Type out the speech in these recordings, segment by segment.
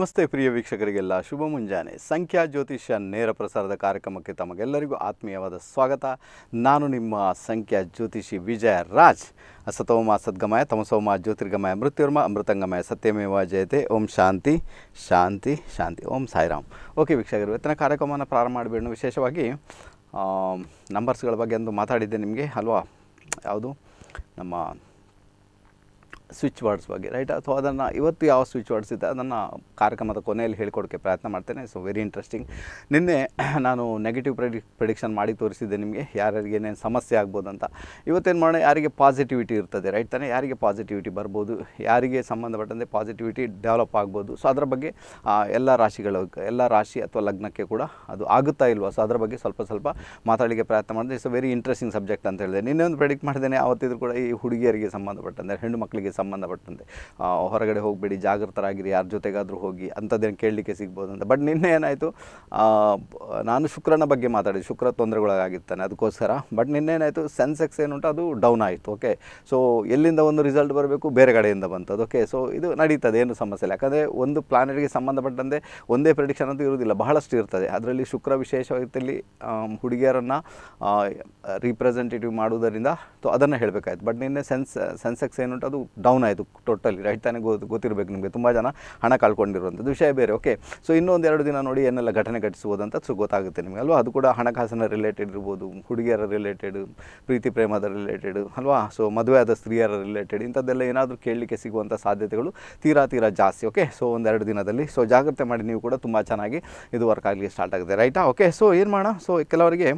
ನಮಸ್ತೆ ಪ್ರಿಯ ವೀಕ್ಷಕರಿಗೆಲ್ಲ ಶುಭ ಮುಂಜಾನೆ ಸಂಖ್ಯಾ ಜ್ಯೋತಿಷ್ಯ ನೇರ ಪ್ರಸಾರದ ಕಾರ್ಯಕ್ರಮಕ್ಕೆ ತಮಗೆಲ್ಲರಿಗೂ ಆತ್ಮೀಯವಾದ ಸ್ವಾಗತ ನಾನು ನಿಮ್ಮ ಸಂಖ್ಯಾ ಜ್ಯೋತಿಷಿ ವಿಜಯ ರಾಜ್ ಸತೋಮ ಸದ್ಗಮಯ ತಮಸೋಮ ಜ್ಯೋತಿರ್ಗಮಯ ಮೃತ್ಯುರ್ಮ ಅಮೃತಂಗಮಯ ಸತ್ಯಮೇವ ಜಯತೆ ಓಂ ಶಾಂತಿ ಶಾಂತಿ ಶಾಂತಿ ಓಂ ಸಾಯಿರಾಮ್ ಓಕೆ ವೀಕ್ಷಕರು ಇವತ್ತಿನ ಕಾರ್ಯಕ್ರಮವನ್ನು ಪ್ರಾರಂಭ ಮಾಡಬೇಡ ವಿಶೇಷವಾಗಿ ನಂಬರ್ಸ್ಗಳ ಬಗ್ಗೆ ಒಂದು ಮಾತಾಡಿದ್ದೆ ನಿಮಗೆ ಅಲ್ವಾ ಯಾವುದು ನಮ್ಮ ಸ್ವಿಚ್ ವರ್ಡ್ಸ್ ಬಗ್ಗೆ ರೈಟ್ ಅಥವಾ ಅದನ್ನು ಇವತ್ತು ಯಾವ ಸ್ವಿಚ್ ವರ್ಡ್ಸ್ ಇದೆ ಅದನ್ನು ಕಾರ್ಯಕ್ರಮದ ಕೊನೆಯಲ್ಲಿ ಹೇಳ್ಕೊಡೋಕ್ಕೆ ಪ್ರಯತ್ನ ಮಾಡ್ತೇನೆ ಸೊ ವೆರಿ ಇಂಟ್ರೆಸ್ಟಿಂಗ್ ನಿನ್ನೆ ನಾನು ನೆಗೆಟಿವ್ ಪ್ರೆಡಿ ಪ್ರಿಡಿಕ್ಷನ್ ಮಾಡಿ ತೋರಿಸಿದ್ದೆ ನಿಮಗೆ ಯಾರ್ಯಾರಿಗೆ ಏನೇನು ಸಮಸ್ಯೆ ಆಗ್ಬೋದು ಅಂತ ಇವತ್ತೇನು ಮಾಡೋಣ ಯಾರಿಗೆ ಪಾಸಿಟಿವಿಟಿ ಇರ್ತದೆ ರೈಟ್ ತಾನೇ ಯಾರಿಗೆ ಪಾಸಿಟಿವಿಟಿ ಬರ್ಬೋದು ಯಾರಿಗೆ ಸಂಬಂಧಪಟ್ಟಂತೆ ಪಾಸಿಟಿವಿಟಿ ಡೆವಲಪ್ ಆಗ್ಬೋದು ಸೊ ಅದರ ಬಗ್ಗೆ ಎಲ್ಲ ರಾಶಿಗಳ ಎಲ್ಲ ರಾಶಿ ಅಥವಾ ಲಗ್ನಕ್ಕೆ ಕೂಡ ಅದು ಆಗುತ್ತಾ ಇಲ್ವಾ ಸೊ ಅದರ ಬಗ್ಗೆ ಸ್ವಲ್ಪ ಸ್ವಲ್ಪ ಮಾತಾಡಲಿಕ್ಕೆ ಪ್ರಯತ್ನ ಮಾಡಿದೆ ಇಟ್ಸ್ ವೆರಿ ಇಂಟ್ರೆಸ್ಟಿಂಗ್ ಸಬ್ಜೆಕ್ಟ್ ಅಂತ ಹೇಳಿದೆ ನಿನ್ನೆ ಒಂದು ಪ್ರೆಡಿಕ್ಟ್ ಮಾಡಿದ್ದೇನೆ ಆವತ್ತಿದ್ರು ಕೂಡ ಈ ಹುಡುಗಿಯರಿಗೆ ಸಂಬಂಧಪಟ್ಟಂತೆ ಹೆಣ್ಣು ಮಕ್ಕಳಿಗೆ ಸಂಬಂಧಪಟ್ಟಂತೆ ಹೊರಗಡೆ ಹೋಗಬೇಡಿ ಜಾಗೃತರಾಗಿರಿ ಯಾರ ಜೊತೆಗಾದರೂ ಹೋಗಿ ಅಂಥದ್ದೇನು ಕೇಳಲಿಕ್ಕೆ ಸಿಗ್ಬೋದು ಅಂತ ಬಟ್ ನಿನ್ನೆ ಏನಾಯಿತು ನಾನು ಶುಕ್ರನ ಬಗ್ಗೆ ಮಾತಾಡಿದೆ ಶುಕ್ರ ತೊಂದರೆಗೊಳಗಾಗಿರ್ತಾನೆ ಅದಕ್ಕೋಸ್ಕರ ಬಟ್ ನಿನ್ನೆ ಏನಾಯಿತು ಸೆನ್ಸೆಕ್ಸ್ ಏನುಂಟು ಅದು ಡೌನ್ ಆಯಿತು ಓಕೆ ಸೊ ಎಲ್ಲಿಂದ ಒಂದು ರಿಸಲ್ಟ್ ಬರಬೇಕು ಬೇರೆ ಕಡೆಯಿಂದ ಬಂತದ್ದು ಓಕೆ ಸೊ ಇದು ನಡೀತದೆ ಏನು ಸಮಸ್ಯೆ ಇಲ್ಲ ಯಾಕಂದರೆ ಒಂದು ಪ್ಲಾನೆಟ್ಗೆ ಸಂಬಂಧಪಟ್ಟಂತೆ ಒಂದೇ ಪ್ರಿಡಿಕ್ಷನ್ ಅಂತೂ ಇರುವುದಿಲ್ಲ ಬಹಳಷ್ಟು ಇರ್ತದೆ ಅದರಲ್ಲಿ ಶುಕ್ರ ವಿಶೇಷವಾಗಿ ಹುಡುಗಿಯರನ್ನು ರೀಪ್ರೆಸೆಂಟೇಟಿವ್ ಮಾಡುವುದರಿಂದ ಸೊ ಅದನ್ನು ಹೇಳಬೇಕಾಯ್ತು ಬಟ್ ನಿನ್ನೆ ಸೆನ್ಸ್ ಸೆನ್ಸೆಕ್ಸ್ ಏನುಂಟು ಅದು ಡೌನ್ ಡೌನ್ ಆಯಿತು ಟೋಟಲಿ ರೈಟ್ ತಾನೇ ಗೊ ಗೊತ್ತಿರಬೇಕು ನಿಮಗೆ ತುಂಬ ಜನ ಹಣ ಕಳ್ಕೊಂಡಿರುವಂಥದ್ದು ವಿಷಯ ಬೇರೆ ಓಕೆ ಸೊ ಇನ್ನೊಂದು ಎರಡು ದಿನ ನೋಡಿ ಏನೆಲ್ಲ ಘಟನೆ ಅಂತ ಸೊ ಗೊತ್ತಾಗುತ್ತೆ ನಿಮಗೆ ಅಲ್ವಾ ಅದು ಕೂಡ ಹಣಕಾಸಿನ ರಿಲೇಟೆಡ್ ಇರ್ಬೋದು ಹುಡುಗಿಯರ ರಿಲೇಟೆಡ್ ಪ್ರೀತಿ ಪ್ರೇಮದ ರಿಲೇಟೆಡ್ ಅಲ್ವಾ ಸೊ ಆದ ಸ್ತ್ರೀಯರ ರಿಲೇಟೆಡ್ ಇಂಥದ್ದೆಲ್ಲ ಏನಾದರೂ ಕೇಳಲಿಕ್ಕೆ ಸಿಗುವಂಥ ಸಾಧ್ಯತೆಗಳು ತೀರಾ ತೀರಾ ಜಾಸ್ತಿ ಓಕೆ ಸೊ ಒಂದೆರಡು ದಿನದಲ್ಲಿ ಸೊ ಜಾಗ್ರತೆ ಮಾಡಿ ನೀವು ಕೂಡ ತುಂಬ ಚೆನ್ನಾಗಿ ಇದು ವರ್ಕ್ ಆಗಲಿಕ್ಕೆ ಸ್ಟಾರ್ಟ್ ಆಗಿದೆ ರೈಟಾ ಓಕೆ ಸೊ ಏನು ಮಾಡೋಣ ಸೊ ಕೆಲವರಿಗೆ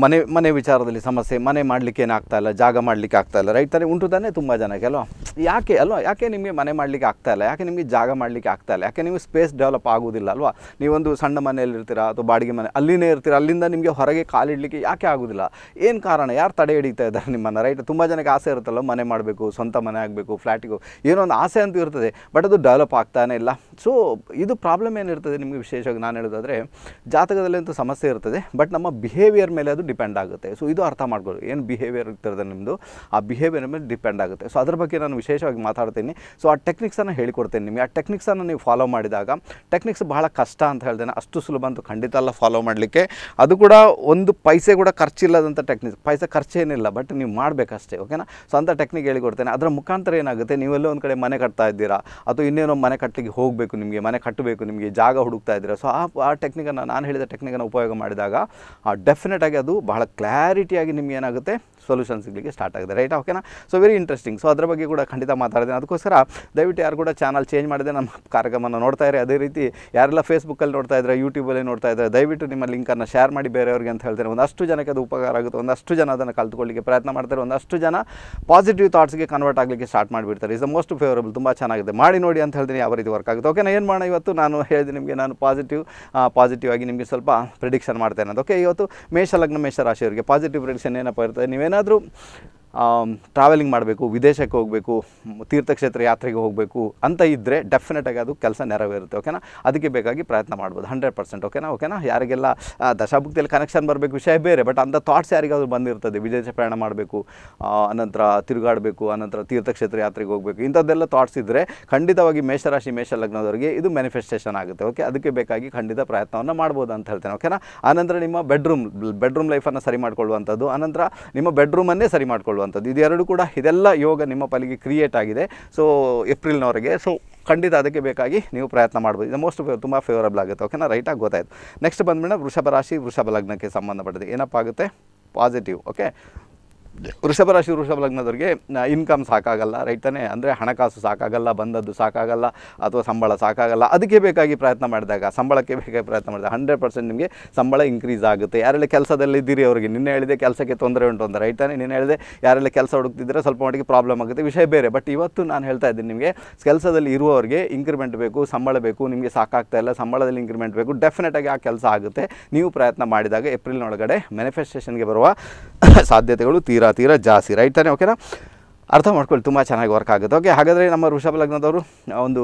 ಮನೆ ಮನೆ ವಿಚಾರದಲ್ಲಿ ಸಮಸ್ಯೆ ಮನೆ ಮಾಡಲಿಕ್ಕೆ ಏನಾಗ್ತಾ ಇಲ್ಲ ಜಾಗ ಮಾಡಲಿಕ್ಕೆ ಆಗ್ತಾ ಇಲ್ಲ ರೈಟ್ ತಾನೆ ಉಂಟು ತಾನೇ ತುಂಬ ಜನಕ್ಕೆ ಅಲ್ವಾ ಯಾಕೆ ಅಲ್ವಾ ಯಾಕೆ ನಿಮಗೆ ಮನೆ ಮಾಡಲಿಕ್ಕೆ ಆಗ್ತಾ ಇಲ್ಲ ಯಾಕೆ ನಿಮಗೆ ಜಾಗ ಮಾಡಲಿಕ್ಕೆ ಆಗ್ತಾ ಇಲ್ಲ ಯಾಕೆ ನಿಮಗೆ ಸ್ಪೇಸ್ ಡೆವಲಪ್ ಆಗೋದಿಲ್ಲ ಅಲ್ವಾ ನೀವೊಂದು ಸಣ್ಣ ಮನೆಯಲ್ಲಿ ಇರ್ತೀರಾ ಅಥವಾ ಬಾಡಿಗೆ ಮನೆ ಅಲ್ಲಿನೇ ಇರ್ತೀರ ಅಲ್ಲಿಂದ ನಿಮಗೆ ಹೊರಗೆ ಕಾಲಿಡಲಿಕ್ಕೆ ಯಾಕೆ ಆಗೋದಿಲ್ಲ ಏನು ಕಾರಣ ಯಾರು ತಡೆ ಹಿಡಿತಾ ಇದ್ದಾರೆ ನಿಮ್ಮನ್ನು ರೈಟ್ ತುಂಬ ಜನಕ್ಕೆ ಆಸೆ ಇರುತ್ತಲ್ಲ ಮನೆ ಮಾಡಬೇಕು ಸ್ವಂತ ಮನೆ ಆಗಬೇಕು ಫ್ಲ್ಯಾಟಿಗೂ ಏನೋ ಒಂದು ಆಸೆ ಅಂತೂ ಇರ್ತದೆ ಬಟ್ ಅದು ಡೆವಲಪ್ ಆಗ್ತಾನೆ ಇಲ್ಲ ಸೊ ಇದು ಪ್ರಾಬ್ಲಮ್ ಏನಿರ್ತದೆ ನಿಮಗೆ ವಿಶೇಷವಾಗಿ ನಾನು ಹೇಳೋದಾದರೆ ಅಂತೂ ಸಮಸ್ಯೆ ಇರ್ತದೆ ಬಟ್ ನಮ್ಮ ಬಿಹೇವಿಯರ್ ಮೇಲೆ ಅದು ಡಿಪೆಂಡ್ ಆಗುತ್ತೆ ಸೊ ಇದು ಅರ್ಥ ಮಾಡ್ಕೊಳ್ಳಿ ಏನು ಬಿಹೇವಿಯರ್ ಇರ್ತದೆ ನಿಮ್ಮದು ಆ ಬಿಹೇವಿಯರ್ ಮೇಲೆ ಡಿಪೆಂಡ್ ಆಗುತ್ತೆ ಸೊ ಅದ್ರ ಬಗ್ಗೆ ನಾನು ವಿಶೇಷವಾಗಿ ಮಾತಾಡ್ತೀನಿ ಸೊ ಆ ಟೆಕ್ನಿಕ್ಸನ್ನು ಹೇಳಿಕೊಡ್ತೀನಿ ನಿಮಗೆ ಆ ಟೆಕ್ನಿಕ್ಸನ್ನು ನೀವು ಫಾಲೋ ಮಾಡಿದಾಗ ಟೆಕ್ನಿಕ್ಸ್ ಬಹಳ ಕಷ್ಟ ಅಂತ ಹೇಳ್ದೇನೆ ಅಷ್ಟು ಸುಲಭ ಅಂತೂ ಖಂಡಿತ ಅಲ್ಲ ಫಾಲೋ ಮಾಡಲಿಕ್ಕೆ ಅದು ಕೂಡ ಒಂದು ಪೈಸೆ ಕೂಡ ಖರ್ಚಿಲ್ಲದಂಥ ಟೆಕ್ನಿಕ್ಸ್ ಪೈಸೆ ಖರ್ಚೇನಿಲ್ಲ ಬಟ್ ನೀವು ಮಾಡಬೇಕಷ್ಟೇ ಓಕೆನಾ ಸೊ ಅಂಥ ಟೆಕ್ನಿಕ್ ಹೇಳಿಕೊಡ್ತೇನೆ ಅದರ ಮುಖಾಂತರ ಏನಾಗುತ್ತೆ ನೀವೆಲ್ಲೋ ಒಂದು ಕಡೆ ಮನೆ ಕಟ್ತಾ ಇದ್ದೀರಾ ಅಥವಾ ಇನ್ನೇನೋ ಮನೆ ಕಟ್ಟಲಿಕ್ಕೆ ಹೋಗಬೇಕು ನಿಮಗೆ ಮನೆ ಕಟ್ಟಬೇಕು ನಿಮಗೆ ಜಾಗ ಹುಡುಕ್ತಾ ಇದ್ದೀರಾ ಸೊ ಆ ಟೆಕ್ನಿಕನ್ನು ನಾನು ಹೇಳಿದ ಟೆಕ್ನಿಕನ್ನು ಉಪಯೋಗ ಮಾಡಿದಾಗ ಡೆಫಿನೆಟಾಗಿ ಅದು ಅದು ಬಹಳ ಕ್ಲಾರಿಟಿಯಾಗಿ ನಿಮ್ಗೆ ಏನಾಗುತ್ತೆ ಸೊಲ್ಯೂಷನ್ ಸಿಗಲಿಕ್ಕೆ ಸ್ಟಾರ್ಟ್ ಆಗಿದೆ ರೈಟ್ ಓಕೆನಾ ಸೊ ವೆರಿ ಇಂಟ್ರೆಸ್ಟಿಂಗ್ ಸೊ ಅದರ ಬಗ್ಗೆ ಕೂಡ ಖಂಡಿತ ಮಾತಾಡಿದೆ ಅದಕ್ಕೋಸ್ಕರ ದಯವಿಟ್ಟು ಯಾರು ಕೂಡ ಚಾನಲ್ ಚೇಂಜ್ ಮಾಡಿದೆ ನಮ್ಮ ಕಾರ್ಯಕ್ರಮವನ್ನು ನೋಡ್ತಾ ಇರಿ ಅದೇ ರೀತಿ ಯಾರೆಲ್ಲ ಫೇಸ್ಬುಕ್ಕಲ್ಲಿ ನೋಡ್ತಾ ಇದ್ದಾರೆ ಯೂಟ್ಯೂಬಲ್ಲಿ ನೋಡ್ತಾ ಇದ್ದಾರೆ ದಯವಿಟ್ಟು ನಿಮ್ಮ ಲಿಂಕನ್ನು ಶೇರ್ ಮಾಡಿ ಬೇರೆಯವರಿಗೆ ಅಂತ ಹೇಳ್ತಾರೆ ಒಂದಷ್ಟು ಜನಕ್ಕೆ ಅದು ಉಪಕಾರ ಆಗುತ್ತೆ ಒಂದಷ್ಟು ಜನ ಅದನ್ನು ಕಲ್ತ್ಕೊಳ್ಳಿಕ್ಕೆ ಪ್ರಯತ್ನ ಮಾಡ್ತಾರೆ ಒಂದಷ್ಟು ಜನ ಪಾಸಿಟಿವ್ ಥಾಟ್ಸ್ಗೆ ಕನ್ವರ್ಟ್ ಆಗಲಿಕ್ಕೆ ಸ್ಟಾರ್ಟ್ ಮಾಡಿಬಿಡ್ತಾರೆ ಇಸ್ ದ ಮೋಸ್ಟ್ ಫೇವರಬಲ್ ತುಂಬ ಚೆನ್ನಾಗಿದೆ ಮಾಡಿ ನೋಡಿ ಅಂತ ಹೇಳ್ತೀನಿ ಯಾವ ರೀತಿ ವರ್ಕ್ ಆಗುತ್ತೆ ಓಕೆ ಏನು ಮಾಡೋಣ ಇವತ್ತು ನಾನು ಹೇಳಿದೆ ನಿಮಗೆ ನಾನು ಪಾಸಿಟಿವ್ ಪಾಸಿಟಿವ್ ಆಗಿ ನಿಮಗೆ ಸ್ವಲ್ಪ ಪ್ರಿಡಿಕ್ಷನ್ ಮಾಡ್ತೇನೆ ಅದು ಓಕೆ ಇವತ್ತು ಮೇಷ ಲಗ್ನ ಮೇಷ ರಾಶಿಯವರಿಗೆ ಪಾಸಿಟಿವ್ ಪ್ರಿಡಿಕ್ಷನ್ ಏನಪ್ಪ ಇರ್ತದೆ ನೀವೇನು ಏನಾದರೂ ಟ್ರಾವೆಲಿಂಗ್ ಮಾಡಬೇಕು ವಿದೇಶಕ್ಕೆ ಹೋಗಬೇಕು ತೀರ್ಥಕ್ಷೇತ್ರ ಯಾತ್ರೆಗೆ ಹೋಗಬೇಕು ಅಂತ ಇದ್ದರೆ ಡೆಫಿನೆಟಾಗಿ ಅದು ಕೆಲಸ ನೆರವೇರುತ್ತೆ ಓಕೆನಾ ಅದಕ್ಕೆ ಬೇಕಾಗಿ ಪ್ರಯತ್ನ ಮಾಡ್ಬೋದು ಹಂಡ್ರೆಡ್ ಪರ್ಸೆಂಟ್ ಓಕೆನಾ ಓಕೆನಾ ಯಾರಿಗೆಲ್ಲ ದಶಾಭುಕ್ತಿಯಲ್ಲಿ ಕನೆಕ್ಷನ್ ಬರಬೇಕು ವಿಷಯ ಬೇರೆ ಬಟ್ ಅಂಥ ಥಾಟ್ಸ್ ಯಾರಿಗಾದರೂ ಬಂದಿರ್ತದೆ ವಿದೇಶ ಪ್ರಯಾಣ ಮಾಡಬೇಕು ಅನಂತರ ತಿರುಗಾಡಬೇಕು ಅನಂತರ ತೀರ್ಥಕ್ಷೇತ್ರ ಯಾತ್ರೆಗೆ ಹೋಗಬೇಕು ಇಂಥದ್ದೆಲ್ಲ ಥಾಟ್ಸ್ ಇದ್ದರೆ ಖಂಡಿತವಾಗಿ ಮೇಷರಾಶಿ ಮೇಷ ಲಗ್ನದವರಿಗೆ ಇದು ಮ್ಯಾನಿಫೆಸ್ಟೇಷನ್ ಆಗುತ್ತೆ ಓಕೆ ಅದಕ್ಕೆ ಬೇಕಾಗಿ ಖಂಡಿತ ಪ್ರಯತ್ನವನ್ನು ಮಾಡ್ಬೋದು ಅಂತ ಹೇಳ್ತೇನೆ ಓಕೆನಾ ಆನಂತರ ನಿಮ್ಮ ಬೆಡ್ರೂಮ್ ಬೆಡ್ರೂಮ್ ಲೈಫನ್ನು ಸರಿ ಮಾಡ್ಕೊಳ್ಳುವಂಥದ್ದು ಆನಂತರ ನಿಮ್ಮ ಬೆಡ್ರೂಮನ್ನೇ ಸರಿ ಮಾಡ್ಕೊಳ್ಳುವಂಥದ್ದು ತಗೊಳ್ಳುವಂಥದ್ದು ಇದೆರಡು ಕೂಡ ಇದೆಲ್ಲ ಯೋಗ ನಿಮ್ಮ ಪಾಲಿಗೆ ಕ್ರಿಯೇಟ್ ಆಗಿದೆ ಸೊ ಏಪ್ರಿಲ್ನವರೆಗೆ ಸೊ ಖಂಡಿತ ಅದಕ್ಕೆ ಬೇಕಾಗಿ ನೀವು ಪ್ರಯತ್ನ ಮಾಡ್ಬೋದು ಇದು ಮೋಸ್ಟ್ ತುಂಬ ಫೇವರಬಲ್ ಆಗುತ್ತೆ ಓಕೆನಾ ರೈಟಾಗಿ ಗೊತ್ತಾಯಿತು ನೆಕ್ಸ್ಟ್ ಬಂದ್ಮೇಲೆ ವೃಷಭ ರಾಶಿ ವೃಷಭ ಲಗ್ನಕ್ಕೆ ಸಂಬಂಧಪಟ್ಟಿದೆ ಏನಪ್ಪ ಆಗುತ್ತೆ ಪಾಸಿಟಿವ್ ಓಕೆ ವೃಷಭ ರಾಶಿ ವೃಷಭ ಲಗ್ನದವ್ರಿಗೆ ಇನ್ಕಮ್ ಸಾಕಾಗಲ್ಲ ರೈಟ್ ಅಂದರೆ ಹಣಕಾಸು ಸಾಕಾಗಲ್ಲ ಬಂದದ್ದು ಸಾಕಾಗಲ್ಲ ಅಥವಾ ಸಂಬಳ ಸಾಕಾಗಲ್ಲ ಅದಕ್ಕೆ ಬೇಕಾಗಿ ಪ್ರಯತ್ನ ಮಾಡಿದಾಗ ಸಂಬಳಕ್ಕೆ ಬೇಕಾಗಿ ಪ್ರಯತ್ನ ಮಾಡಿದಾಗ ಹಂಡ್ರೆಡ್ ಪರ್ಸೆಂಟ್ ನಿಮಗೆ ಸಂಬಳ ಇನ್ಕ್ರೀಸ್ ಆಗುತ್ತೆ ಯಾರೆಲ್ಲ ಕೆಲಸದಲ್ಲಿದ್ದೀರಿ ಅವರಿಗೆ ನಿನ್ನೆ ಹೇಳಿದೆ ಕೆಲಸಕ್ಕೆ ತೊಂದರೆ ಉಂಟು ಅಂತ ರೈಟ್ ತಾನೇ ನಿನ್ನೆ ಹೇಳಿದೆ ಯಾರೆಲ್ಲ ಕೆಲಸ ಹುಡುಕ್ತಿದ್ರೆ ಸ್ವಲ್ಪ ಮಟ್ಟಿಗೆ ಪ್ರಾಬ್ಲಮ್ ಆಗುತ್ತೆ ವಿಷಯ ಬೇರೆ ಬಟ್ ಇವತ್ತು ನಾನು ಹೇಳ್ತಾ ಇದ್ದೀನಿ ನಿಮಗೆ ಕೆಲಸದಲ್ಲಿ ಇರುವವರಿಗೆ ಇನ್ಕ್ರಿಮೆಂಟ್ ಬೇಕು ಸಂಬಳ ಬೇಕು ನಿಮಗೆ ಸಾಕಾಗ್ತಾ ಇಲ್ಲ ಸಂಬಳದಲ್ಲಿ ಇನ್ಕ್ರಿಮೆಂಟ್ ಬೇಕು ಡೆಫಿನೆಟಾಗಿ ಆ ಕೆಲಸ ಆಗುತ್ತೆ ನೀವು ಪ್ರಯತ್ನ ಮಾಡಿದಾಗ ಏಪ್ರಿಲ್ನೊಳಗಡೆ ಮ್ಯಾನಿಫೆಸ್ಟೇಷನ್ಗೆ ಬರುವ ಸಾಧ್ಯತೆಗಳು ತೀರಾ ತೀರಾ ಜಾಸ್ತಿ ರೈಟ್ ತಾನೇ ಓಕೆನಾ ಅರ್ಥ ಮಾಡ್ಕೊಳ್ಳಿ ತುಂಬ ಚೆನ್ನಾಗಿ ವರ್ಕ್ ಆಗುತ್ತೆ ಓಕೆ ಹಾಗಾದರೆ ನಮ್ಮ ಋಷಭ ಲಗ್ನದವರು ಒಂದು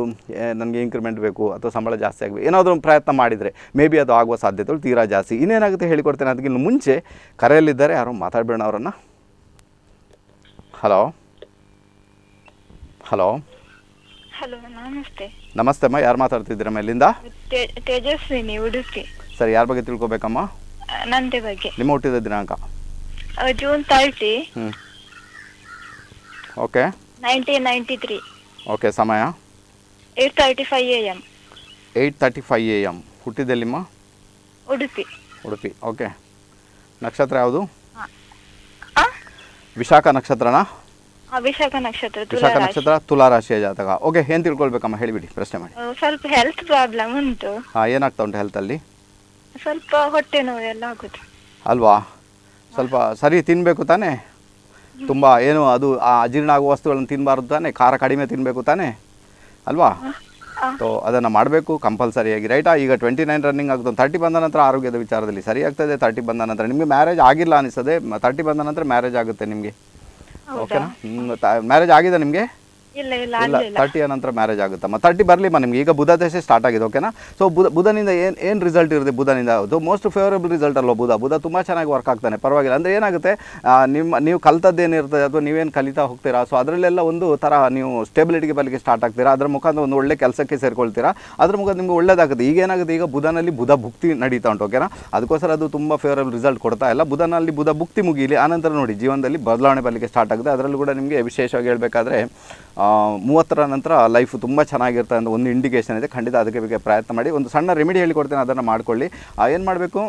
ನನಗೆ ಇಂಕ್ರಿಮೆಂಟ್ ಬೇಕು ಅಥವಾ ಸಂಬಳ ಜಾಸ್ತಿ ಆಗಬೇಕು ಏನಾದರೂ ಪ್ರಯತ್ನ ಮಾಡಿದರೆ ಮೇ ಬಿ ಅದು ಆಗುವ ಸಾಧ್ಯತೆಗಳು ತೀರಾ ಜಾಸ್ತಿ ಇನ್ನೇನಾಗುತ್ತೆ ಹೇಳಿಕೊಡ್ತೇನೆ ಅದಕ್ಕಿಂತ ಮುಂಚೆ ಕರೆಯಲ್ಲಿದ್ದಾರೆ ಯಾರೋ ಮಾತಾಡಬೇಡ ಅವರನ್ನು ಹಲೋ ಹಲೋ ನಮಸ್ತೆ ನಮಸ್ತೆ ಅಮ್ಮ ಯಾರು ಮಾತಾಡ್ತಿದ್ದೀರಮ್ಮ ಸರಿ ಯಾರ ಬಗ್ಗೆ ತಿಳ್ಕೊಬೇಕಮ್ಮ ಬಗ್ಗೆ ನಿಮ್ಮ ಹುಟ್ಟಿದ ದಿನಾಂಕ June thirty okay nineteen ninety three okay ಸಮಯ eight thirty five A M eight thirty five A M ಹುಟ್ಟಿದೆಲ್ಲಿಮ್ಮ ಉಡುಪಿ ಉಡುಪಿ ಓಕೆ ನಕ್ಷತ್ರ ಯಾವುದು ವಿಶಾಖ ನಕ್ಷತ್ರನಾ ವಿಶಾಖ ನಕ್ಷತ್ರ ವಿಶಾಖ ನಕ್ಷತ್ರ ತುಲಾ ರಾಶಿಯ ಜಾತಕ ಓಕೆ ಏನ್ ತಿಳ್ಕೊಳ್ಬೇಕಮ್ಮ ಹೇಳಿಬಿಡಿ ಪ್ರಶ್ನೆ ಮಾಡಿ ಸ್ವಲ್ಪ ಹೆಲ್ತ್ ಪ್ರಾಬ್ಲಮ್ ಉಂಟು ಹಾ ಏನಾಗ್ತಾ ಉಂಟು ಹೆಲ್ತ್ ಅಲ್ಲಿ ಸ್ವಲ್ಪ ಹೊಟ್ಟೆ ನೋವು ಎಲ್ಲ ಆಗುತ್ತೆ ಅಲ್ವಾ ಸ್ವಲ್ಪ ಸರಿ ತಿನ್ನಬೇಕು ತಾನೇ ತುಂಬ ಏನು ಅದು ಆ ಅಜೀರ್ಣ ಆಗುವ ವಸ್ತುಗಳನ್ನು ತಿನ್ನಬಾರ್ದು ತಾನೇ ಖಾರ ಕಡಿಮೆ ತಿನ್ನಬೇಕು ತಾನೇ ಅಲ್ವಾ ಸೊ ಅದನ್ನು ಮಾಡಬೇಕು ಕಂಪಲ್ಸರಿಯಾಗಿ ರೈಟಾ ಈಗ ಟ್ವೆಂಟಿ ನೈನ್ ರನ್ನಿಂಗ್ ಆಗ್ತದೆ ತರ್ಟಿ ಬಂದ ನಂತರ ಆರೋಗ್ಯದ ವಿಚಾರದಲ್ಲಿ ಸರಿ ಆಗ್ತದೆ ತರ್ಟಿ ಬಂದ ನಂತರ ನಿಮಗೆ ಮ್ಯಾರೇಜ್ ಆಗಿಲ್ಲ ಅನಿಸ್ತದೆ ತರ್ಟಿ ಬಂದ ನಂತರ ಮ್ಯಾರೇಜ್ ಆಗುತ್ತೆ ನಿಮಗೆ ಓಕೆನಾ ಮ್ಯಾರೇಜ್ ಆಗಿದೆ ನಿಮಗೆ ಇಲ್ಲ ಇಲ್ಲ ತರ್ಟಿಯ ನಂತರ ಮ್ಯಾರೇಜ್ ಆಗುತ್ತಮ್ಮ ತರ್ಟಿ ಬರಲಿಮ್ಮ ನಿಮ್ಗೆ ಈಗ ಬುಧ ದಶೆ ಸ್ಟಾರ್ಟ್ ಆಗಿದೆ ಓಕೆನಾ ಸೊ ಬುಧ ಬುಧನಿಂದ ಏನು ಏನು ರಿಸಲ್ಟ್ ಇರುತ್ತೆ ಬುಧನಿಂದ ಅದು ಮೋಸ್ಟ್ ಫೇವರೇಬಲ್ ರಿಸಲ್ಟ್ ಅಲ್ವ ಬುಧ ಬುಧ ತುಂಬ ಚೆನ್ನಾಗಿ ವರ್ಕ್ ಆಗ್ತಾನೆ ಪರವಾಗಿಲ್ಲ ಅಂದರೆ ಏನಾಗುತ್ತೆ ನಿಮ್ಮ ನೀವು ಕಲ್ತದ್ದೇನಿರ್ತದೆ ಅಥವಾ ನೀವೇನು ಕಲಿತಾ ಹೋಗ್ತೀರಾ ಸೊ ಅದರಲ್ಲೆಲ್ಲ ಒಂದು ಥರ ನೀವು ಸ್ಟೆಬಿಲಿಟಿಗೆ ಬರಲಿಕ್ಕೆ ಸ್ಟಾರ್ಟ್ ಆಗ್ತೀರಾ ಅದರ ಮುಖಾಂತರ ಒಂದು ಒಳ್ಳೆ ಕೆಲಸಕ್ಕೆ ಸೇರ್ಕೊಳ್ತೀರಾ ಅದ್ರ ಮುಖಾಂತರ ನಿಮ್ಗೆ ಒಳ್ಳೇದಾಗುತ್ತೆ ಈಗ ಏನಾಗುತ್ತೆ ಈಗ ಬುಧನಲ್ಲಿ ಬುಧ ಭುಕ್ತಿ ನಡೀತಾ ಉಂಟು ಓಕೆನಾ ಅದಕ್ಕೋಸ್ಕರ ಅದು ತುಂಬ ಫೇವರೇಬಲ್ ರಿಸಲ್ಟ್ ಕೊಡ್ತಾ ಇಲ್ಲ ಬುಧನಲ್ಲಿ ಬುಧ ಭುಕ್ತಿ ಮುಗಿಲಿ ಆನಂತರ ನೋಡಿ ಜೀವನದಲ್ಲಿ ಬದಲಾವಣೆ ಬರಲಿಕ್ಕೆ ಸ್ಟಾರ್ಟ್ ಆಗುತ್ತೆ ಅದರಲ್ಲೂ ಕೂಡ ನಿಮಗೆ ವಿಶೇಷವಾಗಿ ಹೇಳಬೇಕಾದ್ರೆ ಮೂವತ್ತರ ನಂತರ ಲೈಫ್ ತುಂಬ ಚೆನ್ನಾಗಿರುತ್ತೆ ಅಂತ ಒಂದು ಇಂಡಿಕೇಷನ್ ಇದೆ ಖಂಡಿತ ಅದಕ್ಕೆ ಬಗ್ಗೆ ಪ್ರಯತ್ನ ಮಾಡಿ ಒಂದು ಸಣ್ಣ ರೆಮಿಡಿ ಹೇಳಿಕೊಡ್ತೇನೆ ಅದನ್ನು ಮಾಡ್ಕೊಳ್ಳಿ ಏನು ಮಾಡಬೇಕು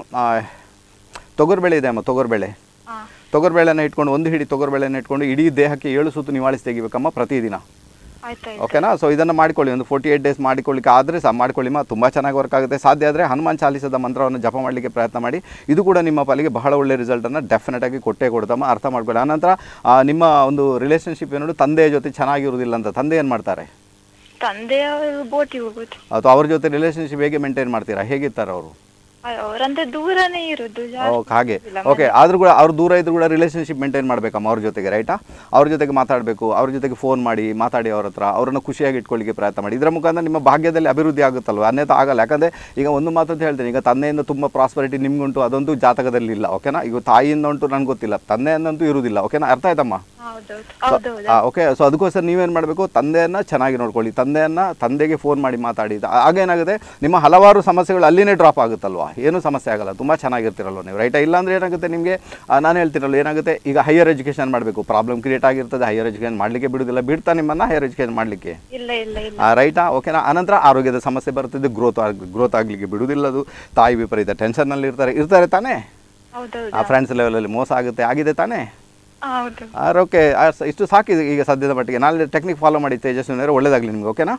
ತೊಗರ್ಬೇಳೆ ಇದೆ ಅಮ್ಮ ತೊಗರ್ಬೇಳೆ ತೊಗರ್ಬೇಳೆನ ಇಟ್ಕೊಂಡು ಒಂದು ಹಿಡಿ ತೊಗರ್ಬೇಳೆನ ಇಟ್ಕೊಂಡು ಇಡೀ ದೇಹಕ್ಕೆ ಏಳು ಸುತ್ತು ನಿವಾಳಿಸಿ ತೆಗಿಬೇಕಮ್ಮ ಪ್ರತಿದಿನ ಓಕೆನಾ ಸೊ ಇದನ್ನು ಮಾಡಿಕೊಳ್ಳಿ ಒಂದು ಫೋರ್ಟಿ ಏಟ್ ಡೇಸ್ ಮಾಡಿಕೊಳ್ಳಿಕ್ಕೆ ಆದರೆ ಸಹ ಮಾಡಿಕೊಳ್ಳಿ ತುಂಬ ಚೆನ್ನಾಗಿ ವರ್ಕ್ ಆಗುತ್ತೆ ಸಾಧ್ಯ ಆದರೆ ಹನುಮಾನ್ ಚಾಲಿಸದ ಮಂತ್ರವನ್ನು ಜಪ ಮಾಡಲಿಕ್ಕೆ ಪ್ರಯತ್ನ ಮಾಡಿ ಇದು ಕೂಡ ನಿಮ್ಮ ಪಾಲಿಗೆ ಬಹಳ ಒಳ್ಳೆ ರಿಸಲ್ಟನ್ನು ಆಗಿ ಕೊಟ್ಟೇ ಕೊಡ್ತಮ್ಮ ಅರ್ಥ ಮಾಡ್ಕೊಳ್ಳಿ ಆನಂತರ ನಿಮ್ಮ ಒಂದು ರಿಲೇಷನ್ಶಿಪ್ ಏನೋ ತಂದೆಯ ಜೊತೆ ಚೆನ್ನಾಗಿರುವುದಿಲ್ಲ ಅಂತ ತಂದೆ ಏನು ಮಾಡ್ತಾರೆ ತಂದೆಯವರು ಬೋಟಿ ಹೋಗುತ್ತೆ ಅಥವಾ ಅವ್ರ ಜೊತೆ ರಿಲೇಷನ್ಶಿಪ್ ಹೇಗೆ ಮೇಂಟೈನ್ ಮಾಡ್ತೀರಾ ಹೇಗಿರ್ತಾರೆ ಅವರು ದೂರನೇ ಹಾಗೆ ಓಕೆ ಆದ್ರೂ ಕೂಡ ಅವ್ರು ದೂರ ಇದ್ರು ಕೂಡ ರಿಲೇಷನ್ಶಿಪ್ ಮೇಂಟೈನ್ ಮಾಡ್ಬೇಕಮ್ಮ ಅವ್ರ ಜೊತೆಗೆ ರೈಟಾ ಅವ್ರ ಜೊತೆಗೆ ಮಾತಾಡ್ಬೇಕು ಅವ್ರ ಜೊತೆಗೆ ಫೋನ್ ಮಾಡಿ ಮಾತಾಡಿ ಅವ್ರ ಹತ್ರ ಅವರನ್ನು ಖುಷಿಯಾಗಿ ಇಟ್ಕೊಳ್ಳಿಕ್ಕೆ ಪ್ರಯತ್ನ ಮಾಡಿ ಇದರ ಮುಖಾಂತರ ನಿಮ್ಮ ಭಾಗ್ಯದಲ್ಲಿ ಅಭಿವೃದ್ಧಿ ಆಗುತ್ತಲ್ವ ಅನ್ಯತ ಆಗಲ್ಲ ಯಾಕಂದ್ರೆ ಈಗ ಒಂದು ಮಾತಂತ ಹೇಳ್ತೀನಿ ಈಗ ತಂದೆಯಿಂದ ತುಂಬ ಪ್ರಾಸ್ಪರಿಟಿ ನಿಮ್ಗುಂಟು ಅದೊಂದು ಜಾತಕದಲ್ಲಿ ಇಲ್ಲ ಓಕೆನಾ ಈಗ ತಾಯಿಯಿಂದ ಉಂಟು ನನಗೆ ಗೊತ್ತಿಲ್ಲ ತಂದೆಯನ್ನಂತೂ ಇರುವುದಿಲ್ಲ ಓಕೆನಾ ಅರ್ಥ ಆಯ್ತಮ್ಮ ಓಕೆ ಸೊ ಅದಕ್ಕೋಸ್ಕರ ನೀವೇನು ಮಾಡಬೇಕು ತಂದೆಯನ್ನ ಚೆನ್ನಾಗಿ ನೋಡ್ಕೊಳ್ಳಿ ತಂದೆಯನ್ನ ತಂದೆಗೆ ಫೋನ್ ಮಾಡಿ ಮಾತಾಡಿ ಆಗೇನಾಗುತ್ತೆ ನಿಮ್ಮ ಹಲವಾರು ಸಮಸ್ಯೆಗಳು ಅಲ್ಲಿನೇ ಡ್ರಾಪ್ ಆಗುತ್ತಲ್ವಾ ಏನೂ ಸಮಸ್ಯೆ ಆಗಲ್ಲ ತುಂಬ ಚೆನ್ನಾಗಿರ್ತಿರಲ್ಲ ನೀವು ರೈಟ್ ಇಲ್ಲಾಂದರೆ ಏನಾಗುತ್ತೆ ನಿಮಗೆ ನಾನು ಹೇಳ್ತಿರಲ್ಲ ಏನಾಗುತ್ತೆ ಈಗ ಹೈಯರ್ ಎಜುಕೇಷನ್ ಮಾಡಬೇಕು ಪ್ರಾಬ್ಲಮ್ ಕ್ರಿಯೇಟ್ ಆಗಿರ್ತದೆ ಹೈಯರ್ ಎಜುಕೇಷನ್ ಮಾಡಲಿಕ್ಕೆ ಬಿಡುವುದಿಲ್ಲ ಬಿಡ್ತಾ ನಿಮ್ಮನ್ನು ಹೈಯರ್ ಎಜುಕೇಷನ್ ಮಾಡಲಿಕ್ಕೆ ರೈಟಾ ಓಕೆನಾ ಆನಂತರ ಆರೋಗ್ಯದ ಸಮಸ್ಯೆ ಬರ್ತದೆ ಗ್ರೋತ್ ಆಗಿ ಗ್ರೋತ್ ಆಗಲಿಕ್ಕೆ ಅದು ತಾಯಿ ವಿಪರೀತ ಟೆನ್ಷನ್ನಲ್ಲಿ ಇರ್ತಾರೆ ಇರ್ತಾರೆ ತಾನೇ ಆ ಫ್ರೆಂಡ್ಸ್ ಲೆವೆಲಲ್ಲಿ ಮೋಸ ಆಗುತ್ತೆ ಆಗಿದೆ ತಾನೇ ಓಕೆ ಇಷ್ಟು ಸಾಕಿದೆ ಈಗ ಸದ್ಯದ ಮಟ್ಟಿಗೆ ನಾಳೆ ಟೆಕ್ನಿಕ್ ಫಾಲೋ ಮಾಡಿ ತೇಜಸ್ವಿ ಒಳ್ಳೇದಾಗಲಿ ನಿಮ್ಗೆ ಓಕೆನಾ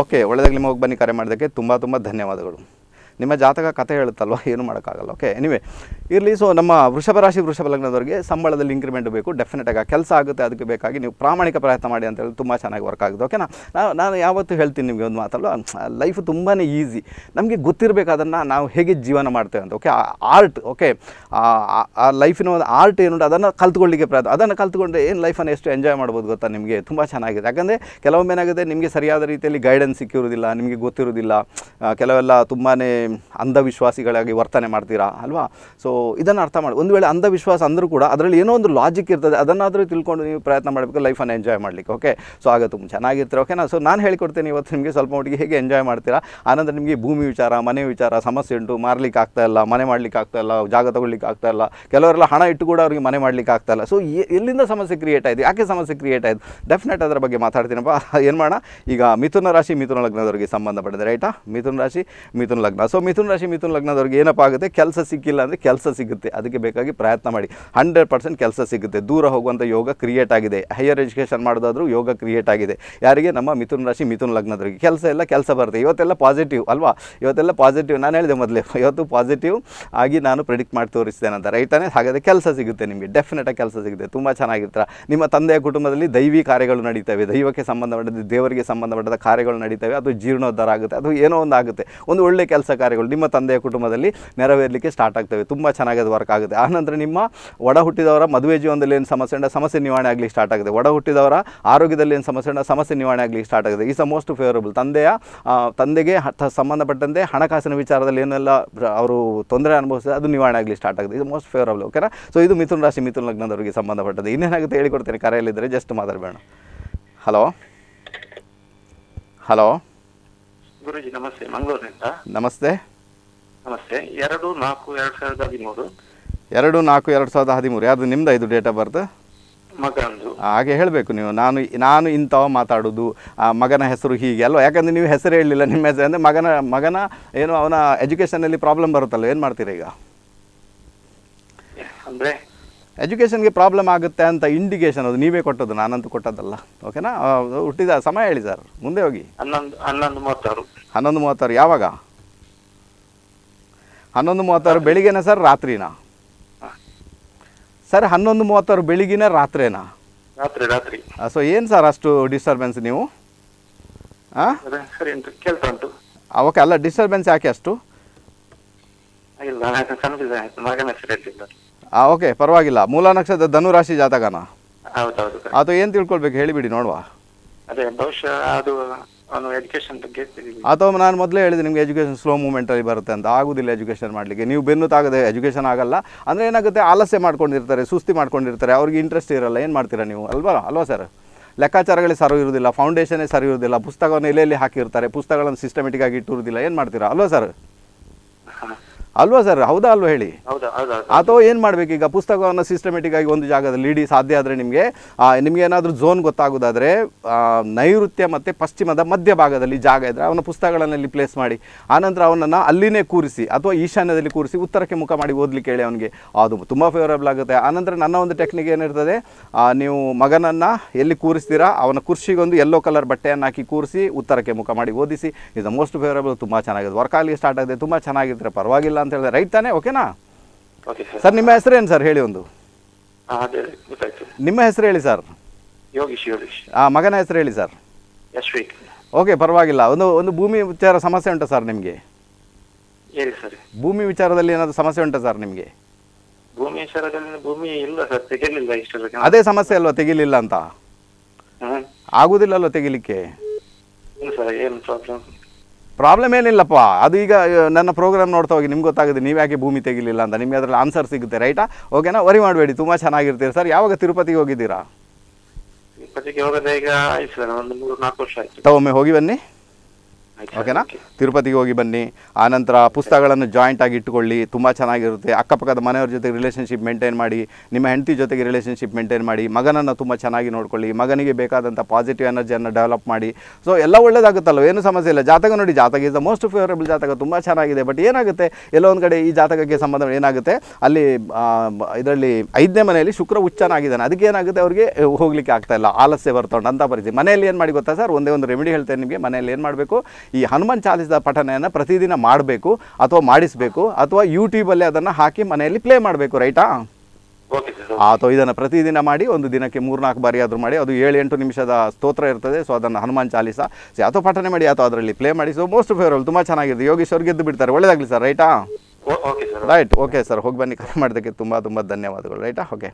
ಓಕೆ ಒಳ್ಳೇದಾಗಲಿ ಹೋಗಿ ಬನ್ನಿ ಕರೆ ಮಾಡೋದಕ್ಕೆ ತುಂಬ ತುಂಬ ಧನ್ಯವಾದಗಳು ನಿಮ್ಮ ಜಾತಕ ಕತೆ ಹೇಳುತ್ತಲ್ವ ಏನು ಮಾಡೋಕ್ಕಾಗಲ್ಲ ಓಕೆ ಎನಿವೆ ಇರಲಿ ಸೊ ನಮ್ಮ ವೃಷಭ ರಾಶಿ ವೃಷಭ ಲಗ್ನದವರಿಗೆ ಸಂಬಳದಲ್ಲಿ ಇಂಕ್ರಿಮೆಂಟ್ ಬೇಕು ಡೆಫಿನೆಟಾಗಿ ಕೆಲಸ ಆಗುತ್ತೆ ಅದಕ್ಕೆ ಬೇಕಾಗಿ ನೀವು ಪ್ರಾಮಾಣಿಕ ಪ್ರಯತ್ನ ಮಾಡಿ ಅಂತ ಹೇಳಿ ತುಂಬ ಚೆನ್ನಾಗಿ ವರ್ಕ್ ಆಗುತ್ತೆ ಓಕೆನಾ ನಾನು ನಾನು ಯಾವತ್ತೂ ಹೇಳ್ತೀನಿ ನಿಮಗೆ ಒಂದು ಮಾತಲ್ಲ ಲೈಫ್ ತುಂಬಾ ಈಸಿ ನಮಗೆ ಗೊತ್ತಿರಬೇಕಾದನ್ನು ನಾವು ಹೇಗೆ ಜೀವನ ಮಾಡ್ತೇವೆ ಅಂತ ಓಕೆ ಆರ್ಟ್ ಓಕೆ ಆ ಲೈಫಿನ ಒಂದು ಆರ್ಟ್ ಏನುಂಟು ಅದನ್ನು ಕಲ್ತ್ಕೊಳ್ಳಿಕ್ಕೆ ಪ್ರಯತ್ನ ಅದನ್ನು ಕಲ್ತ್ಕೊಂಡ್ರೆ ಏನು ಲೈಫನ್ನು ಎಷ್ಟು ಎಂಜಾಯ್ ಮಾಡ್ಬೋದು ಗೊತ್ತಾ ನಿಮಗೆ ತುಂಬ ಚೆನ್ನಾಗಿದೆ ಯಾಕಂದರೆ ಕೆಲವೊಮ್ಮೆ ಏನಾಗುತ್ತೆ ನಿಮಗೆ ಸರಿಯಾದ ರೀತಿಯಲ್ಲಿ ಗೈಡೆನ್ಸ್ ಸಿಕ್ಕಿರೋದಿಲ್ಲ ನಿಮಗೆ ಗೊತ್ತಿರೋದಿಲ್ಲ ಕೆಲವೆಲ್ಲ ತುಂಬಾ ಅಂಧವಿಶ್ವಾಸಿಗಳಾಗಿ ವರ್ತನೆ ಮಾಡ್ತೀರಾ ಅಲ್ವಾ ಸೊ ಇದನ್ನು ಅರ್ಥ ಮಾಡಿ ಒಂದು ವೇಳೆ ಅಂಧವಿಶ್ವಾಸ ಅಂದರೂ ಕೂಡ ಅದರಲ್ಲಿ ಏನೋ ಒಂದು ಲಾಜಿಕ್ ಇರ್ತದೆ ಅದನ್ನಾದರೂ ತಿಳ್ಕೊಂಡು ನೀವು ಪ್ರಯತ್ನ ಮಾಡಬೇಕು ಲೈಫನ್ನು ಎಂಜಾಯ್ ಮಾಡಲಿಕ್ಕೆ ಓಕೆ ಸೊ ಆಗ ತುಂಬ ಚೆನ್ನಾಗಿರ್ತೀರ ಓಕೆನಾ ಸೊ ನಾನು ಹೇಳಿಕೊಡ್ತೀನಿ ಇವತ್ತು ನಿಮಗೆ ಸ್ವಲ್ಪ ಮಟ್ಟಿಗೆ ಹೇಗೆ ಎಂಜಾಯ್ ಮಾಡ್ತೀರಾ ಆನಂತರ ನಿಮಗೆ ಭೂಮಿ ವಿಚಾರ ಮನೆ ವಿಚಾರ ಸಮಸ್ಯೆ ಉಂಟು ಮಾರ್ಲಿಕ್ಕೆ ಆಗ್ತಾ ಇಲ್ಲ ಮನೆ ಮಾಡಲಿಕ್ಕೆ ಆಗ್ತಾ ಇಲ್ಲ ಜಾಗ ತಗೊಳ್ಳಿಕ್ಕೆ ಆಗ್ತಾ ಇಲ್ಲ ಕೆಲವರೆಲ್ಲ ಹಣ ಇಟ್ಟು ಕೂಡ ಅವರಿಗೆ ಮನೆ ಮಾಡ್ಲಿಕ್ಕೆ ಆಗ್ತಾ ಇಲ್ಲ ಸೊ ಎಲ್ಲಿಂದ ಸಮಸ್ಯೆ ಕ್ರಿಯೇಟ್ ಆಯಿತು ಯಾಕೆ ಸಮಸ್ಯೆ ಕ್ರಿಯೇಟ್ ಆಯಿತು ಡೆಫಿನೆಟ್ ಅದರ ಬಗ್ಗೆ ಮಾತಾಡ್ತೀನಪ್ಪ ಏನು ಮಾಡೋಣ ಈಗ ಮಿಥುನ ರಾಶಿ ಮಿಥುನ ಲಗ್ನದವರಿಗೆ ಸಂಬಂಧಪಟ್ಟಿದೆ ರೈಟಾ ಮಿಥುನ ರಾಶಿ ಮಿಥುನ ಲಗ್ನ ಸೊ ಮಿಥುನ್ ರಾಶಿ ಮಿಥುನ್ ಲಗ್ನದವ್ರಿಗೆ ಏನಪ್ಪ ಆಗುತ್ತೆ ಕೆಲಸ ಸಿಕ್ಕಿಲ್ಲ ಅಂದರೆ ಕೆಲಸ ಸಿಗುತ್ತೆ ಅದಕ್ಕೆ ಬೇಕಾಗಿ ಪ್ರಯತ್ನ ಮಾಡಿ ಹಂಡ್ರೆಡ್ ಪರ್ಸೆಂಟ್ ಕೆಲಸ ಸಿಗುತ್ತೆ ದೂರ ಹೋಗುವಂಥ ಯೋಗ ಕ್ರಿಯೇಟ್ ಆಗಿದೆ ಹೈಯರ್ ಎಜುಕೇಷನ್ ಮಾಡೋದಾದ್ರೂ ಯೋಗ ಕ್ರಿಯೇಟ್ ಆಗಿದೆ ಯಾರಿಗೆ ನಮ್ಮ ಮಿಥುನ್ ರಾಶಿ ಮಿಥುನ್ ಲಗ್ನದವ್ರಿಗೆ ಕೆಲಸ ಎಲ್ಲ ಕೆಲಸ ಬರುತ್ತೆ ಇವತ್ತೆಲ್ಲ ಪಾಸಿಟಿವ್ ಅಲ್ವಾ ಇವತ್ತೆಲ್ಲ ಪಾಸಿಟಿವ್ ನಾನು ಹೇಳಿದೆ ಮೊದಲೇ ಇವತ್ತು ಪಾಸಿಟಿವ್ ಆಗಿ ನಾನು ಪ್ರಿಡಿಕ್ಟ್ ಮಾಡಿ ತೋರಿಸ್ತೇನೆ ಅಂತ ರೈಟನೇ ಹಾಗಾದರೆ ಕೆಲಸ ಸಿಗುತ್ತೆ ನಿಮಗೆ ಡೆಫಿನೆಟಾಗಿ ಕೆಲಸ ಸಿಗುತ್ತೆ ತುಂಬ ಚೆನ್ನಾಗಿರ್ತಾರೆ ನಿಮ್ಮ ತಂದೆಯ ಕುಟುಂಬದಲ್ಲಿ ದೈವಿ ಕಾರ್ಯಗಳು ನಡೀತವೆ ದೈವಕ್ಕೆ ಸಂಬಂಧಪಟ್ಟ ದೇವರಿಗೆ ಸಂಬಂಧಪಟ್ಟ ಕಾರ್ಯಗಳು ನಡೀತವೆ ಅದು ಜೀರ್ಣೋದ್ಧಾರ ಆಗುತ್ತೆ ಅದು ಏನೋ ಒಂದು ಆಗುತ್ತೆ ಒಂದು ಒಳ್ಳೆ ಕೆಲಸ ಕಾರ್ಯಗಳು ನಿಮ್ಮ ತಂದೆಯ ಕುಟುಂಬದಲ್ಲಿ ನೆರವೇರಲಿಕ್ಕೆ ಸ್ಟಾರ್ಟ್ ಆಗ್ತವೆ ತುಂಬ ಚೆನ್ನಾಗಿ ಅದು ವರ್ಕ್ ಆಗುತ್ತೆ ಆನಂತರ ನಿಮ್ಮ ಒಡ ಹುಟ್ಟಿದವರ ಮದುವೆ ಜೀವನದಲ್ಲಿ ಏನು ಸಮಸ್ಯೆ ಸಮಸ್ಯೆ ನಿವಾರಣೆ ಆಗಲಿಕ್ಕೆ ಸ್ಟಾರ್ಟ್ ಆಗುತ್ತೆ ಒಡ ಹುಟ್ಟಿದವರ ಆರೋಗ್ಯದಲ್ಲಿ ಏನು ಸಮಸ್ಯೆ ಸಮಸ್ಯೆ ನಿವಾರಣೆ ಆಗಲಿಕ್ಕೆ ಸ್ಟಾರ್ಟ್ ಆಗಿದೆ ಈಸ್ ಅ ಮೋಸ್ಟ್ ಫೇವರಬಲ್ ತಂದೆಯ ತಂದೆಗೆ ಸಂಬಂಧಪಟ್ಟಂತೆ ಹಣಕಾಸಿನ ವಿಚಾರದಲ್ಲಿ ಏನೆಲ್ಲ ಅವರು ತೊಂದರೆ ಅನುಭವಿಸಿದೆ ಅದು ನಿವಾರಣೆ ಆಗಲಿ ಸ್ಟಾರ್ಟ್ ಆಗುತ್ತೆ ಅ ಮೋಸ್ಟ್ ಫೇವರಬಲ್ ಓಕೆನಾ ಸೊ ಇದು ಮಿಥುನ್ ರಾಶಿ ಮಿಥುನ್ ಲಗ್ನದವರಿಗೆ ಸಂಬಂಧಪಟ್ಟದ್ದು ಇನ್ನೇನಾಗುತ್ತೆ ಹೇಳಿಕೊಡ್ತೇನೆ ಕರೆಯಲ್ಲಿದ್ದರೆ ಜಸ್ಟ್ ಮಾತಾಡಬೇಡ ಹಲೋ ಹಲೋ ಗುರುಜಿ ನಮಸ್ತೆ ಮಂಗಳೂರಿನಿಂದ ನಮಸ್ತೆ ನಮಸ್ತೆ ಎರಡು ನಾಲ್ಕು ಎರಡು ಸಾವಿರದ ಹದಿಮೂರು ಎರಡು ನಾಲ್ಕು ಎರಡು ಸಾವಿರದ ಹದಿಮೂರು ಯಾವುದು ನಿಮ್ದು ಐದು ಡೇಟ್ ಆಫ್ ಬರ್ತ್ ಮಗನದು ಹಾಗೆ ಹೇಳಬೇಕು ನೀವು ನಾನು ನಾನು ಇಂಥವ ಮಾತಾಡೋದು ಆ ಮಗನ ಹೆಸರು ಹೀಗೆ ಅಲ್ವಾ ಯಾಕಂದ್ರೆ ನೀವು ಹೆಸರು ಹೇಳಲಿಲ್ಲ ನಿಮ್ಮ ಹೆಸರು ಅಂದರೆ ಮಗನ ಮಗನ ಏನು ಅವನ ಎಜುಕೇಷನಲ್ಲಿ ಪ್ರಾಬ್ಲಮ್ ಬರುತ್ತಲ್ಲ ಏನು ಮಾಡ್ತೀರಾ ಈಗ ಅಂದರೆ ಎಜುಕೇಷನ್ಗೆ ಪ್ರಾಬ್ಲಮ್ ಆಗುತ್ತೆ ಅಂತ ಇಂಡಿಕೇಶನ್ ಅದು ನೀವೇ ಕೊಟ್ಟದ್ದು ನಾನಂತೂ ಕೊಟ್ಟದ್ದಲ್ಲ ಓಕೆನಾ ಹುಟ್ಟಿದ ಸಮಯ ಹೇಳಿ ಸರ್ ಮುಂದೆ ಹೋಗಿ ಹನ್ನೊಂದು ಹನ್ನೊಂದು ಮೂವತ್ತಾರು ಯಾವಾಗ ಹನ್ನೊಂದು ಮೂವತ್ತಾರು ಬೆಳಿಗ್ಗೆನ ಸರ್ ರಾತ್ರಿನಾ ಸರ್ ಹನ್ನೊಂದು ಮೂವತ್ತಾರು ಬೆಳಿಗ್ಗೆನ ರಾತ್ರೇನಾ ರಾತ್ರಿ ರಾತ್ರಿ ಸೊ ಏನು ಸರ್ ಅಷ್ಟು ಡಿಸ್ಟರ್ಬೆನ್ಸ್ ನೀವು ಓಕೆ ಅಲ್ಲ ಡಿಸ್ಟರ್ಬೆನ್ಸ್ ಯಾಕೆ ಅಷ್ಟು ಇಲ್ಲ ಆ ಓಕೆ ಪರವಾಗಿಲ್ಲ ಮೂಲ ನಕ್ಷತ್ರ ಧನು ರಾಶಿ ಜಾತಕನ ಅದು ಏನು ತಿಳ್ಕೊಳ್ಬೇಕು ಹೇಳಿಬಿಡಿ ನೋಡುವ ಅದು ಅಥವಾ ನಾನು ಮೊದಲೇ ಹೇಳಿದೆ ನಿಮಗೆ ಎಜುಕೇಶನ್ ಸ್ಲೋ ಅಲ್ಲಿ ಬರುತ್ತೆ ಅಂತ ಆಗುದಿಲ್ಲ ಎಜುಕೇಶನ್ ಮಾಡ್ಲಿಕ್ಕೆ ನೀವು ಬೆನ್ನು ತಾಗದೆ ಎಜುಕೇಶನ್ ಆಗಲ್ಲ ಅಂದ್ರೆ ಏನಾಗುತ್ತೆ ಆಲಸ್ಯ ಮಾಡ್ಕೊಂಡಿರ್ತಾರೆ ಸುಸ್ತಿ ಮಾಡ್ಕೊಂಡಿರ್ತಾರೆ ಅವ್ರಿಗೆ ಇಂಟ್ರೆಸ್ಟ್ ಇರಲ್ಲ ಏನ್ ಮಾಡ್ತೀರಾ ನೀವು ಅಲ್ವಾ ಅಲ್ವಾ ಸರ್ ಲೆಕ್ಕಾಚಾರಗಳೇ ಸರಿ ಇರುವುದಿಲ್ಲ ಫೌಂಡೇಶನ್ ಸರಿ ಇರೋದಿಲ್ಲ ಪುಸ್ತಕವನ್ನು ಎಲ್ಲೆಲ್ಲಿ ಹಾಕಿರ್ತಾರೆ ಪುಸ್ತಕಗಳನ್ನು ಸಿಸ್ಟಮೆಟಿಕ್ ಆಗಿ ಇಟ್ಟಿರುವುದಿಲ್ಲ ಏನ್ ಮಾಡ್ತೀರಾ ಅಲ್ವಾ ಸರ್ ಅಲ್ವಾ ಸರ್ ಹೌದಾ ಅಲ್ವಾ ಹೇಳಿ ಅಥವಾ ಏನು ಮಾಡ್ಬೇಕು ಈಗ ಪುಸ್ತಕವನ್ನು ಸಿಸ್ಟಮೆಟಿಕ್ ಆಗಿ ಒಂದು ಜಾಗದಲ್ಲಿ ಇಡಿ ಸಾಧ್ಯ ಆದರೆ ನಿಮಗೆ ನಿಮ್ಗೆ ಏನಾದ್ರೂ ಝೋನ್ ಗೊತ್ತಾಗೋದಾದ್ರೆ ನೈಋತ್ಯ ಮತ್ತು ಪಶ್ಚಿಮದ ಮಧ್ಯ ಭಾಗದಲ್ಲಿ ಜಾಗ ಇದ್ದರೆ ಅವನ ಪುಸ್ತಕಗಳನ್ನಲ್ಲಿ ಪ್ಲೇಸ್ ಮಾಡಿ ಆನಂತರ ಅವನನ್ನು ಅಲ್ಲಿನೇ ಕೂರಿಸಿ ಅಥವಾ ಈಶಾನ್ಯದಲ್ಲಿ ಕೂರಿಸಿ ಉತ್ತರಕ್ಕೆ ಮುಖ ಮಾಡಿ ಓದಲಿಕ್ಕೆ ಹೇಳಿ ಅವನಿಗೆ ಅದು ತುಂಬ ಫೇವರೇಬಲ್ ಆಗುತ್ತೆ ಆನಂತರ ನನ್ನ ಒಂದು ಟೆಕ್ನಿಕ್ ಏನಿರ್ತದೆ ನೀವು ಮಗನನ್ನು ಎಲ್ಲಿ ಕೂರಿಸ್ತೀರಾ ಅವನ ಒಂದು ಯೆಲ್ಲೋ ಕಲರ್ ಬಟ್ಟೆಯನ್ನು ಹಾಕಿ ಕೂರಿಸಿ ಉತ್ತರಕ್ಕೆ ಮುಖ ಮಾಡಿ ಓದಿಸಿ ಇದು ಮೋಸ್ಟ್ ಫೇವರೇಬಲ್ ತುಂಬ ಚೆನ್ನಾಗಿದೆ ವರ್ಕ್ ಆಗಲಿ ಸ್ಟಾರ್ಟ್ ಆಗಿದೆ ತುಂಬ ಚೆನ್ನಾಗಿದ್ರೆ ಪರವಾಗಿಲ್ಲ ಅಂತ ಅಂತ ಹೇಳಿದ್ರೆ ರೈಟ್ ತಾನೇ ಓಕೆನಾ ಸರ್ ನಿಮ್ಮ ಹೆಸರು ಏನ್ ಸರ್ ಹೇಳಿ ಒಂದು ನಿಮ್ಮ ಹೆಸರು ಹೇಳಿ ಸರ್ ಆ ಮಗನ ಹೆಸರು ಹೇಳಿ ಸರ್ ಓಕೆ ಪರವಾಗಿಲ್ಲ ಒಂದು ಒಂದು ಭೂಮಿ ವಿಚಾರ ಸಮಸ್ಯೆ ಉಂಟು ಸರ್ ನಿಮಗೆ ಭೂಮಿ ವಿಚಾರದಲ್ಲಿ ಏನಾದರೂ ಸಮಸ್ಯೆ ಉಂಟಾ ಸರ್ ನಿಮಗೆ ಅದೇ ಸಮಸ್ಯೆ ಅಲ್ವಾ ತೆಗಿಲಿಲ್ಲ ಅಂತ ಆಗುದಿಲ್ಲ ಅಲ್ವಾ ತೆಗಿಲಿಕ್ಕೆ ಪ್ರಾಬ್ಲಮ್ ಏನಿಲ್ಲಪ್ಪ ಅದು ಈಗ ನನ್ನ ಪ್ರೋಗ್ರಾಮ್ ನೋಡ್ತಾ ಹೋಗಿ ನಿಮ್ಗೆ ಗೊತ್ತಾಗುತ್ತೆ ನೀವು ಯಾಕೆ ಭೂಮಿ ತೆಗಿಲಿಲ್ಲ ಅಂತ ನಿಮಗೆ ಅದರಲ್ಲಿ ಆನ್ಸರ್ ಸಿಗುತ್ತೆ ರೈಟಾ ಓಕೆನಾ ವರಿ ಮಾಡಬೇಡಿ ತುಂಬ ಚೆನ್ನಾಗಿರ್ತೀರಿ ಸರ್ ಯಾವಾಗ ತಿರುಪತಿಗೆ ಹೋಗಿದ್ದೀರಾ ತಿರುಪತಿಗೆ ಈಗ ನಾಲ್ಕು ವರ್ಷ ಹೋಗಿ ಬನ್ನಿ ಓಕೆನಾ ತಿರುಪತಿಗೆ ಹೋಗಿ ಬನ್ನಿ ಆನಂತರ ಪುಸ್ತಕಗಳನ್ನು ಜಾಯಿಂಟ್ ಆಗಿ ಇಟ್ಕೊಳ್ಳಿ ತುಂಬ ಚೆನ್ನಾಗಿರುತ್ತೆ ಅಕ್ಕಪಕ್ಕದ ಮನೆಯವ್ರ ಜೊತೆ ರಿಲೇಷನ್ಶಿಪ್ ಮೇಂಟೈನ್ ಮಾಡಿ ನಿಮ್ಮ ಹೆಂಡತಿ ಜೊತೆಗೆ ರಿಲೇಷನ್ಶಿಪ್ ಮೇಂಟೈನ್ ಮಾಡಿ ಮಗನನ್ನು ತುಂಬ ಚೆನ್ನಾಗಿ ನೋಡ್ಕೊಳ್ಳಿ ಮಗನಿಗೆ ಬೇಕಾದಂಥ ಪಾಸಿಟಿವ್ ಎನರ್ಜಿಯನ್ನು ಡೆವಲಪ್ ಮಾಡಿ ಸೊ ಎಲ್ಲ ಒಳ್ಳೇದಾಗುತ್ತಲ್ಲ ಏನು ಸಮಸ್ಯೆ ಇಲ್ಲ ಜಾತಕ ನೋಡಿ ಜಾತಕ ಇಸ್ ದ ಮೋಸ್ಟ್ ಫೇವರೇಬಲ್ ಜಾತಕ ತುಂಬ ಚೆನ್ನಾಗಿದೆ ಬಟ್ ಏನಾಗುತ್ತೆ ಎಲ್ಲೋ ಒಂದು ಕಡೆ ಈ ಜಾತಕಕ್ಕೆ ಸಂಬಂಧ ಏನಾಗುತ್ತೆ ಅಲ್ಲಿ ಇದರಲ್ಲಿ ಐದನೇ ಮನೆಯಲ್ಲಿ ಶುಕ್ರ ಹುಚ್ಚನಾಗಿದ್ದಾನೆ ಅದಕ್ಕೆ ಏನಾಗುತ್ತೆ ಅವರಿಗೆ ಹೋಗ್ಲಿಕ್ಕೆ ಆಗ್ತಾ ಇಲ್ಲ ಆಲಸ್ಯ ಬರ್ತೊಂಡು ಅಂತ ಪರಿಸ್ಥಿತಿ ಮನೆಯಲ್ಲಿ ಏನು ಮಾಡಿ ಗೊತ್ತಾ ಸರ್ ಒಂದೇ ಒಂದು ರೆಮಿಡಿ ಹೇಳ್ತೇನೆ ನಿಮಗೆ ಮನೆಯಲ್ಲಿ ಏನು ಮಾಡಬೇಕು ಈ ಹನುಮಾನ್ ಚಾಲಿಸಿದ ಪಠನೆಯನ್ನು ಪ್ರತಿದಿನ ಮಾಡಬೇಕು ಅಥವಾ ಮಾಡಿಸಬೇಕು ಅಥವಾ ಯೂಟ್ಯೂಬಲ್ಲಿ ಅದನ್ನು ಹಾಕಿ ಮನೆಯಲ್ಲಿ ಪ್ಲೇ ಮಾಡಬೇಕು ರೈಟಾ ಅಥವಾ ಇದನ್ನು ಪ್ರತಿದಿನ ಮಾಡಿ ಒಂದು ದಿನಕ್ಕೆ ಮೂರ್ನಾಲ್ಕು ಬಾರಿ ಆದರೂ ಮಾಡಿ ಅದು ಏಳು ಎಂಟು ನಿಮಿಷದ ಸ್ತೋತ್ರ ಇರ್ತದೆ ಸೊ ಅದನ್ನು ಹನುಮಾನ್ ಸೊ ಅಥವಾ ಪಠನೆ ಮಾಡಿ ಅಥವಾ ಅದರಲ್ಲಿ ಪ್ಲೇ ಮಾಡಿ ಸೊ ಮೋಸ್ಟ್ ಫೇವರಲ್ ತುಂಬ ಚೆನ್ನಾಗಿದೆ ಯೋಗೇಶ್ವರ್ ಗೆದ್ದು ಬಿಡ್ತಾರೆ ಒಳ್ಳೇದಾಗಲಿ ಸರ್ ರೈಟಾ ರೈಟ್ ಓಕೆ ಸರ್ ಹೋಗಿ ಬನ್ನಿ ಕರೆ ಮಾಡೋದಕ್ಕೆ ತುಂಬ ತುಂಬ ಧನ್ಯವಾದಗಳು ರೈಟಾ ಓಕೆ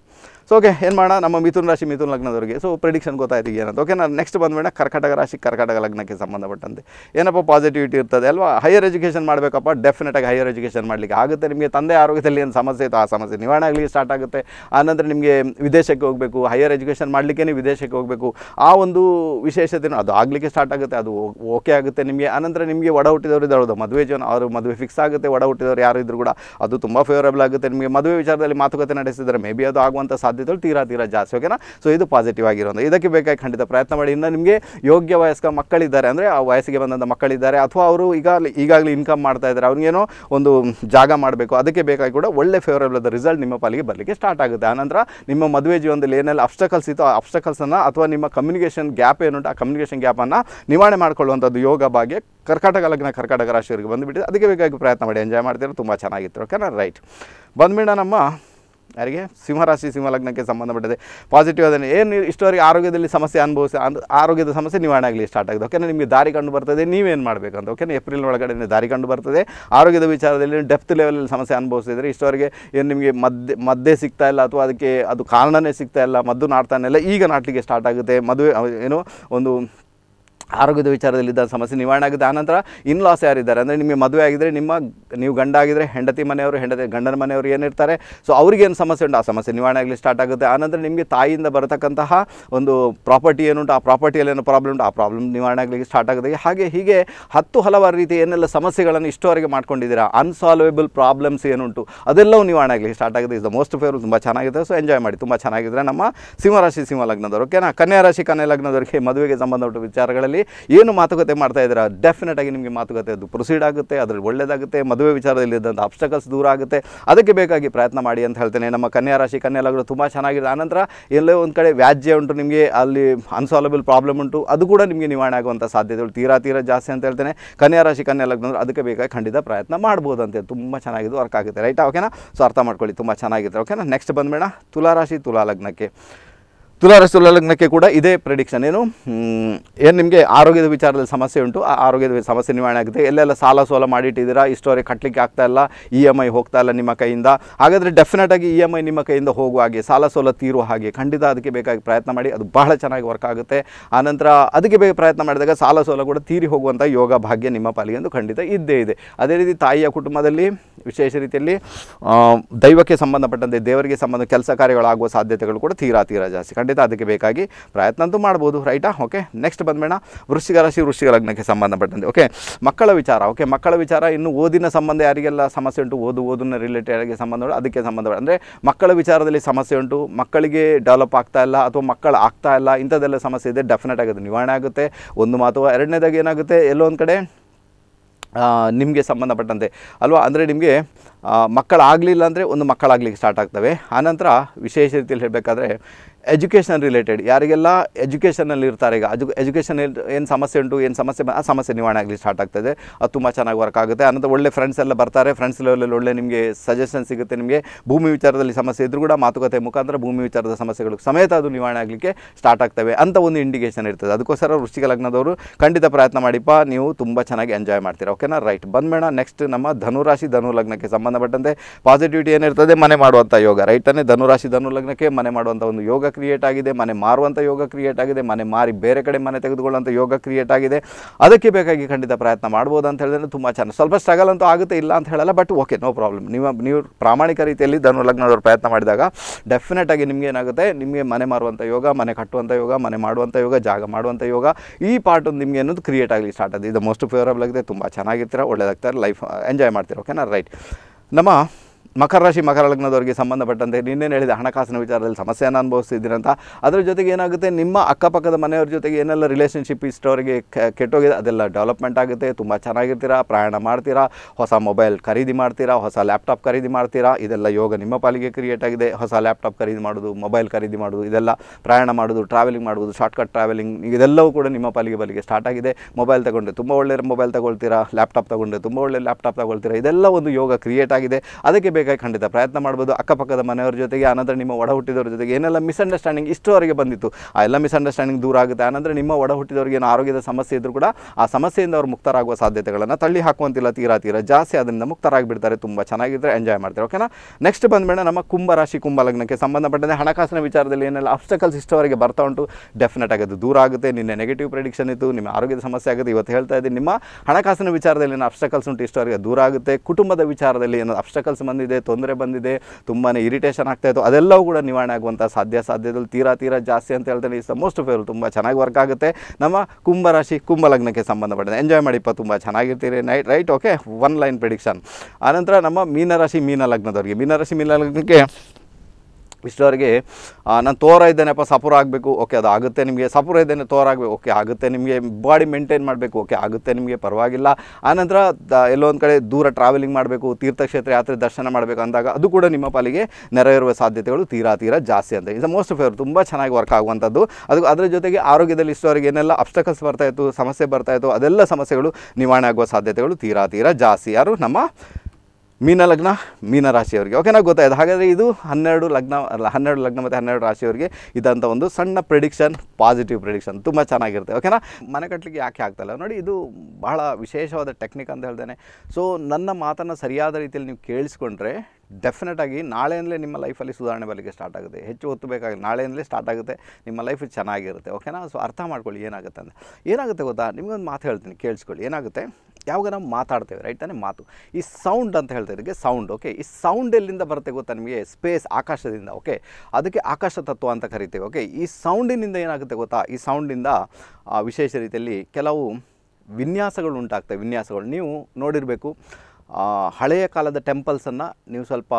ಸೊ ಓಕೆ ಏನು ಮಾಡೋಣ ನಮ್ಮ ಮಿಥುನ ರಾಶಿ ಮಿಥುನ ಲಗ್ನದವರಿಗೆ ಸೊ ಪ್ರಿಡಿಕ್ಷನ್ ಗೊತ್ತಾಯ್ತು ಏನಂತ ಓಕೆ ನಾನು ನೆಕ್ಸ್ಟ್ ಮೇಡಮ್ ಕರ್ಕಟಕ ರಾಶಿ ಕರ್ಕಟಕ ಲಗ್ನಕ್ಕೆ ಸಂಬಂಧಪಟ್ಟಂತೆ ಏನಪ್ಪ ಪಾಸಿಟಿವಿಟಿ ಇರ್ತದೆ ಅಲ್ವಾ ಹೈಯರ್ ಎಜುಕೇಷನ್ ಮಾಡಬೇಕಪ್ಪ ಡೆಫಿನೆಟಾಗಿ ಹೈಯರ್ ಎಜುಕೇಷನ್ ಮಾಡಲಿಕ್ಕೆ ಆಗುತ್ತೆ ನಿಮಗೆ ತಂದೆ ಆರೋಗ್ಯದಲ್ಲಿ ಏನು ಸಮಸ್ಯೆ ಇತ್ತು ಆ ಸಮಸ್ಯೆ ನಿವಾರಣೆ ಆಗಲಿ ಸ್ಟಾರ್ಟ್ ಆಗುತ್ತೆ ಆನಂತರ ನಿಮಗೆ ವಿದೇಶಕ್ಕೆ ಹೋಗಬೇಕು ಹೈಯರ್ ಎಜುಕೇಷನ್ ಮಾಡಲಿಕ್ಕೆ ವಿದೇಶಕ್ಕೆ ಹೋಗಬೇಕು ಆ ಒಂದು ವಿಶೇಷತೆಯೂ ಅದು ಆಗಲಿಕ್ಕೆ ಸ್ಟಾರ್ಟ್ ಆಗುತ್ತೆ ಅದು ಓಕೆ ಆಗುತ್ತೆ ನಿಮಗೆ ಆನಂತರ ನಿಮಗೆ ಒಡ ಹುಟ್ಟಿದವರು ಇದ್ದಾರೋದು ಮದುವೆ ಜೀವನ ಅವರು ಮದುವೆ ಫಿಕ್ಸ್ ಆಗುತ್ತೆ ಒಡ ಹುಟ್ಟಿದವರು ಯಾರು ಇದ್ದರೂ ಕೂಡ ಅದು ತುಂಬ ಫೇವರಬಲ್ ಆಗುತ್ತೆ ನಿಮಗೆ ಮದುವೆ ವಿಚಾರದಲ್ಲಿ ಮಾತುಕತೆ ನಡೆಸಿದರೆ ಮೇ ಬಿ ಅದು ಆಗುವಂಥ ಸಾಧ್ಯ ಸಾಧ್ಯತೆಗಳು ತೀರಾ ತೀರಾ ಜಾಸ್ತಿ ಓಕೆನಾ ಸೊ ಇದು ಪಾಸಿಟಿವ್ ಆಗಿರೋದು ಇದಕ್ಕೆ ಬೇಕಾಗಿ ಖಂಡಿತ ಪ್ರಯತ್ನ ಮಾಡಿ ಇನ್ನು ನಿಮಗೆ ಯೋಗ್ಯ ವಯಸ್ಕ ಮಕ್ಕಳಿದ್ದಾರೆ ಅಂದರೆ ಆ ವಯಸ್ಸಿಗೆ ಬಂದಂಥ ಮಕ್ಕಳಿದ್ದಾರೆ ಅಥವಾ ಅವರು ಈಗ ಈಗಾಗಲೇ ಇನ್ಕಮ್ ಮಾಡ್ತಾ ಇದ್ದಾರೆ ಅವ್ರಿಗೇನೋ ಒಂದು ಜಾಗ ಮಾಡಬೇಕು ಅದಕ್ಕೆ ಬೇಕಾಗಿ ಕೂಡ ಒಳ್ಳೆ ಫೇವರೇಬಲ್ ಆದ ರಿಸಲ್ಟ್ ನಿಮ್ಮ ಪಾಲಿಗೆ ಬರಲಿಕ್ಕೆ ಸ್ಟಾರ್ಟ್ ಆಗುತ್ತೆ ಆನಂತರ ನಿಮ್ಮ ಮದುವೆ ಜೀವನದಲ್ಲಿ ಏನೆಲ್ಲ ಅಬ್ಸ್ಟಕಲ್ಸ್ ಇತ್ತು ಆ ಅಬ್ಸ್ಟಕಲ್ಸನ್ನು ಅಥವಾ ನಿಮ್ಮ ಕಮ್ಯುನಿಕೇಷನ್ ಗ್ಯಾಪ್ ಏನುಂಟು ಆ ಕಮ್ಯುನಿಕೇಷನ್ ಗ್ಯಾಪನ್ನು ನಿವಾರಣೆ ಮಾಡಿಕೊಳ್ಳುವಂಥದ್ದು ಯೋಗ ಭಾಗ್ಯ ಕರ್ಕಾಟಕ ಲಗ್ನ ಕರ್ಕಾಟಕ ರಾಶಿಯವರಿಗೆ ಬಂದುಬಿಟ್ಟಿದೆ ಅದಕ್ಕೆ ಬೇಕಾಗಿ ಪ್ರಯತ್ನ ಮಾಡಿ ಎಂಜಾಯ್ ಮಾಡ್ತೀರ ತುಂಬ ಚೆನ್ನಾಗಿತ್ತು ಓಕೆನಾ ರೈಟ್ ಬಂದ್ಬಿಡ ನಮ್ಮ ಯಾರಿಗೆ ಸಿಂಹರಾಶಿ ಸಿಂಹಲಗ್ನಕ್ಕೆ ಸಂಬಂಧಪಟ್ಟಿದೆ ಪಾಸಿಟಿವ್ ಅದನ್ನು ಏನು ಇಷ್ಟವರೆಗೆ ಆರೋಗ್ಯದಲ್ಲಿ ಸಮಸ್ಯೆ ಅನುಭವಿಸಿ ಆರೋಗ್ಯದ ಸಮಸ್ಯೆ ನಿವಾರಣೆ ಆಗಲಿ ಸ್ಟಾರ್ಟ್ ಆಗಿದೆ ಓಕೆನಾ ನಿಮಗೆ ದಾರಿ ಕಂಡು ಬರ್ತದೆ ನೀವೇನು ಮಾಡಬೇಕಂತ ಓಕೆನಾ ಏಪ್ರಿಲ್ ಒಳಗಡೆ ದಾರಿ ಕಂಡು ಬರ್ತದೆ ಆರೋಗ್ಯದ ವಿಚಾರದಲ್ಲಿ ಡೆಪ್ತ್ ಲೆವೆಲಲ್ಲಿ ಸಮಸ್ಯೆ ಅನುಭವಿಸಿದರೆ ಇಷ್ಟವರೆಗೆ ಏನು ನಿಮಗೆ ಮದ್ದೆ ಮದ್ದೆ ಸಿಗ್ತಾ ಇಲ್ಲ ಅಥವಾ ಅದಕ್ಕೆ ಅದು ಕಾರಣವೇ ಸಿಗ್ತಾ ಇಲ್ಲ ಮದ್ದು ಇಲ್ಲ ಈಗ ನಾಟಲಿಕ್ಕೆ ಸ್ಟಾರ್ಟ್ ಆಗುತ್ತೆ ಮದುವೆ ಏನು ಒಂದು ಆರೋಗ್ಯದ ವಿಚಾರದಲ್ಲಿದ್ದ ಸಮಸ್ಯೆ ನಿವಾರಣೆ ಆಗಿದೆ ಆನಂತರ ಇನ್ ಲಾಸ್ ಯಾರಿದ್ದಾರೆ ಅಂದರೆ ನಿಮಗೆ ಮದುವೆ ಆಗಿದ್ದರೆ ನಿಮ್ಮ ನೀವು ಗಂಡ ಆಗಿದ್ದರೆ ಹೆಂಡತಿ ಮನೆಯವರು ಹೆಂಡತಿ ಗಂಡನ ಮನೆಯವರು ಏನಿರ್ತಾರೆ ಸೊ ಅವ್ರಿಗೇನು ಸಮಸ್ಯೆ ಉಂಟು ಆ ಸಮಸ್ಯೆ ನಿವಾರಣೆ ಆಗಲಿ ಸ್ಟಾರ್ಟ್ ಆಗುತ್ತೆ ಆನಂತರ ನಿಮಗೆ ತಾಯಿಯಿಂದ ಬರತಕ್ಕಂತಹ ಒಂದು ಪ್ರಾಪರ್ಟಿ ಏನುಂಟು ಆ ಪ್ರಾಪರ್ಟಿಯಲ್ಲಿ ಏನೋ ಪ್ರಾಬ್ಲಮ್ ಉಂಟು ಆ ಪ್ರಾಬ್ಲಮ್ ನಿವಾರಣೆ ಆಗಲಿ ಸ್ಟಾರ್ಟ್ ಆಗುತ್ತೆ ಹಾಗೆ ಹೀಗೆ ಹತ್ತು ಹಲವಾರು ರೀತಿ ಏನೆಲ್ಲ ಸಮಸ್ಯೆಗಳನ್ನು ಇಷ್ಟವರೆಗೆ ಮಾಡ್ಕೊಂಡಿದ್ದೀರಾ ಅನ್ಸಾಲ್ವೇಬಲ್ ಪ್ರಾಬ್ಲಮ್ಸ್ ಏನುಂಟು ಅದೆಲ್ಲವೂ ನಿವಾರಣೆ ಆಗಲಿ ಸ್ಟಾರ್ಟ್ ಆಗುತ್ತೆ ಇಸ್ ದ ಮೋಸ್ಟ್ ಫೇವರ್ ತುಂಬ ಚೆನ್ನಾಗಿದೆ ಸೊ ಎಂಜಾಯ್ ಮಾಡಿ ತುಂಬ ಚೆನ್ನಾಗಿದ್ದರೆ ನಮ್ಮ ಸಿಂಹರಾಶಿ ಸಿಂಹ ಲಗ್ನದವರು ಓಕೆನಾ ಕನ್ಯಾರಾಶಿ ರಾಶಿ ಕನ್ಯಾ ಲಗ್ನದವರಿಗೆ ಮದುವೆಗೆ ಸಂಬಂಧಪಟ್ಟ ವಿಚಾರಗಳಲ್ಲಿ ಏನು ಮಾತುಕತೆ ಮಾಡ್ತಾ ಇದ್ದೀರಾ ಡೆಫಿನೆಟ್ ಆಗಿ ನಿಮಗೆ ಮಾತುಕತೆ ಅದು ಪ್ರೊಸೀಡ್ ಆಗುತ್ತೆ ಅದರಲ್ಲಿ ಒಳ್ಳೆಯದಾಗುತ್ತೆ ಮದುವೆ ವಿಚಾರದಲ್ಲಿ ಇದ್ದಂಥ ಅಬ್ಸ್ಟಕಲ್ಸ್ ದೂರ ಆಗುತ್ತೆ ಅದಕ್ಕೆ ಬೇಕಾಗಿ ಪ್ರಯತ್ನ ಮಾಡಿ ಅಂತ ಹೇಳ್ತೇನೆ ನಮ್ಮ ಕನ್ಯಾ ರಾಶಿ ಕನ್ಯಾ ಲಗ್ನ ತುಂಬ ಚೆನ್ನಾಗಿದೆ ಆನಂತರ ಎಲ್ಲೋ ಒಂದು ಕಡೆ ವ್ಯಾಜ್ಯ ಉಂಟು ನಿಮಗೆ ಅಲ್ಲಿ ಅನ್ಸಾಲ್ವಬಲ್ ಪ್ರಾಬ್ಲಮ್ ಉಂಟು ಅದು ಕೂಡ ನಿಮಗೆ ನಿವಾರಣೆ ಆಗುವಂಥ ಸಾಧ್ಯತೆಗಳು ತೀರಾ ತೀರಾ ಜಾಸ್ತಿ ಅಂತ ಹೇಳ್ತೇನೆ ಕನ್ಯಾ ರಾಶಿ ಕನ್ಯಾ ಲಗ್ನ ಅದಕ್ಕೆ ಬೇಕಾಗಿ ಖಂಡಿತ ಪ್ರಯತ್ನ ಮಾಡ್ಬೋದು ಅಂತ ತುಂಬ ಚೆನ್ನಾಗಿದ್ದು ವರ್ಕ್ ಆಗುತ್ತೆ ರೈಟ್ ಓಕೆನಾ ಸೊ ಅರ್ಥ ಮಾಡ್ಕೊಳ್ಳಿ ತುಂಬ ಚೆನ್ನಾಗಿದೆ ಓಕೆನಾ ನೆಕ್ಸ್ಟ್ ಬಂದ್ಬೇಡ ತುಲಾರಾಶಿ ತುಲಾ ಲಗ್ನಕ್ಕೆ ತುಲಾರಸ್ತು ಲಗ್ನಕ್ಕೆ ಕೂಡ ಇದೇ ಪ್ರಿಡಿಕ್ಷನ್ ಏನು ಏನು ನಿಮಗೆ ಆರೋಗ್ಯದ ವಿಚಾರದಲ್ಲಿ ಸಮಸ್ಯೆ ಉಂಟು ಆ ಆರೋಗ್ಯದ ಸಮಸ್ಯೆ ನಿವಾರಣೆ ಆಗುತ್ತೆ ಎಲ್ಲೆಲ್ಲ ಸಾಲ ಸೋಲ ಮಾಡಿಟ್ಟಿದ್ದೀರಾ ಇಷ್ಟೋರೆ ಕಟ್ಟಲಿಕ್ಕೆ ಆಗ್ತಾ ಇಲ್ಲ ಇ ಎಮ್ ಐ ಹೋಗ್ತಾ ಇಲ್ಲ ನಿಮ್ಮ ಕೈಯಿಂದ ಹಾಗಾದರೆ ಡೆಫಿನೆಟಾಗಿ ಇ e ಎಮ್ ಐ ನಿಮ್ಮ ಕೈಯಿಂದ ಹೋಗುವ ಹಾಗೆ ಸಾಲ ಸೋಲ ತೀರುವ ಹಾಗೆ ಖಂಡಿತ ಅದಕ್ಕೆ ಬೇಕಾಗಿ ಪ್ರಯತ್ನ ಮಾಡಿ ಅದು ಬಹಳ ಚೆನ್ನಾಗಿ ವರ್ಕ್ ಆಗುತ್ತೆ ಆನಂತರ ಅದಕ್ಕೆ ಬೇಗ ಪ್ರಯತ್ನ ಮಾಡಿದಾಗ ಸಾಲ ಸೋಲ ಕೂಡ ತೀರಿ ಹೋಗುವಂಥ ಯೋಗ ಭಾಗ್ಯ ನಿಮ್ಮ ಪಾಲಿಗೆ ಖಂಡಿತ ಇದ್ದೇ ಇದೆ ಅದೇ ರೀತಿ ತಾಯಿಯ ಕುಟುಂಬದಲ್ಲಿ ವಿಶೇಷ ರೀತಿಯಲ್ಲಿ ದೈವಕ್ಕೆ ಸಂಬಂಧಪಟ್ಟಂತೆ ದೇವರಿಗೆ ಸಂಬಂಧ ಕೆಲಸ ಕಾರ್ಯಗಳಾಗುವ ಸಾಧ್ಯತೆಗಳು ಕೂಡ ತೀರಾ ತೀರಾ ಜಾಸ್ತಿ ಖಂಡಿತ ಅದಕ್ಕೆ ಬೇಕಾಗಿ ಪ್ರಯತ್ನ ಅಂತೂ ಮಾಡ್ಬೋದು ರೈಟಾ ಓಕೆ ನೆಕ್ಸ್ಟ್ ಬಂದ್ಬೇಡ ವೃಷಿಕ ರಾಶಿ ವೃಷಿಕ ಲಗ್ನಕ್ಕೆ ಸಂಬಂಧಪಟ್ಟಂತೆ ಓಕೆ ಮಕ್ಕಳ ವಿಚಾರ ಓಕೆ ಮಕ್ಕಳ ವಿಚಾರ ಇನ್ನು ಓದಿನ ಸಂಬಂಧ ಯಾರಿಗೆಲ್ಲ ಸಮಸ್ಯೆ ಉಂಟು ಓದು ಓದಿನ ರಿಲೇಟೆಡ್ ಆಗಿ ಸಂಬಂಧ ಅದಕ್ಕೆ ಸಂಬಂಧ ಅಂದರೆ ಮಕ್ಕಳ ವಿಚಾರದಲ್ಲಿ ಸಮಸ್ಯೆ ಉಂಟು ಮಕ್ಕಳಿಗೆ ಡೆವಲಪ್ ಆಗ್ತಾ ಇಲ್ಲ ಅಥವಾ ಮಕ್ಕಳು ಆಗ್ತಾ ಇಲ್ಲ ಇಂಥದ್ದೆಲ್ಲ ಸಮಸ್ಯೆ ಇದೆ ಡೆಫಿನೆಟ್ ಆಗುತ್ತೆ ನಿವಾರಣೆ ಆಗುತ್ತೆ ಒಂದು ಮಾತು ಎರಡನೇದಾಗಿ ಏನಾಗುತ್ತೆ ಎಲ್ಲೋ ಒಂದು ಕಡೆ ನಿಮಗೆ ಸಂಬಂಧಪಟ್ಟಂತೆ ಅಲ್ವಾ ಅಂದರೆ ನಿಮಗೆ ಮಕ್ಕಳಾಗಲಿಲ್ಲ ಅಂದರೆ ಒಂದು ಮಕ್ಕಳಾಗಲಿಕ್ಕೆ ಸ್ಟಾರ್ಟ್ ಆಗ್ತವೆ ಆನಂತರ ವಿಶೇಷ ರೀತಿಯಲ್ಲಿ ಹೇಳಬೇಕಾದ್ರೆ ಎಜುಕೇಷನ್ ರಿಲೇಟೆಡ್ ಯಾರಿಗೆಲ್ಲ ಎಜುಕೇಷನಲ್ಲಿ ಇರ್ತಾರೆ ಈಗ ಅಜು ಎಜುಕೇಷನ್ ಏನು ಸಮಸ್ಯೆ ಉಂಟು ಏನು ಸಮಸ್ಯೆ ಆ ಸಮಸ್ಯೆ ನಿವಾರಣೆ ಆಗಲಿ ಸ್ಟಾರ್ಟ್ ಆಗ್ತದೆ ಅದು ತುಂಬ ಚೆನ್ನಾಗಿ ವರ್ಕ್ ಆಗುತ್ತೆ ಅನ್ನೋದು ಒಳ್ಳೆ ಫ್ರೆಂಡ್ಸ್ ಎಲ್ಲ ಬರ್ತಾರೆ ಫ್ರೆಂಡ್ಸ್ ಲೆವೆಲಲ್ಲಿ ಒಳ್ಳೆ ನಿಮಗೆ ಸಜೆಷನ್ ಸಿಗುತ್ತೆ ನಿಮಗೆ ಭೂಮಿ ವಿಚಾರದಲ್ಲಿ ಸಮಸ್ಯೆ ಇದ್ದರೂ ಕೂಡ ಮಾತುಕತೆ ಮುಖಾಂತರ ಭೂಮಿ ವಿಚಾರದ ಸಮಸ್ಯೆಗಳು ಸಮೇತ ಅದು ನಿವಾರಣೆ ಆಗಲಿಕ್ಕೆ ಸ್ಟಾರ್ಟ್ ಆಗ್ತವೆ ಅಂತ ಒಂದು ಇಂಡಿಕೇಷನ್ ಇರ್ತದೆ ಅದಕ್ಕೋಸ್ಕರ ವೃಷ್ಟಿಕ ಲಗ್ನದವರು ಖಂಡಿತ ಪ್ರಯತ್ನ ಮಾಡಿಪ್ಪ ನೀವು ತುಂಬ ಚೆನ್ನಾಗಿ ಎಂಜಾಯ್ ಮಾಡ್ತೀರಾ ಓಕೆನಾ ರೈಟ್ ಬಂದಬೇಡ ನೆಕ್ಸ್ಟ್ ನಮ್ಮ ಧನುರಾಶಿ ಧನು ಲಗ್ನಕ್ಕೆ ಸಂಬಂಧಪಟ್ಟಂತೆ ಪಾಸಿಟಿವಿಟಿ ಏನಿರ್ತದೆ ಮನೆ ಮಾಡುವಂಥ ಯೋಗ ರೈಟನ್ನೇ ಧನುರಾಶಿ ಧನು ಲಗ್ನಕ್ಕೆ ಮನೆ ಮಾಡುವಂಥ ಒಂದು ಯೋಗ ಕ್ರಿಯೇಟ್ ಆಗಿದೆ ಮನೆ ಮಾರುವಂಥ ಯೋಗ ಕ್ರಿಯೇಟ್ ಆಗಿದೆ ಮನೆ ಮಾರಿ ಬೇರೆ ಕಡೆ ಮನೆ ತೆಗೆದುಕೊಳ್ಳುವಂಥ ಯೋಗ ಕ್ರಿಯೇಟ್ ಆಗಿದೆ ಅದಕ್ಕೆ ಬೇಕಾಗಿ ಖಂಡಿತ ಪ್ರಯತ್ನ ಮಾಡ್ಬೋದು ಅಂತ ಹೇಳಿದ್ರೆ ತುಂಬ ಚೆನ್ನಾಗಿ ಸ್ವಲ್ಪ ಸ್ಟ್ರಗಲ್ ಅಂತೂ ಆಗುತ್ತೆ ಇಲ್ಲ ಅಂತ ಹೇಳಲ್ಲ ಬಟ್ ಓಕೆ ನೋ ಪ್ರಾಬ್ಲಮ್ ನೀವು ನೀವು ಪ್ರಾಮಾಣಿಕ ರೀತಿಯಲ್ಲಿ ಧನು ಲಗ್ನವರು ಪ್ರಯತ್ನ ಮಾಡಿದಾಗ ಡೆಫಿನೆಟ್ ಆಗಿ ನಿಮ್ಗೆ ಏನಾಗುತ್ತೆ ನಿಮಗೆ ಮನೆ ಮಾರುವಂಥ ಯೋಗ ಮನೆ ಕಟ್ಟುವಂಥ ಯೋಗ ಮನೆ ಮಾಡುವಂಥ ಯೋಗ ಜಾಗ ಮಾಡುವಂಥ ಯೋಗ ಈ ಪಾರ್ಟ್ ಒಂದು ನಿಮಗೆ ಅನ್ನೋದು ಕ್ರಿಯೇಟ್ ಆಗಲಿ ಸ್ಟಾರ್ಟ್ ಆಗಿದೆ ಇದು ಮೋಸ್ಟ್ ಫೇವರಬಲ್ ಆಗಿದೆ ತುಂಬ ಚೆನ್ನಾಗಿರ್ತೀರ ಒಳ್ಳೆಯದಾಗ್ತಾರೆ ಲೈಫ್ ಎಂಜಾಯ್ ಮಾಡ್ತೀರ ಓಕೆನಾ ರೈಟ್ ನಮ್ಮ ಮಕರ ರಾಶಿ ಮಕರ ಲಗ್ನದವರಿಗೆ ಸಂಬಂಧಪಟ್ಟಂತೆ ನಿನ್ನೇನು ಹೇಳಿದ ಹಣಕಾಸಿನ ವಿಚಾರದಲ್ಲಿ ಸಮಸ್ಯೆಯನ್ನು ಅನುಭವಿಸ್ತಿದ್ದೀರಂತ ಅದರ ಜೊತೆಗೆ ಏನಾಗುತ್ತೆ ನಿಮ್ಮ ಅಕ್ಕಪಕ್ಕದ ಮನೆಯವ್ರ ಜೊತೆಗೆ ಏನೆಲ್ಲ ರಿಲೇಷನ್ಶಿಪ್ ಇಷ್ಟವರಿಗೆ ಕೆಟ್ಟೋಗಿದೆ ಅದೆಲ್ಲ ಡೆವಲಪ್ಮೆಂಟ್ ಆಗುತ್ತೆ ತುಂಬ ಚೆನ್ನಾಗಿರ್ತೀರಾ ಪ್ರಯಾಣ ಮಾಡ್ತೀರಾ ಹೊಸ ಮೊಬೈಲ್ ಖರೀದಿ ಮಾಡ್ತೀರಾ ಹೊಸ ಲ್ಯಾಪ್ಟಾಪ್ ಖರೀದಿ ಮಾಡ್ತೀರಾ ಇದೆಲ್ಲ ಯೋಗ ನಿಮ್ಮ ಪಾಲಿಗೆ ಕ್ರಿಯೇಟ್ ಆಗಿದೆ ಹೊಸ ಲ್ಯಾಪ್ಟಾಪ್ ಖರೀದಿ ಮಾಡೋದು ಮೊಬೈಲ್ ಖರೀದಿ ಮಾಡೋದು ಇದೆಲ್ಲ ಪ್ರಯಾಣ ಮಾಡೋದು ಟ್ರಾವೆಲಿಂಗ್ ಮಾಡೋದು ಶಾರ್ಟ್ಕಟ್ ಟ್ರಾವೆಲಿಂಗ್ ಇದೆಲ್ಲವೂ ಕೂಡ ನಿಮ್ಮ ಪಾಲಿಗೆ ಬಾಲಿಗೆ ಸ್ಟಾರ್ಟ್ ಆಗಿದೆ ಮೊಬೈಲ್ ತಗೊಂಡ್ರೆ ತುಂಬ ಒಳ್ಳೆಯ ಮೊಬೈಲ್ ತಗೊಳ್ತೀರಾ ಲ್ಯಾಪ್ಟಾಪ್ ತಗೊಂಡು ತುಂಬ ಒಳ್ಳೆಯ ಲ್ಯಾಪ್ಟಾಪ್ ತಗೊಳ್ತೀರಾ ಇದೆಲ್ಲ ಒಂದು ಯೋಗ ಕ್ರಿಯೇಟ್ ಆಗಿದೆ ಅದಕ್ಕೆ ಬೇಕು ಖಂಡಿತ ಪ್ರಯತ್ನ ಮಾಡ್ಬೋದು ಅಕ್ಕಪಕ್ಕದ ಮನೆಯವ್ರ ಜೊತೆಗೆ ಆನಂತರ ನಿಮ್ಮ ಒಡ ಹುಟ್ಟಿದವ್ರ ಜೊತೆಗೆ ಏನೆಲ್ಲ ಮಿಸ್ಅಂಡರ್ಸ್ಟ್ಯಾಂಡಿಂಗ್ ಇಷ್ಟುವರೆಗೆ ಬಂದಿತ್ತು ಆ ಎಲ್ಲ ಮಿಸ್ಅಂಡರ್ಸ್ಟ್ಯಾಂಡಿಂಗ್ ದೂರ ಆಗುತ್ತೆ ಆನಂತರ ನಿಮ್ಮ ಒಡ ಹುಟ್ಟಿದವ್ರಿಗೆ ಏನು ಆರೋಗ್ಯದ ಸಮಸ್ಯೆ ಇದ್ದರೂ ಕೂಡ ಆ ಸಮಸ್ಯೆಯಿಂದ ಅವರು ಮುಕ್ತರಾಗುವ ಸಾಧ್ಯತೆಗಳನ್ನು ತಳ್ಳಿ ಹಾಕುವಂತಿಲ್ಲ ತೀರಾ ತೀರ ಜಾಸ್ತಿ ಅದರಿಂದ ಮುಕ್ತರಾಗಿಬಿಡ್ತಾರೆ ತುಂಬ ಚೆನ್ನಾಗಿದ್ದರೆ ಎಂಜಾಯ್ ಮಾಡ್ತಾರೆ ಓಕೆನಾ ನೆಕ್ಸ್ಟ್ ಬಂದಮೇಲೆ ನಮ್ಮ ಕುಂಭರಾಶಿ ಕುಂಭಲಗ್ನಕ್ಕೆ ಸಂಬಂಧಪಟ್ಟಂತೆ ಹಣಕಾಸಿನ ವಿಚಾರದಲ್ಲಿ ಏನೆಲ್ಲ ಅಬ್ಸ್ಟಕಲ್ಸ್ ಇಷ್ಟವರೆಗೆ ಬರ್ತಾ ಉಂಟು ಡೆಫಿನೆಟ್ ಆಗುತ್ತೆ ದೂರ ಆಗುತ್ತೆ ನಿನ್ನೆ ನೆಗೆಟಿವ್ ಪ್ರೆಡಿಕ್ಷನ್ ಇತ್ತು ನಿಮ್ಮ ಆರೋಗ್ಯದ ಸಮಸ್ಯೆ ಆಗುತ್ತೆ ಇವತ್ತು ಹೇಳ್ತಾ ಇದ್ದೀನಿ ನಿಮ್ಮ ಹಣಕಾಸಿನ ವಿಚಾರದಲ್ಲಿ ಏನು ಅಬ್ಸ್ಟಕಲ್ಸ್ ಉಂಟು ಇಷ್ಟವರೆಗೆ ದೂರ ಆಗುತ್ತೆ ಕುಟುಂಬದ ವಿಚಾರದಲ್ಲಿ ಏನು ಅಬ್ಸ್ಟಕಲ್ಸ್ ಬಂದಿದೆ ಬಂದಿದೆ ತೊಂದರೆ ಬಂದಿದೆ ತುಂಬಾ ಇರಿಟೇಷನ್ ಆಗ್ತಾಯಿತ್ತು ಅದೆಲ್ಲವೂ ಕೂಡ ನಿವಾರಣೆ ಆಗುವಂಥ ಸಾಧ್ಯ ಸಾಧ್ಯದಲ್ಲಿ ತೀರಾ ತೀರಾ ಜಾಸ್ತಿ ಅಂತ ಹೇಳ್ತಾನೆ ಇಸ್ ದ ಮೋಸ್ಟ್ ಫೇವರ್ ತುಂಬ ಚೆನ್ನಾಗಿ ವರ್ಕ್ ಆಗುತ್ತೆ ನಮ್ಮ ಕುಂಭರಾಶಿ ಕುಂಭಲಗ್ನಕ್ಕೆ ಸಂಬಂಧಪಟ್ಟಿದೆ ಎಂಜಾಯ್ ಮಾಡಿಪ್ಪ ತುಂಬ ಚೆನ್ನಾಗಿರ್ತೀರಿ night right okay one line prediction ಆನಂತರ ನಮ್ಮ ಮೀನರಾಶಿ ಮೀನ ಮೀನರಾಶಿ ಮೀನ ಲಗ್ನಕ್ಕೆ ಇಷ್ಟವರೆಗೆ ನಾನು ತೋರ ಇದ್ದೇನೆಪ್ಪ ಸಪೂರ ಆಗಬೇಕು ಓಕೆ ಅದು ಆಗುತ್ತೆ ನಿಮಗೆ ಸಪೂರ ಇದ್ದೇನೆ ತೋರ ಆಗಬೇಕು ಓಕೆ ಆಗುತ್ತೆ ನಿಮಗೆ ಬಾಡಿ ಮೇಂಟೈನ್ ಮಾಡಬೇಕು ಓಕೆ ಆಗುತ್ತೆ ನಿಮಗೆ ಪರವಾಗಿಲ್ಲ ಆನಂತರ ಎಲ್ಲೊಂದು ಕಡೆ ದೂರ ಟ್ರಾವೆಲಿಂಗ್ ಮಾಡಬೇಕು ತೀರ್ಥಕ್ಷೇತ್ರ ಯಾತ್ರೆ ದರ್ಶನ ಮಾಡಬೇಕು ಅಂದಾಗ ಅದು ಕೂಡ ನಿಮ್ಮ ಪಾಲಿಗೆ ನೆರವೇರುವ ಸಾಧ್ಯತೆಗಳು ತೀರಾ ತೀರಾ ಜಾಸ್ತಿ ಅಂತ ಇಸ್ ಮೋಸ್ಟ್ ಆಫ್ ಫೇವರ್ ತುಂಬ ಚೆನ್ನಾಗಿ ವರ್ಕ್ ಆಗುವಂಥದ್ದು ಅದು ಅದರ ಜೊತೆಗೆ ಆರೋಗ್ಯದಲ್ಲಿ ಇಷ್ಟವರೆಗೆ ಏನೆಲ್ಲ ಅಬ್ಸ್ಟಕಲ್ಸ್ ಬರ್ತಾಯಿತ್ತು ಸಮಸ್ಯೆ ಬರ್ತಾಯಿತ್ತು ಅದೆಲ್ಲ ಸಮಸ್ಯೆಗಳು ನಿವಾರಣೆ ಆಗುವ ಸಾಧ್ಯತೆಗಳು ತೀರಾ ತೀರಾ ಜಾಸ್ತಿ ಯಾರು ನಮ್ಮ ಮೀನ ಲಗ್ನ ಮೀನ ರಾಶಿಯವರಿಗೆ ಓಕೆನಾ ಗೊತ್ತಾಯಿತು ಹಾಗಾದರೆ ಇದು ಹನ್ನೆರಡು ಲಗ್ನ ಹನ್ನೆರಡು ಲಗ್ನ ಮತ್ತು ಹನ್ನೆರಡು ರಾಶಿಯವರಿಗೆ ಇದಂಥ ಒಂದು ಸಣ್ಣ ಪ್ರಿಡಿಕ್ಷನ್ ಪಾಸಿಟಿವ್ ಪ್ರಿಡಿಕ್ಷನ್ ತುಂಬ ಚೆನ್ನಾಗಿರುತ್ತೆ ಓಕೆನಾ ಮನೆ ಕಟ್ಟಲಿಕ್ಕೆ ಯಾಕೆ ಆಗ್ತಾಯಿಲ್ಲ ನೋಡಿ ಇದು ಬಹಳ ವಿಶೇಷವಾದ ಟೆಕ್ನಿಕ್ ಅಂತ ಹೇಳ್ತೇನೆ ಸೊ ನನ್ನ ಮಾತನ್ನು ಸರಿಯಾದ ರೀತಿಯಲ್ಲಿ ನೀವು ಕೇಳಿಸ್ಕೊಂಡ್ರೆ ಡೆಫಿನೆಟಾಗಿ ನಾಳೆಯಿಂದಲೇ ನಿಮ್ಮ ಲೈಫಲ್ಲಿ ಸುಧಾರಣೆ ಬರಲಿಕ್ಕೆ ಸ್ಟಾರ್ಟ್ ಆಗುತ್ತೆ ಹೆಚ್ಚು ಒತ್ತು ಬೇಕಾಗಿ ನಾಳೆಯಿಂದಲೇ ಸ್ಟಾರ್ಟ್ ಆಗುತ್ತೆ ನಿಮ್ಮ ಲೈಫ್ ಚೆನ್ನಾಗಿರುತ್ತೆ ಓಕೆನಾ ಸೊ ಅರ್ಥ ಮಾಡ್ಕೊಳ್ಳಿ ಏನಾಗುತ್ತೆ ಅಂತ ಏನಾಗುತ್ತೆ ಗೊತ್ತಾ ನಿಮಗೊಂದು ಮಾತು ಹೇಳ್ತೀನಿ ಕೇಳಿಸ್ಕೊಳ್ಳಿ ಏನಾಗುತ್ತೆ ಯಾವಾಗ ನಾವು ಮಾತಾಡ್ತೇವೆ ರೈಟ್ ತಾನೇ ಮಾತು ಈ ಸೌಂಡ್ ಅಂತ ಹೇಳ್ತಾ ಇದಕ್ಕೆ ಸೌಂಡ್ ಓಕೆ ಈ ಸೌಂಡ್ ಎಲ್ಲಿಂದ ಬರುತ್ತೆ ಗೊತ್ತಾ ನಿಮಗೆ ಸ್ಪೇಸ್ ಆಕಾಶದಿಂದ ಓಕೆ ಅದಕ್ಕೆ ಆಕಾಶ ತತ್ವ ಅಂತ ಕರಿತೇವೆ ಓಕೆ ಈ ಸೌಂಡಿನಿಂದ ಏನಾಗುತ್ತೆ ಗೊತ್ತಾ ಈ ಸೌಂಡಿಂದ ವಿಶೇಷ ರೀತಿಯಲ್ಲಿ ಕೆಲವು ವಿನ್ಯಾಸಗಳು ಉಂಟಾಗ್ತವೆ ವಿನ್ಯಾಸಗಳು ನೀವು ನೋಡಿರಬೇಕು ಹಳೆಯ ಕಾಲದ ಟೆಂಪಲ್ಸನ್ನು ನೀವು ಸ್ವಲ್ಪ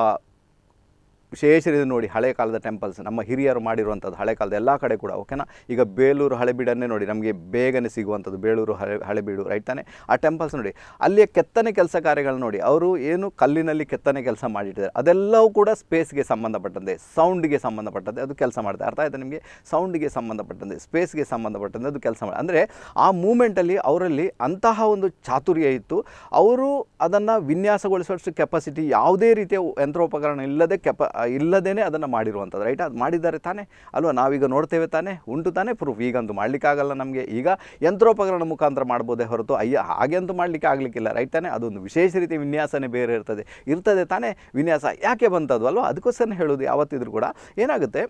ವಿಶೇಷರಿದೆ ನೋಡಿ ಹಳೆ ಕಾಲದ ಟೆಂಪಲ್ಸ್ ನಮ್ಮ ಹಿರಿಯರು ಮಾಡಿರುವಂಥದ್ದು ಹಳೆ ಕಾಲದ ಎಲ್ಲ ಕಡೆ ಕೂಡ ಓಕೆನಾ ಈಗ ಬೇಲೂರು ಹಳೆಬೀಡನ್ನೇ ನೋಡಿ ನಮಗೆ ಬೇಗನೆ ಸಿಗುವಂಥದ್ದು ಬೇಲೂರು ಹಳೆ ಹಳೆಬೀಡು ರೈಟ್ ತಾನೆ ಆ ಟೆಂಪಲ್ಸ್ ನೋಡಿ ಅಲ್ಲಿಯ ಕೆತ್ತನೆ ಕೆಲಸ ಕಾರ್ಯಗಳನ್ನ ನೋಡಿ ಅವರು ಏನು ಕಲ್ಲಿನಲ್ಲಿ ಕೆತ್ತನೆ ಕೆಲಸ ಮಾಡಿಟ್ಟಿದ್ದಾರೆ ಅದೆಲ್ಲವೂ ಕೂಡ ಸ್ಪೇಸ್ಗೆ ಸಂಬಂಧಪಟ್ಟಂತೆ ಸೌಂಡಿಗೆ ಸಂಬಂಧಪಟ್ಟಂತೆ ಅದು ಕೆಲಸ ಮಾಡ್ತಾರೆ ಅರ್ಥ ಆಯಿತು ನಿಮಗೆ ಸೌಂಡ್ಗೆ ಸಂಬಂಧಪಟ್ಟಂತೆ ಸ್ಪೇಸ್ಗೆ ಸಂಬಂಧಪಟ್ಟಂತೆ ಅದು ಕೆಲಸ ಮಾಡಿ ಅಂದರೆ ಆ ಮೂಮೆಂಟಲ್ಲಿ ಅವರಲ್ಲಿ ಅಂತಹ ಒಂದು ಚಾತುರ್ಯ ಇತ್ತು ಅವರು ಅದನ್ನು ವಿನ್ಯಾಸಗೊಳಿಸುವಷ್ಟು ಕೆಪಾಸಿಟಿ ಯಾವುದೇ ರೀತಿಯ ಯಂತ್ರೋಪಕರಣ ಇಲ್ಲದೆ ಕೆಪ ಇಲ್ಲದೇ ಅದನ್ನು ಮಾಡಿರುವಂಥದ್ದು ರೈಟ್ ಅದು ಮಾಡಿದ್ದಾರೆ ತಾನೇ ಅಲ್ವಾ ನಾವೀಗ ನೋಡ್ತೇವೆ ತಾನೇ ಉಂಟು ತಾನೇ ಪ್ರೂಫ್ ಈಗಂತೂ ಮಾಡಲಿಕ್ಕಾಗಲ್ಲ ನಮಗೆ ಈಗ ಯಂತ್ರೋಪಕರಣ ಮುಖಾಂತರ ಮಾಡ್ಬೋದೇ ಹೊರತು ಅಯ್ಯ ಅಂತೂ ಮಾಡಲಿಕ್ಕೆ ಆಗಲಿಕ್ಕಿಲ್ಲ ರೈಟ್ ತಾನೇ ಅದೊಂದು ವಿಶೇಷ ರೀತಿ ವಿನ್ಯಾಸನೇ ಬೇರೆ ಇರ್ತದೆ ಇರ್ತದೆ ತಾನೇ ವಿನ್ಯಾಸ ಯಾಕೆ ಬಂತದ್ದು ಅಲ್ವಾ ಅದಕ್ಕೋಸ್ಕರ ಹೇಳೋದು ಯಾವತ್ತಿದ್ರೂ ಕೂಡ ಏನಾಗುತ್ತೆ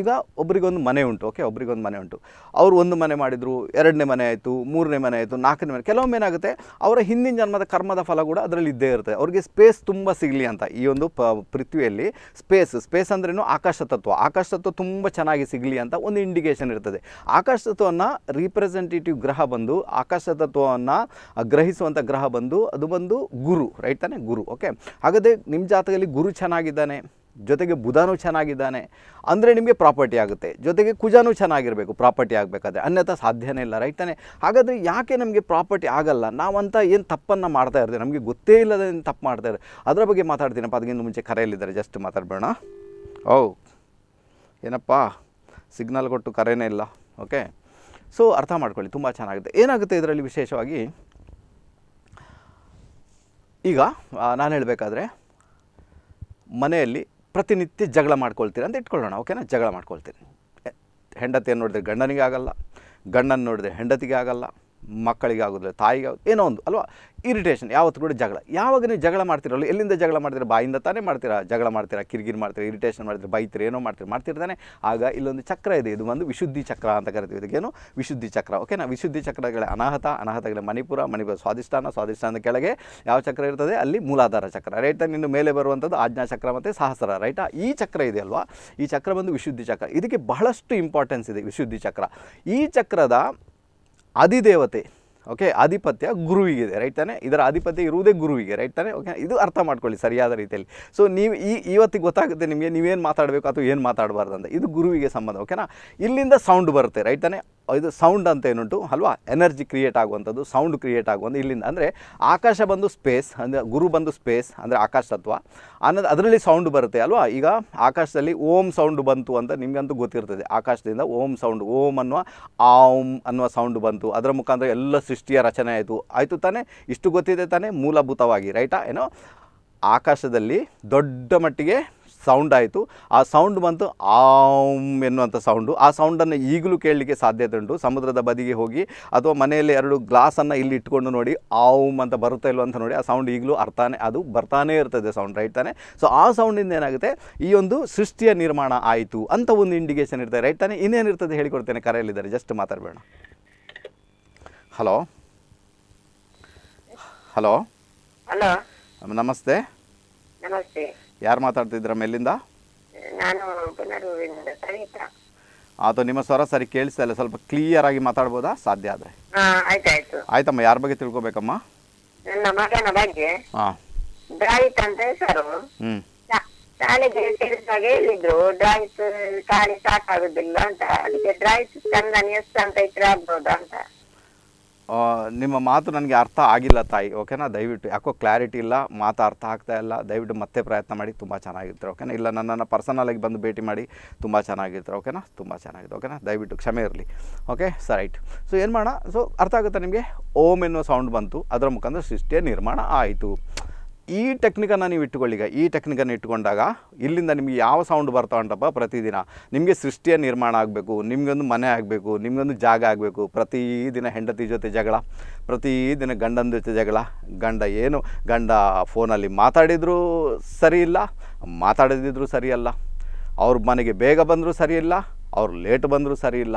ಈಗ ಒಬ್ರಿಗೊಂದು ಮನೆ ಉಂಟು ಓಕೆ ಒಬ್ರಿಗೊಂದು ಮನೆ ಉಂಟು ಅವರು ಒಂದು ಮನೆ ಮಾಡಿದರು ಎರಡನೇ ಮನೆ ಆಯಿತು ಮೂರನೇ ಮನೆ ಆಯಿತು ನಾಲ್ಕನೇ ಮನೆ ಕೆಲವೊಮ್ಮೆ ಏನಾಗುತ್ತೆ ಅವರ ಹಿಂದಿನ ಜನ್ಮದ ಕರ್ಮದ ಫಲ ಕೂಡ ಅದರಲ್ಲಿ ಇದ್ದೇ ಇರುತ್ತೆ ಅವರಿಗೆ ಸ್ಪೇಸ್ ತುಂಬ ಸಿಗಲಿ ಅಂತ ಈ ಒಂದು ಪ ಪೃಥ್ವಿಯಲ್ಲಿ ಸ್ಪೇಸ್ ಸ್ಪೇಸ್ ಅಂದ್ರೇನು ಆಕಾಶ ತತ್ವ ಆಕಾಶ ತತ್ವ ತುಂಬ ಚೆನ್ನಾಗಿ ಸಿಗಲಿ ಅಂತ ಒಂದು ಇಂಡಿಕೇಷನ್ ಇರ್ತದೆ ಆಕಾಶ ತತ್ವವನ್ನು ರಿಪ್ರೆಸೆಂಟೇಟಿವ್ ಗ್ರಹ ಬಂದು ಆಕಾಶ ತತ್ವವನ್ನು ಗ್ರಹಿಸುವಂಥ ಗ್ರಹ ಬಂದು ಅದು ಬಂದು ಗುರು ರೈಟ್ ತಾನೆ ಗುರು ಓಕೆ ಹಾಗಾದರೆ ನಿಮ್ಮ ಜಾತಕದಲ್ಲಿ ಗುರು ಚೆನ್ನಾಗಿದ್ದಾನೆ ಜೊತೆಗೆ ಬುಧನೂ ಚೆನ್ನಾಗಿದ್ದಾನೆ ಅಂದರೆ ನಿಮಗೆ ಪ್ರಾಪರ್ಟಿ ಆಗುತ್ತೆ ಜೊತೆಗೆ ಕುಜನೂ ಚೆನ್ನಾಗಿರಬೇಕು ಪ್ರಾಪರ್ಟಿ ಆಗಬೇಕಾದ್ರೆ ಅನ್ಯಥ ಸಾಧ್ಯನೇ ಇಲ್ಲ ರೈಟ್ ತಾನೆ ಹಾಗಾದರೆ ಯಾಕೆ ನಮಗೆ ಪ್ರಾಪರ್ಟಿ ಆಗಲ್ಲ ನಾವಂತ ಏನು ತಪ್ಪನ್ನು ಮಾಡ್ತಾ ಇರ್ತೀವಿ ನಮಗೆ ಗೊತ್ತೇ ಇಲ್ಲದ ಏನು ತಪ್ಪು ಮಾಡ್ತಾ ಇದ್ದಾರೆ ಅದರ ಬಗ್ಗೆ ಮಾತಾಡ್ತೀನಪ್ಪ ಅದಕ್ಕಿಂತ ಮುಂಚೆ ಕರೆಯಲ್ಲಿದ್ದಾರೆ ಜಸ್ಟ್ ಮಾತಾಡಬೇಡ ಓ ಏನಪ್ಪ ಸಿಗ್ನಲ್ ಕೊಟ್ಟು ಕರೆನೇ ಇಲ್ಲ ಓಕೆ ಸೊ ಅರ್ಥ ಮಾಡ್ಕೊಳ್ಳಿ ತುಂಬ ಚೆನ್ನಾಗುತ್ತೆ ಏನಾಗುತ್ತೆ ಇದರಲ್ಲಿ ವಿಶೇಷವಾಗಿ ಈಗ ನಾನು ಹೇಳಬೇಕಾದ್ರೆ ಮನೆಯಲ್ಲಿ ಪ್ರತಿನಿತ್ಯ ಜಗಳ ಮಾಡ್ಕೊಳ್ತೀರಿ ಅಂತ ಇಟ್ಕೊಳ್ಳೋಣ ಓಕೆನಾ ಜಗಳ ಮಾಡ್ಕೊಳ್ತೀರಿ ಹೆಂಡತಿಯನ್ನು ನೋಡಿದ್ರೆ ಗಂಡನಿಗೆ ಆಗಲ್ಲ ಗಂಡನ ನೋಡಿದ್ರೆ ಹೆಂಡತಿಗೆ ಆಗಲ್ಲ ಮಕ್ಕಳಿಗೆ ತಾಯಿಗೆ ತಾಯಿಗೆ ಏನೋ ಒಂದು ಅಲ್ವಾ ಇರಿಟೇಷನ್ ಯಾವತ್ತು ಕೂಡ ಜಗಳ ಯಾವಾಗ ನೀವು ಜಗಳ ಮಾಡ್ತಿರಲ್ಲ ಎಲ್ಲಿಂದ ಜಗಳ ಮಾಡ್ತೀರ ಬಾಯಿಂದ ತಾನೇ ಮಾಡ್ತೀರಾ ಜಗಳ ಮಾಡ್ತೀರಾ ಕಿರಿಕಿರಿ ಮಾಡ್ತೀರಾ ಇರಿಟೇಷನ್ ಮಾಡ್ತೀರಾ ಬೈತೀರಿ ಏನೋ ಮಾಡ್ತೀರಿ ಮಾಡ್ತಿರ್ತಾನೆ ಆಗ ಇಲ್ಲೊಂದು ಚಕ್ರ ಇದೆ ಇದು ಒಂದು ವಿಶುದ್ಧಿ ಚಕ್ರ ಅಂತ ಕರಿತೀವಿ ಇದಕ್ಕೇನು ವಿಶುದ್ಧಿ ಚಕ್ರ ಓಕೆನಾ ವಿಶುದ್ಧಿ ಚಕ್ರಗಳ ಅನಾಹತ ಅನಾಹತಗಳ ಮಣಿಪುರ ಮಣಿಪುರ ಸ್ವಾಧಿಷ್ಠಾನ ಸ್ವಾಧಿಷ್ಠಾನದ ಕೆಳಗೆ ಯಾವ ಚಕ್ರ ಇರ್ತದೆ ಅಲ್ಲಿ ಮೂಲಾಧಾರ ಚಕ್ರ ರೈಟ್ ನಿನ್ನ ಮೇಲೆ ಬರುವಂಥದ್ದು ಆಜ್ಞಾ ಚಕ್ರ ಮತ್ತು ಸಹಸ್ರ ರೈಟಾ ಈ ಚಕ್ರ ಇದೆ ಅಲ್ವಾ ಈ ಚಕ್ರ ಬಂದು ವಿಶುದ್ಧಿ ಚಕ್ರ ಇದಕ್ಕೆ ಬಹಳಷ್ಟು ಇಂಪಾರ್ಟೆನ್ಸ್ ಇದೆ ವಿಶುದ್ಧಿ ಚಕ್ರ ಈ ಚಕ್ರದ ಅಧಿದೇವತೆ ಓಕೆ ಆಧಿಪತ್ಯ ಗುರುವಿಗಿದೆ ರೈಟ್ ತಾನೆ ಇದರ ಆಧಿಪತ್ಯ ಇರುವುದೇ ಗುರುವಿಗೆ ರೈಟ್ ತಾನೆ ಓಕೆ ಇದು ಅರ್ಥ ಮಾಡ್ಕೊಳ್ಳಿ ಸರಿಯಾದ ರೀತಿಯಲ್ಲಿ ಸೊ ನೀವು ಈ ಇವತ್ತಿಗೆ ಗೊತ್ತಾಗುತ್ತೆ ನಿಮಗೆ ನೀವೇನು ಮಾತಾಡಬೇಕು ಅಥವಾ ಏನು ಮಾತಾಡಬಾರ್ದು ಅಂತ ಇದು ಗುರುವಿಗೆ ಸಂಬಂಧ ಓಕೆನಾ ಇಲ್ಲಿಂದ ಸೌಂಡ್ ಬರುತ್ತೆ ರೈಟ್ ತಾನೆ ಇದು ಸೌಂಡ್ ಅಂತ ಏನುಂಟು ಅಲ್ವಾ ಎನರ್ಜಿ ಕ್ರಿಯೇಟ್ ಆಗುವಂಥದ್ದು ಸೌಂಡ್ ಕ್ರಿಯೇಟ್ ಆಗುವಂಥ ಇಲ್ಲಿಂದ ಅಂದರೆ ಆಕಾಶ ಬಂದು ಸ್ಪೇಸ್ ಅಂದರೆ ಗುರು ಬಂದು ಸ್ಪೇಸ್ ಅಂದರೆ ಆಕಾಶ ತತ್ವ ಅನ್ನೋದು ಅದರಲ್ಲಿ ಸೌಂಡ್ ಬರುತ್ತೆ ಅಲ್ವಾ ಈಗ ಆಕಾಶದಲ್ಲಿ ಓಂ ಸೌಂಡ್ ಬಂತು ಅಂತ ನಿಮಗಂತೂ ಗೊತ್ತಿರ್ತದೆ ಆಕಾಶದಿಂದ ಓಂ ಸೌಂಡ್ ಓಂ ಅನ್ನುವ ಆಂ ಅನ್ನುವ ಸೌಂಡ್ ಬಂತು ಅದರ ಮುಖಾಂತರ ಎಲ್ಲ ಸೃಷ್ಟಿ ಸೃಷ್ಟಿಯ ರಚನೆ ಆಯಿತು ಆಯಿತು ತಾನೇ ಇಷ್ಟು ಗೊತ್ತಿದೆ ತಾನೇ ಮೂಲಭೂತವಾಗಿ ರೈಟಾ ಏನೋ ಆಕಾಶದಲ್ಲಿ ದೊಡ್ಡ ಮಟ್ಟಿಗೆ ಸೌಂಡ್ ಆಯಿತು ಆ ಸೌಂಡ್ ಬಂತು ಆಮ್ ಎನ್ನುವಂಥ ಸೌಂಡು ಆ ಸೌಂಡನ್ನು ಈಗಲೂ ಕೇಳಲಿಕ್ಕೆ ಸಾಧ್ಯತೆ ಉಂಟು ಸಮುದ್ರದ ಬದಿಗೆ ಹೋಗಿ ಅಥವಾ ಮನೆಯಲ್ಲಿ ಎರಡು ಗ್ಲಾಸನ್ನು ಇಲ್ಲಿ ಇಟ್ಕೊಂಡು ನೋಡಿ ಆಮ್ ಅಂತ ಬರುತ್ತಾ ಇಲ್ಲವಂತ ನೋಡಿ ಆ ಸೌಂಡ್ ಈಗಲೂ ಅರ್ಥಾನೇ ಅದು ಬರ್ತಾನೇ ಇರ್ತದೆ ಸೌಂಡ್ ರೈಟ್ ತಾನೆ ಸೊ ಆ ಸೌಂಡಿಂದ ಏನಾಗುತ್ತೆ ಈ ಒಂದು ಸೃಷ್ಟಿಯ ನಿರ್ಮಾಣ ಆಯಿತು ಅಂತ ಒಂದು ಇಂಡಿಕೇಶನ್ ಇರ್ತದೆ ರೈಟ್ ತಾನೆ ಇನ್ನೇನಿರ್ತದೆ ಹೇಳಿಕೊಡ್ತೇನೆ ಕರೆಯಲ್ಲಿದ್ದಾರೆ ಜಸ್ಟ್ ಮಾತಾಡಬೇಡ ಹಲೋ ಹಲೋ ಹಲೋ ನಮಸ್ತೆ ನಮಸ್ತೆ ಯಾರು ಮಾತಾಡ್ತಿದ್ರ ಮೇಲಿಂದ ನಾನು ನಿಮ್ಮ ಸ್ವರ ಸರಿ ಕೇಳಿಸ್ತಾ ಸ್ವಲ್ಪ ಕ್ಲಿಯರ್ ಆಗಿ ಮಾತಾಡ್ಬೋದಾ ಸಾಧ್ಯ ಆದರೆ ಆಯ್ತಮ್ಮ ಯಾರ ಬಗ್ಗೆ ತಿಳ್ಕೊಬೇಕಮ್ಮ ನನ್ನ ಮಗನ ಬಗ್ಗೆ ಡ್ರಾಯಿತ್ ಅಂತ ಹೆಸರು ಶಾಲೆಗೆ ಸೇರಿದಾಗ ಹೇಳಿದ್ರು ಡ್ರಾಯಿಸ್ ಶಾಲೆ ಸಾಕಾಗುದಿಲ್ಲ ಅಂತ ಅದಕ್ಕೆ ಡ್ರಾಯಿಸ್ ಚಂದನ ಎಷ್ಟು ಅಂತ ಇದ್ರೆ ಆಗ್ಬೋದಾ ಅಂತ ನಿಮ್ಮ ಮಾತು ನನಗೆ ಅರ್ಥ ಆಗಿಲ್ಲ ತಾಯಿ ಓಕೆನಾ ದಯವಿಟ್ಟು ಯಾಕೋ ಕ್ಲಾರಿಟಿ ಇಲ್ಲ ಮಾತು ಅರ್ಥ ಆಗ್ತಾ ಇಲ್ಲ ದಯವಿಟ್ಟು ಮತ್ತೆ ಪ್ರಯತ್ನ ಮಾಡಿ ತುಂಬ ಚೆನ್ನಾಗಿರ್ತಾರೆ ಓಕೆನಾ ಇಲ್ಲ ನನ್ನನ್ನು ಪರ್ಸನಲಾಗಿ ಬಂದು ಭೇಟಿ ಮಾಡಿ ತುಂಬ ಚೆನ್ನಾಗಿರ್ತಾರೆ ಓಕೆನಾ ತುಂಬ ಚೆನ್ನಾಗಿದೆ ಓಕೆನಾ ದಯವಿಟ್ಟು ಕ್ಷಮೆ ಇರಲಿ ಓಕೆ ಸರ್ ರೈಟ್ ಸೊ ಏನು ಮಾಡೋಣ ಸೊ ಅರ್ಥ ಆಗುತ್ತೆ ನಿಮಗೆ ಓಮ್ ಎನ್ನುವ ಸೌಂಡ್ ಬಂತು ಅದರ ಮುಖಾಂತರ ಸೃಷ್ಟಿಯ ನಿರ್ಮಾಣ ಆಯಿತು ಈ ಟೆಕ್ನಿಕನ್ನು ನೀವು ಇಟ್ಟುಕೊಳ್ಳಿ ಈಗ ಈ ಟೆಕ್ನಿಕನ್ನು ಇಟ್ಟುಕೊಂಡಾಗ ಇಲ್ಲಿಂದ ನಿಮಗೆ ಯಾವ ಸೌಂಡ್ ಬರ್ತಾ ಉಂಟಪ್ಪ ಪ್ರತಿದಿನ ನಿಮಗೆ ಸೃಷ್ಟಿಯ ನಿರ್ಮಾಣ ಆಗಬೇಕು ನಿಮಗೊಂದು ಮನೆ ಆಗಬೇಕು ನಿಮಗೊಂದು ಜಾಗ ಆಗಬೇಕು ಪ್ರತಿದಿನ ಹೆಂಡತಿ ಜೊತೆ ಜಗಳ ಪ್ರತಿದಿನ ಗಂಡನ ಜೊತೆ ಜಗಳ ಗಂಡ ಏನು ಗಂಡ ಫೋನಲ್ಲಿ ಮಾತಾಡಿದರೂ ಸರಿ ಇಲ್ಲ ಮಾತಾಡದಿದ್ದರೂ ಸರಿಯಲ್ಲ ಅವ್ರ ಮನೆಗೆ ಬೇಗ ಬಂದರೂ ಸರಿಯಿಲ್ಲ ಅವ್ರು ಲೇಟ್ ಬಂದರೂ ಸರಿಯಿಲ್ಲ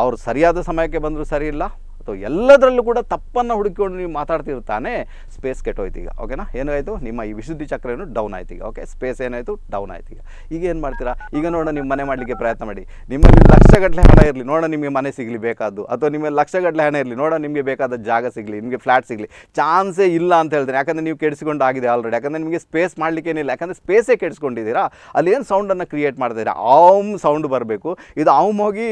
ಅವರು ಸರಿಯಾದ ಸಮಯಕ್ಕೆ ಬಂದರೂ ಸರಿಯಿಲ್ಲ ಅಥವಾ ಎಲ್ಲದರಲ್ಲೂ ಕೂಡ ತಪ್ಪನ್ನು ಹುಡುಕಿಕೊಂಡು ನೀವು ಮಾತಾಡ್ತಿರ್ತಾನೆ ಸ್ಪೇಸ್ ಕೆಟ್ಟೋಯ್ತೀಗ ಈಗ ಓಕೆನಾ ಏನಾಯಿತು ನಿಮ್ಮ ಈ ವಿಶುದ್ಧಿ ಚಕ್ರ ಏನು ಡೌನ್ ಆಯ್ತು ಈಗ ಓಕೆ ಸ್ಪೇಸ್ ಏನಾಯಿತು ಡೌನ್ ಆಯ್ತು ಈಗ ಈಗ ಏನು ಮಾಡ್ತೀರಾ ಈಗ ನೋಡೋಣ ನಿಮ್ಮ ಮನೆ ಮಾಡಲಿಕ್ಕೆ ಪ್ರಯತ್ನ ಮಾಡಿ ನಿಮ್ಮಲ್ಲಿ ಲಕ್ಷಗಟ್ಟಲೆ ಹಣ ಇರಲಿ ನೋಡೋಣ ನಿಮಗೆ ಮನೆ ಸಿಗಲಿ ಬೇಕಾದ್ದು ಅಥವಾ ನಿಮಗೆ ಲಕ್ಷಗಟ್ಟಲೆ ಹಣ ಇರಲಿ ನೋಡೋಣ ನಿಮಗೆ ಬೇಕಾದ ಜಾಗ ಸಿಗಲಿ ನಿಮಗೆ ಫ್ಲ್ಯಾಟ್ ಸಿಗಲಿ ಚಾನ್ಸೇ ಇಲ್ಲ ಅಂತ ಹೇಳ್ತಾರೆ ಯಾಕಂದರೆ ನೀವು ಕೆಡಿಸಿಕೊಂಡು ಆಗಿದೆ ಆಲ್ರೆಡಿ ಯಾಕಂದರೆ ನಿಮಗೆ ಸ್ಪೇಸ್ ಮಾಡಲಿಕ್ಕೆ ಏನಿಲ್ಲ ಯಾಕಂದರೆ ಸ್ಪೇಸೇ ಕೆಡಿಸ್ಕೊಂಡಿದ್ದೀರಾ ಏನು ಸೌಂಡನ್ನು ಕ್ರಿಯೇಟ್ ಮಾಡ್ತೀರಾ ಆಮ್ ಸೌಂಡ್ ಬರಬೇಕು ಇದು ಆಮ್ ಹೋಗಿ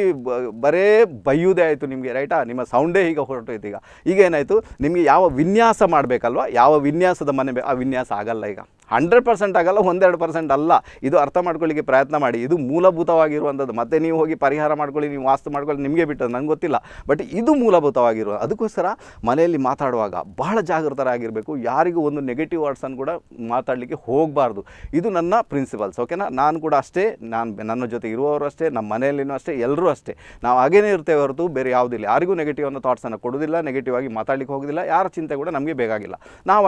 ಬರೇ ಬೈಯುವುದೇ ಆಯಿತು ನಿಮಗೆ ರೈಟಾ ನಿಮ್ಮ ಸೌಂಡೇ ಈಗ ಹೊರಟೋಯ್ತು ಈಗ ಈಗ ಏನಾಯಿತು ನಿಮಗೆ ಯಾವ ವಿನ್ಯಾಸ ಮಾಡಬೇಕಲ್ವ ಯಾವ ವಿನ್ಯಾಸದ ಮನೆ ಆ ವಿನ್ಯಾಸ ಆಗಲ್ಲ ಈಗ ಹಂಡ್ರೆಡ್ ಪರ್ಸೆಂಟ್ ಆಗಲ್ಲ ಒಂದೆರಡು ಪರ್ಸೆಂಟ್ ಅಲ್ಲ ಇದು ಅರ್ಥ ಮಾಡ್ಕೊಳ್ಳಿಕ್ಕೆ ಪ್ರಯತ್ನ ಮಾಡಿ ಇದು ಮೂಲಭೂತವಾಗಿರುವಂಥದ್ದು ಮತ್ತೆ ನೀವು ಹೋಗಿ ಪರಿಹಾರ ಮಾಡ್ಕೊಳ್ಳಿ ನೀವು ವಾಸ್ತು ಮಾಡ್ಕೊಳ್ಳಿ ನಿಮಗೆ ಬಿಟ್ಟದ್ದು ನಂಗೆ ಗೊತ್ತಿಲ್ಲ ಬಟ್ ಇದು ಮೂಲಭೂತವಾಗಿರುವ ಅದಕ್ಕೋಸ್ಕರ ಮನೆಯಲ್ಲಿ ಮಾತಾಡುವಾಗ ಬಹಳ ಜಾಗೃತರಾಗಿರಬೇಕು ಯಾರಿಗೂ ಒಂದು ನೆಗೆಟಿವ್ ವರ್ಡ್ಸನ್ನು ಕೂಡ ಮಾತಾಡಲಿಕ್ಕೆ ಹೋಗಬಾರ್ದು ಇದು ನನ್ನ ಪ್ರಿನ್ಸಿಪಲ್ಸ್ ಓಕೆನಾ ನಾನು ಕೂಡ ಅಷ್ಟೇ ನಾನು ನನ್ನ ಜೊತೆ ಇರುವವರು ಅಷ್ಟೇ ನಮ್ಮ ಮನೆಯಲ್ಲಿನೂ ಅಷ್ಟೇ ಎಲ್ಲರೂ ಅಷ್ಟೇ ನಾವು ಹಾಗೇನೇ ಇರ್ತೇವೆ ಹೊರತು ಬೇರೆ ಯಾವುದಿಲ್ಲ ಯಾರಿಗೂ ನೆಗೆಟಿವ್ ಅನ್ನೋ ಥಾಟ್ಸನ್ನು ಕೊಡೋದಿಲ್ಲ ನೆಗೆಟಿವ್ ಆಗಿ ಮಾತಾಡಲಿಕ್ಕೆ ಹೋಗೋದಿಲ್ಲ ಯಾರ ಚಿಂತೆ ಕೂಡ ನಮಗೆ ಬೇಕಾಗಿಲ್ಲ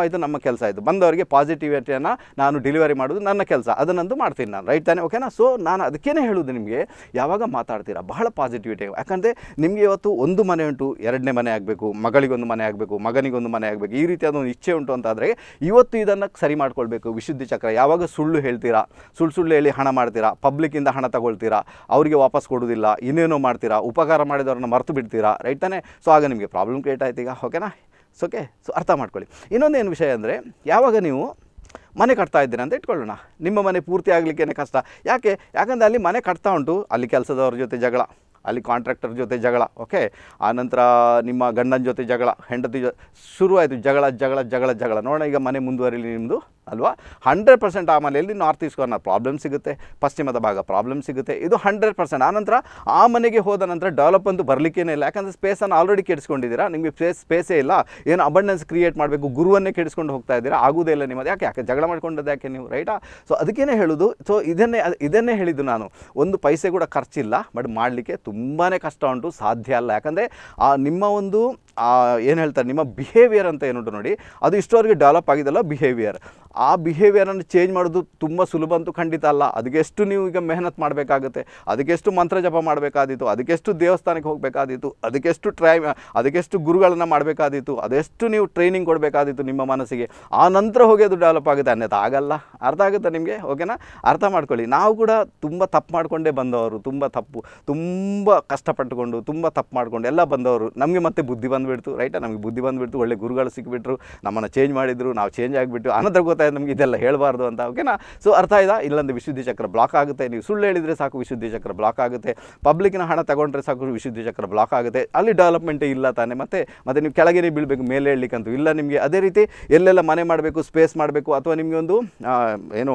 ಆಯಿತು ನಮ್ಮ ಕೆಲಸ ಆಯಿತು ಬಂದವರಿಗೆ ಪಾಸಿಟಿವಿಟಿಯನ್ನು ನಾನು ಡೆಲಿವರಿ ಮಾಡೋದು ನನ್ನ ಕೆಲಸ ಅದನ್ನಂದು ಮಾಡ್ತೀನಿ ನಾನು ರೈಟ್ ತಾನೆ ಓಕೆನಾ ಸೊ ನಾನು ಅದಕ್ಕೇ ಹೇಳೋದು ನಿಮಗೆ ಯಾವಾಗ ಮಾತಾಡ್ತೀರಾ ಬಹಳ ಪಾಸಿಟಿವಿಟಿ ಯಾಕಂದರೆ ನಿಮಗೆ ಇವತ್ತು ಒಂದು ಮನೆ ಉಂಟು ಎರಡನೇ ಮನೆ ಆಗಬೇಕು ಮಗಳಿಗೊಂದು ಮನೆ ಆಗಬೇಕು ಮಗನಿಗೊಂದು ಮನೆ ಆಗಬೇಕು ಈ ರೀತಿಯಾದ ಒಂದು ಇಚ್ಛೆ ಉಂಟು ಅಂತಾದರೆ ಇವತ್ತು ಇದನ್ನು ಸರಿ ಮಾಡ್ಕೊಳ್ಬೇಕು ವಿಶುದ್ಧಿ ಚಕ್ರ ಯಾವಾಗ ಸುಳ್ಳು ಹೇಳ್ತೀರಾ ಸುಳ್ಳು ಸುಳ್ಳು ಹೇಳಿ ಹಣ ಮಾಡ್ತೀರಾ ಪಬ್ಲಿಕ್ಕಿಂದ ಹಣ ತಗೊಳ್ತೀರಾ ಅವರಿಗೆ ವಾಪಸ್ ಕೊಡೋದಿಲ್ಲ ಇನ್ನೇನೋ ಮಾಡ್ತೀರಾ ಉಪಕಾರ ಮಾಡಿದವ್ರನ್ನ ಮರೆತು ಬಿಡ್ತೀರಾ ರೈಟ್ ತಾನೆ ಸೊ ಆಗ ನಿಮಗೆ ಪ್ರಾಬ್ಲಮ್ ಕ್ರಿಯೇಟ್ ಆಯ್ತು ಈಗ ಓಕೆನಾ ಸೊ ಓಕೆ ಸೊ ಅರ್ಥ ಮಾಡ್ಕೊಳ್ಳಿ ಇನ್ನೊಂದೇನು ವಿಷಯ ಅಂದರೆ ಯಾವಾಗ ನೀವು ಮನೆ ಕಟ್ತಾ ಇದ್ದೀನಿ ಅಂತ ಇಟ್ಕೊಳ್ಳೋಣ ನಿಮ್ಮ ಮನೆ ಪೂರ್ತಿ ಆಗಲಿಕ್ಕೇ ಕಷ್ಟ ಯಾಕೆ ಯಾಕಂದರೆ ಅಲ್ಲಿ ಮನೆ ಕಟ್ತಾ ಉಂಟು ಅಲ್ಲಿ ಕೆಲಸದವ್ರ ಜೊತೆ ಜಗಳ ಅಲ್ಲಿ ಕಾಂಟ್ರಾಕ್ಟರ್ ಜೊತೆ ಜಗಳ ಓಕೆ ಆನಂತರ ನಿಮ್ಮ ಗಂಡನ ಜೊತೆ ಜಗಳ ಹೆಂಡತಿ ಜೊ ಶುರುವಾಯಿತು ಜಗಳ ಜಗಳ ಜಗಳ ಜಗಳ ನೋಡೋಣ ಈಗ ಮನೆ ಮುಂದುವರಿಲಿ ನಿಮ್ಮದು ಅಲ್ವಾ ಹಂಡ್ರೆಡ್ ಪರ್ಸೆಂಟ್ ಆ ಮನೆಯಲ್ಲಿ ನಾರ್ತ್ ಈಸ್ಟ್ ಕಾರ್ನರ್ ಪ್ರಾಬ್ಲಮ್ ಸಿಗುತ್ತೆ ಪಶ್ಚಿಮದ ಭಾಗ ಪ್ರಾಬ್ಲಮ್ ಸಿಗುತ್ತೆ ಇದು ಹಂಡ್ರೆಡ್ ಪರ್ಸೆಂಟ್ ಆನಂತರ ಆ ಮನೆಗೆ ಹೋದ ನಂತರ ಡೆವಲಪ್ ಅಂತೂ ಬರಲಿಕ್ಕೇ ಇಲ್ಲ ಯಾಕಂದರೆ ಸ್ಪೇಸನ್ನು ಆಲ್ರೆಡಿ ಕೆಡಿಸ್ಕೊಂಡಿದ್ದೀರಾ ನಿಮಗೆ ಸ್ಪೇಸ್ ಸ್ಪೇಸೇ ಇಲ್ಲ ಏನು ಅಬಂಡೆನ್ಸ್ ಕ್ರಿಯೇಟ್ ಮಾಡಬೇಕು ಗುರುವನ್ನೇ ಕೆಡಿಸ್ಕೊಂಡು ಹೋಗ್ತಾ ಇದ್ದೀರಾ ಆಗೋದೇ ಇಲ್ಲ ನಿಮ್ಮದು ಯಾಕೆ ಯಾಕೆ ಜಗಳ ಮಾಡ್ಕೊಂಡದ್ದು ಯಾಕೆ ನೀವು ರೈಟಾ ಸೊ ಅದಕ್ಕೇನೆ ಹೇಳೋದು ಸೊ ಇದನ್ನೇ ಇದನ್ನೇ ಹೇಳಿದ್ದು ನಾನು ಒಂದು ಪೈಸೆ ಕೂಡ ಖರ್ಚಿಲ್ಲ ಬಟ್ ಮಾಡಲಿಕ್ಕೆ ತುಂಬಾ ಕಷ್ಟ ಉಂಟು ಸಾಧ್ಯ ಅಲ್ಲ ಯಾಕಂದರೆ ಆ ನಿಮ್ಮ ಒಂದು ಏನು ಹೇಳ್ತಾರೆ ನಿಮ್ಮ ಬಿಹೇವಿಯರ್ ಅಂತ ಏನುಂಟು ನೋಡಿ ಅದು ಇಷ್ಟೋರಿಗೆ ಡೆವಲಪ್ ಆಗಿದೆಲ್ಲ ಬಿಹೇವಿಯರ್ ಆ ಬಿಹೇವಿಯರನ್ನು ಚೇಂಜ್ ಮಾಡೋದು ತುಂಬ ಸುಲಭ ಅಂತೂ ಖಂಡಿತ ಅಲ್ಲ ಅದಕ್ಕೆಷ್ಟು ನೀವು ಈಗ ಮೆಹನತ್ ಮಾಡಬೇಕಾಗುತ್ತೆ ಅದಕ್ಕೆಷ್ಟು ಮಂತ್ರ ಜಪ ಮಾಡಬೇಕಾದಿತ್ತು ಅದಕ್ಕೆಷ್ಟು ದೇವಸ್ಥಾನಕ್ಕೆ ಹೋಗಬೇಕಾದೀತು ಅದಕ್ಕೆಷ್ಟು ಟ್ರೈ ಅದಕ್ಕೆಷ್ಟು ಗುರುಗಳನ್ನು ಮಾಡಬೇಕಾದಿತ್ತು ಅದೆಷ್ಟು ನೀವು ಟ್ರೈನಿಂಗ್ ಕೊಡಬೇಕಾದಿತ್ತು ನಿಮ್ಮ ಮನಸ್ಸಿಗೆ ಆ ನಂತರ ಹೋಗಿ ಅದು ಡೆವಲಪ್ ಆಗುತ್ತೆ ಅನ್ಯತ ಆಗಲ್ಲ ಅರ್ಥ ಆಗುತ್ತೆ ನಿಮಗೆ ಓಕೆನಾ ಅರ್ಥ ಮಾಡ್ಕೊಳ್ಳಿ ನಾವು ಕೂಡ ತುಂಬ ತಪ್ಪು ಮಾಡಿಕೊಂಡೇ ಬಂದವರು ತುಂಬ ತಪ್ಪು ತುಂಬ ಕಷ್ಟಪಟ್ಟುಕೊಂಡು ತುಂಬ ತಪ್ಪು ಮಾಡಿಕೊಂಡು ಎಲ್ಲ ಬಂದವರು ನಮಗೆ ಮತ್ತೆ ಬುದ್ಧಿ ಬಂದು ಬಂದುಬಿಡ್ತು ರೈಟಾ ನಮಗೆ ಬುದ್ಧಿ ಬಂದುಬಿಡ್ತು ಒಳ್ಳೆ ಗುರುಗಳು ಸಿಕ್ಬಿಟ್ರು ನಮ್ಮನ್ನು ಚೇಂಜ್ ಮಾಡಿದ್ರು ನಾವು ಚೇಂಜ್ ಆಗಿಬಿಟ್ಟು ಅನಂತರ ಗೊತ್ತಾಯ್ತು ನಮಗೆ ಇದೆಲ್ಲ ಹೇಳಬಾರ್ದು ಅಂತ ಓಕೆನಾ ಸೊ ಅರ್ಥ ಆಯ್ತಾ ಇಲ್ಲಂದ್ರೆ ವಿಶುದ್ಧಿ ಚಕ್ರ ಬ್ಲಾಕ್ ಆಗುತ್ತೆ ನೀವು ಸುಳ್ಳು ಹೇಳಿದರೆ ಸಾಕು ವಿಶುದ್ಧಿ ಚಕ್ರ ಬ್ಲಾಕ್ ಆಗುತ್ತೆ ಪಬ್ಲಿಕ್ನ ಹಣ ತಗೊಂಡ್ರೆ ಸಾಕು ವಿಶುದ್ಧಿ ಚಕ್ರ ಬ್ಲಾಕ್ ಆಗುತ್ತೆ ಅಲ್ಲಿ ಡೆವಲಪ್ಮೆಂಟ್ ಇಲ್ಲ ತಾನೆ ಮತ್ತೆ ಮತ್ತೆ ನೀವು ಕೆಳಗೆ ಬೀಳಬೇಕು ಮೇಲೆ ಹೇಳಲಿಕ್ಕಂತೂ ಇಲ್ಲ ನಿಮಗೆ ಅದೇ ರೀತಿ ಎಲ್ಲೆಲ್ಲ ಮನೆ ಮಾಡಬೇಕು ಸ್ಪೇಸ್ ಮಾಡಬೇಕು ಅಥವಾ ನಿಮಗೆ ಒಂದು ಏನು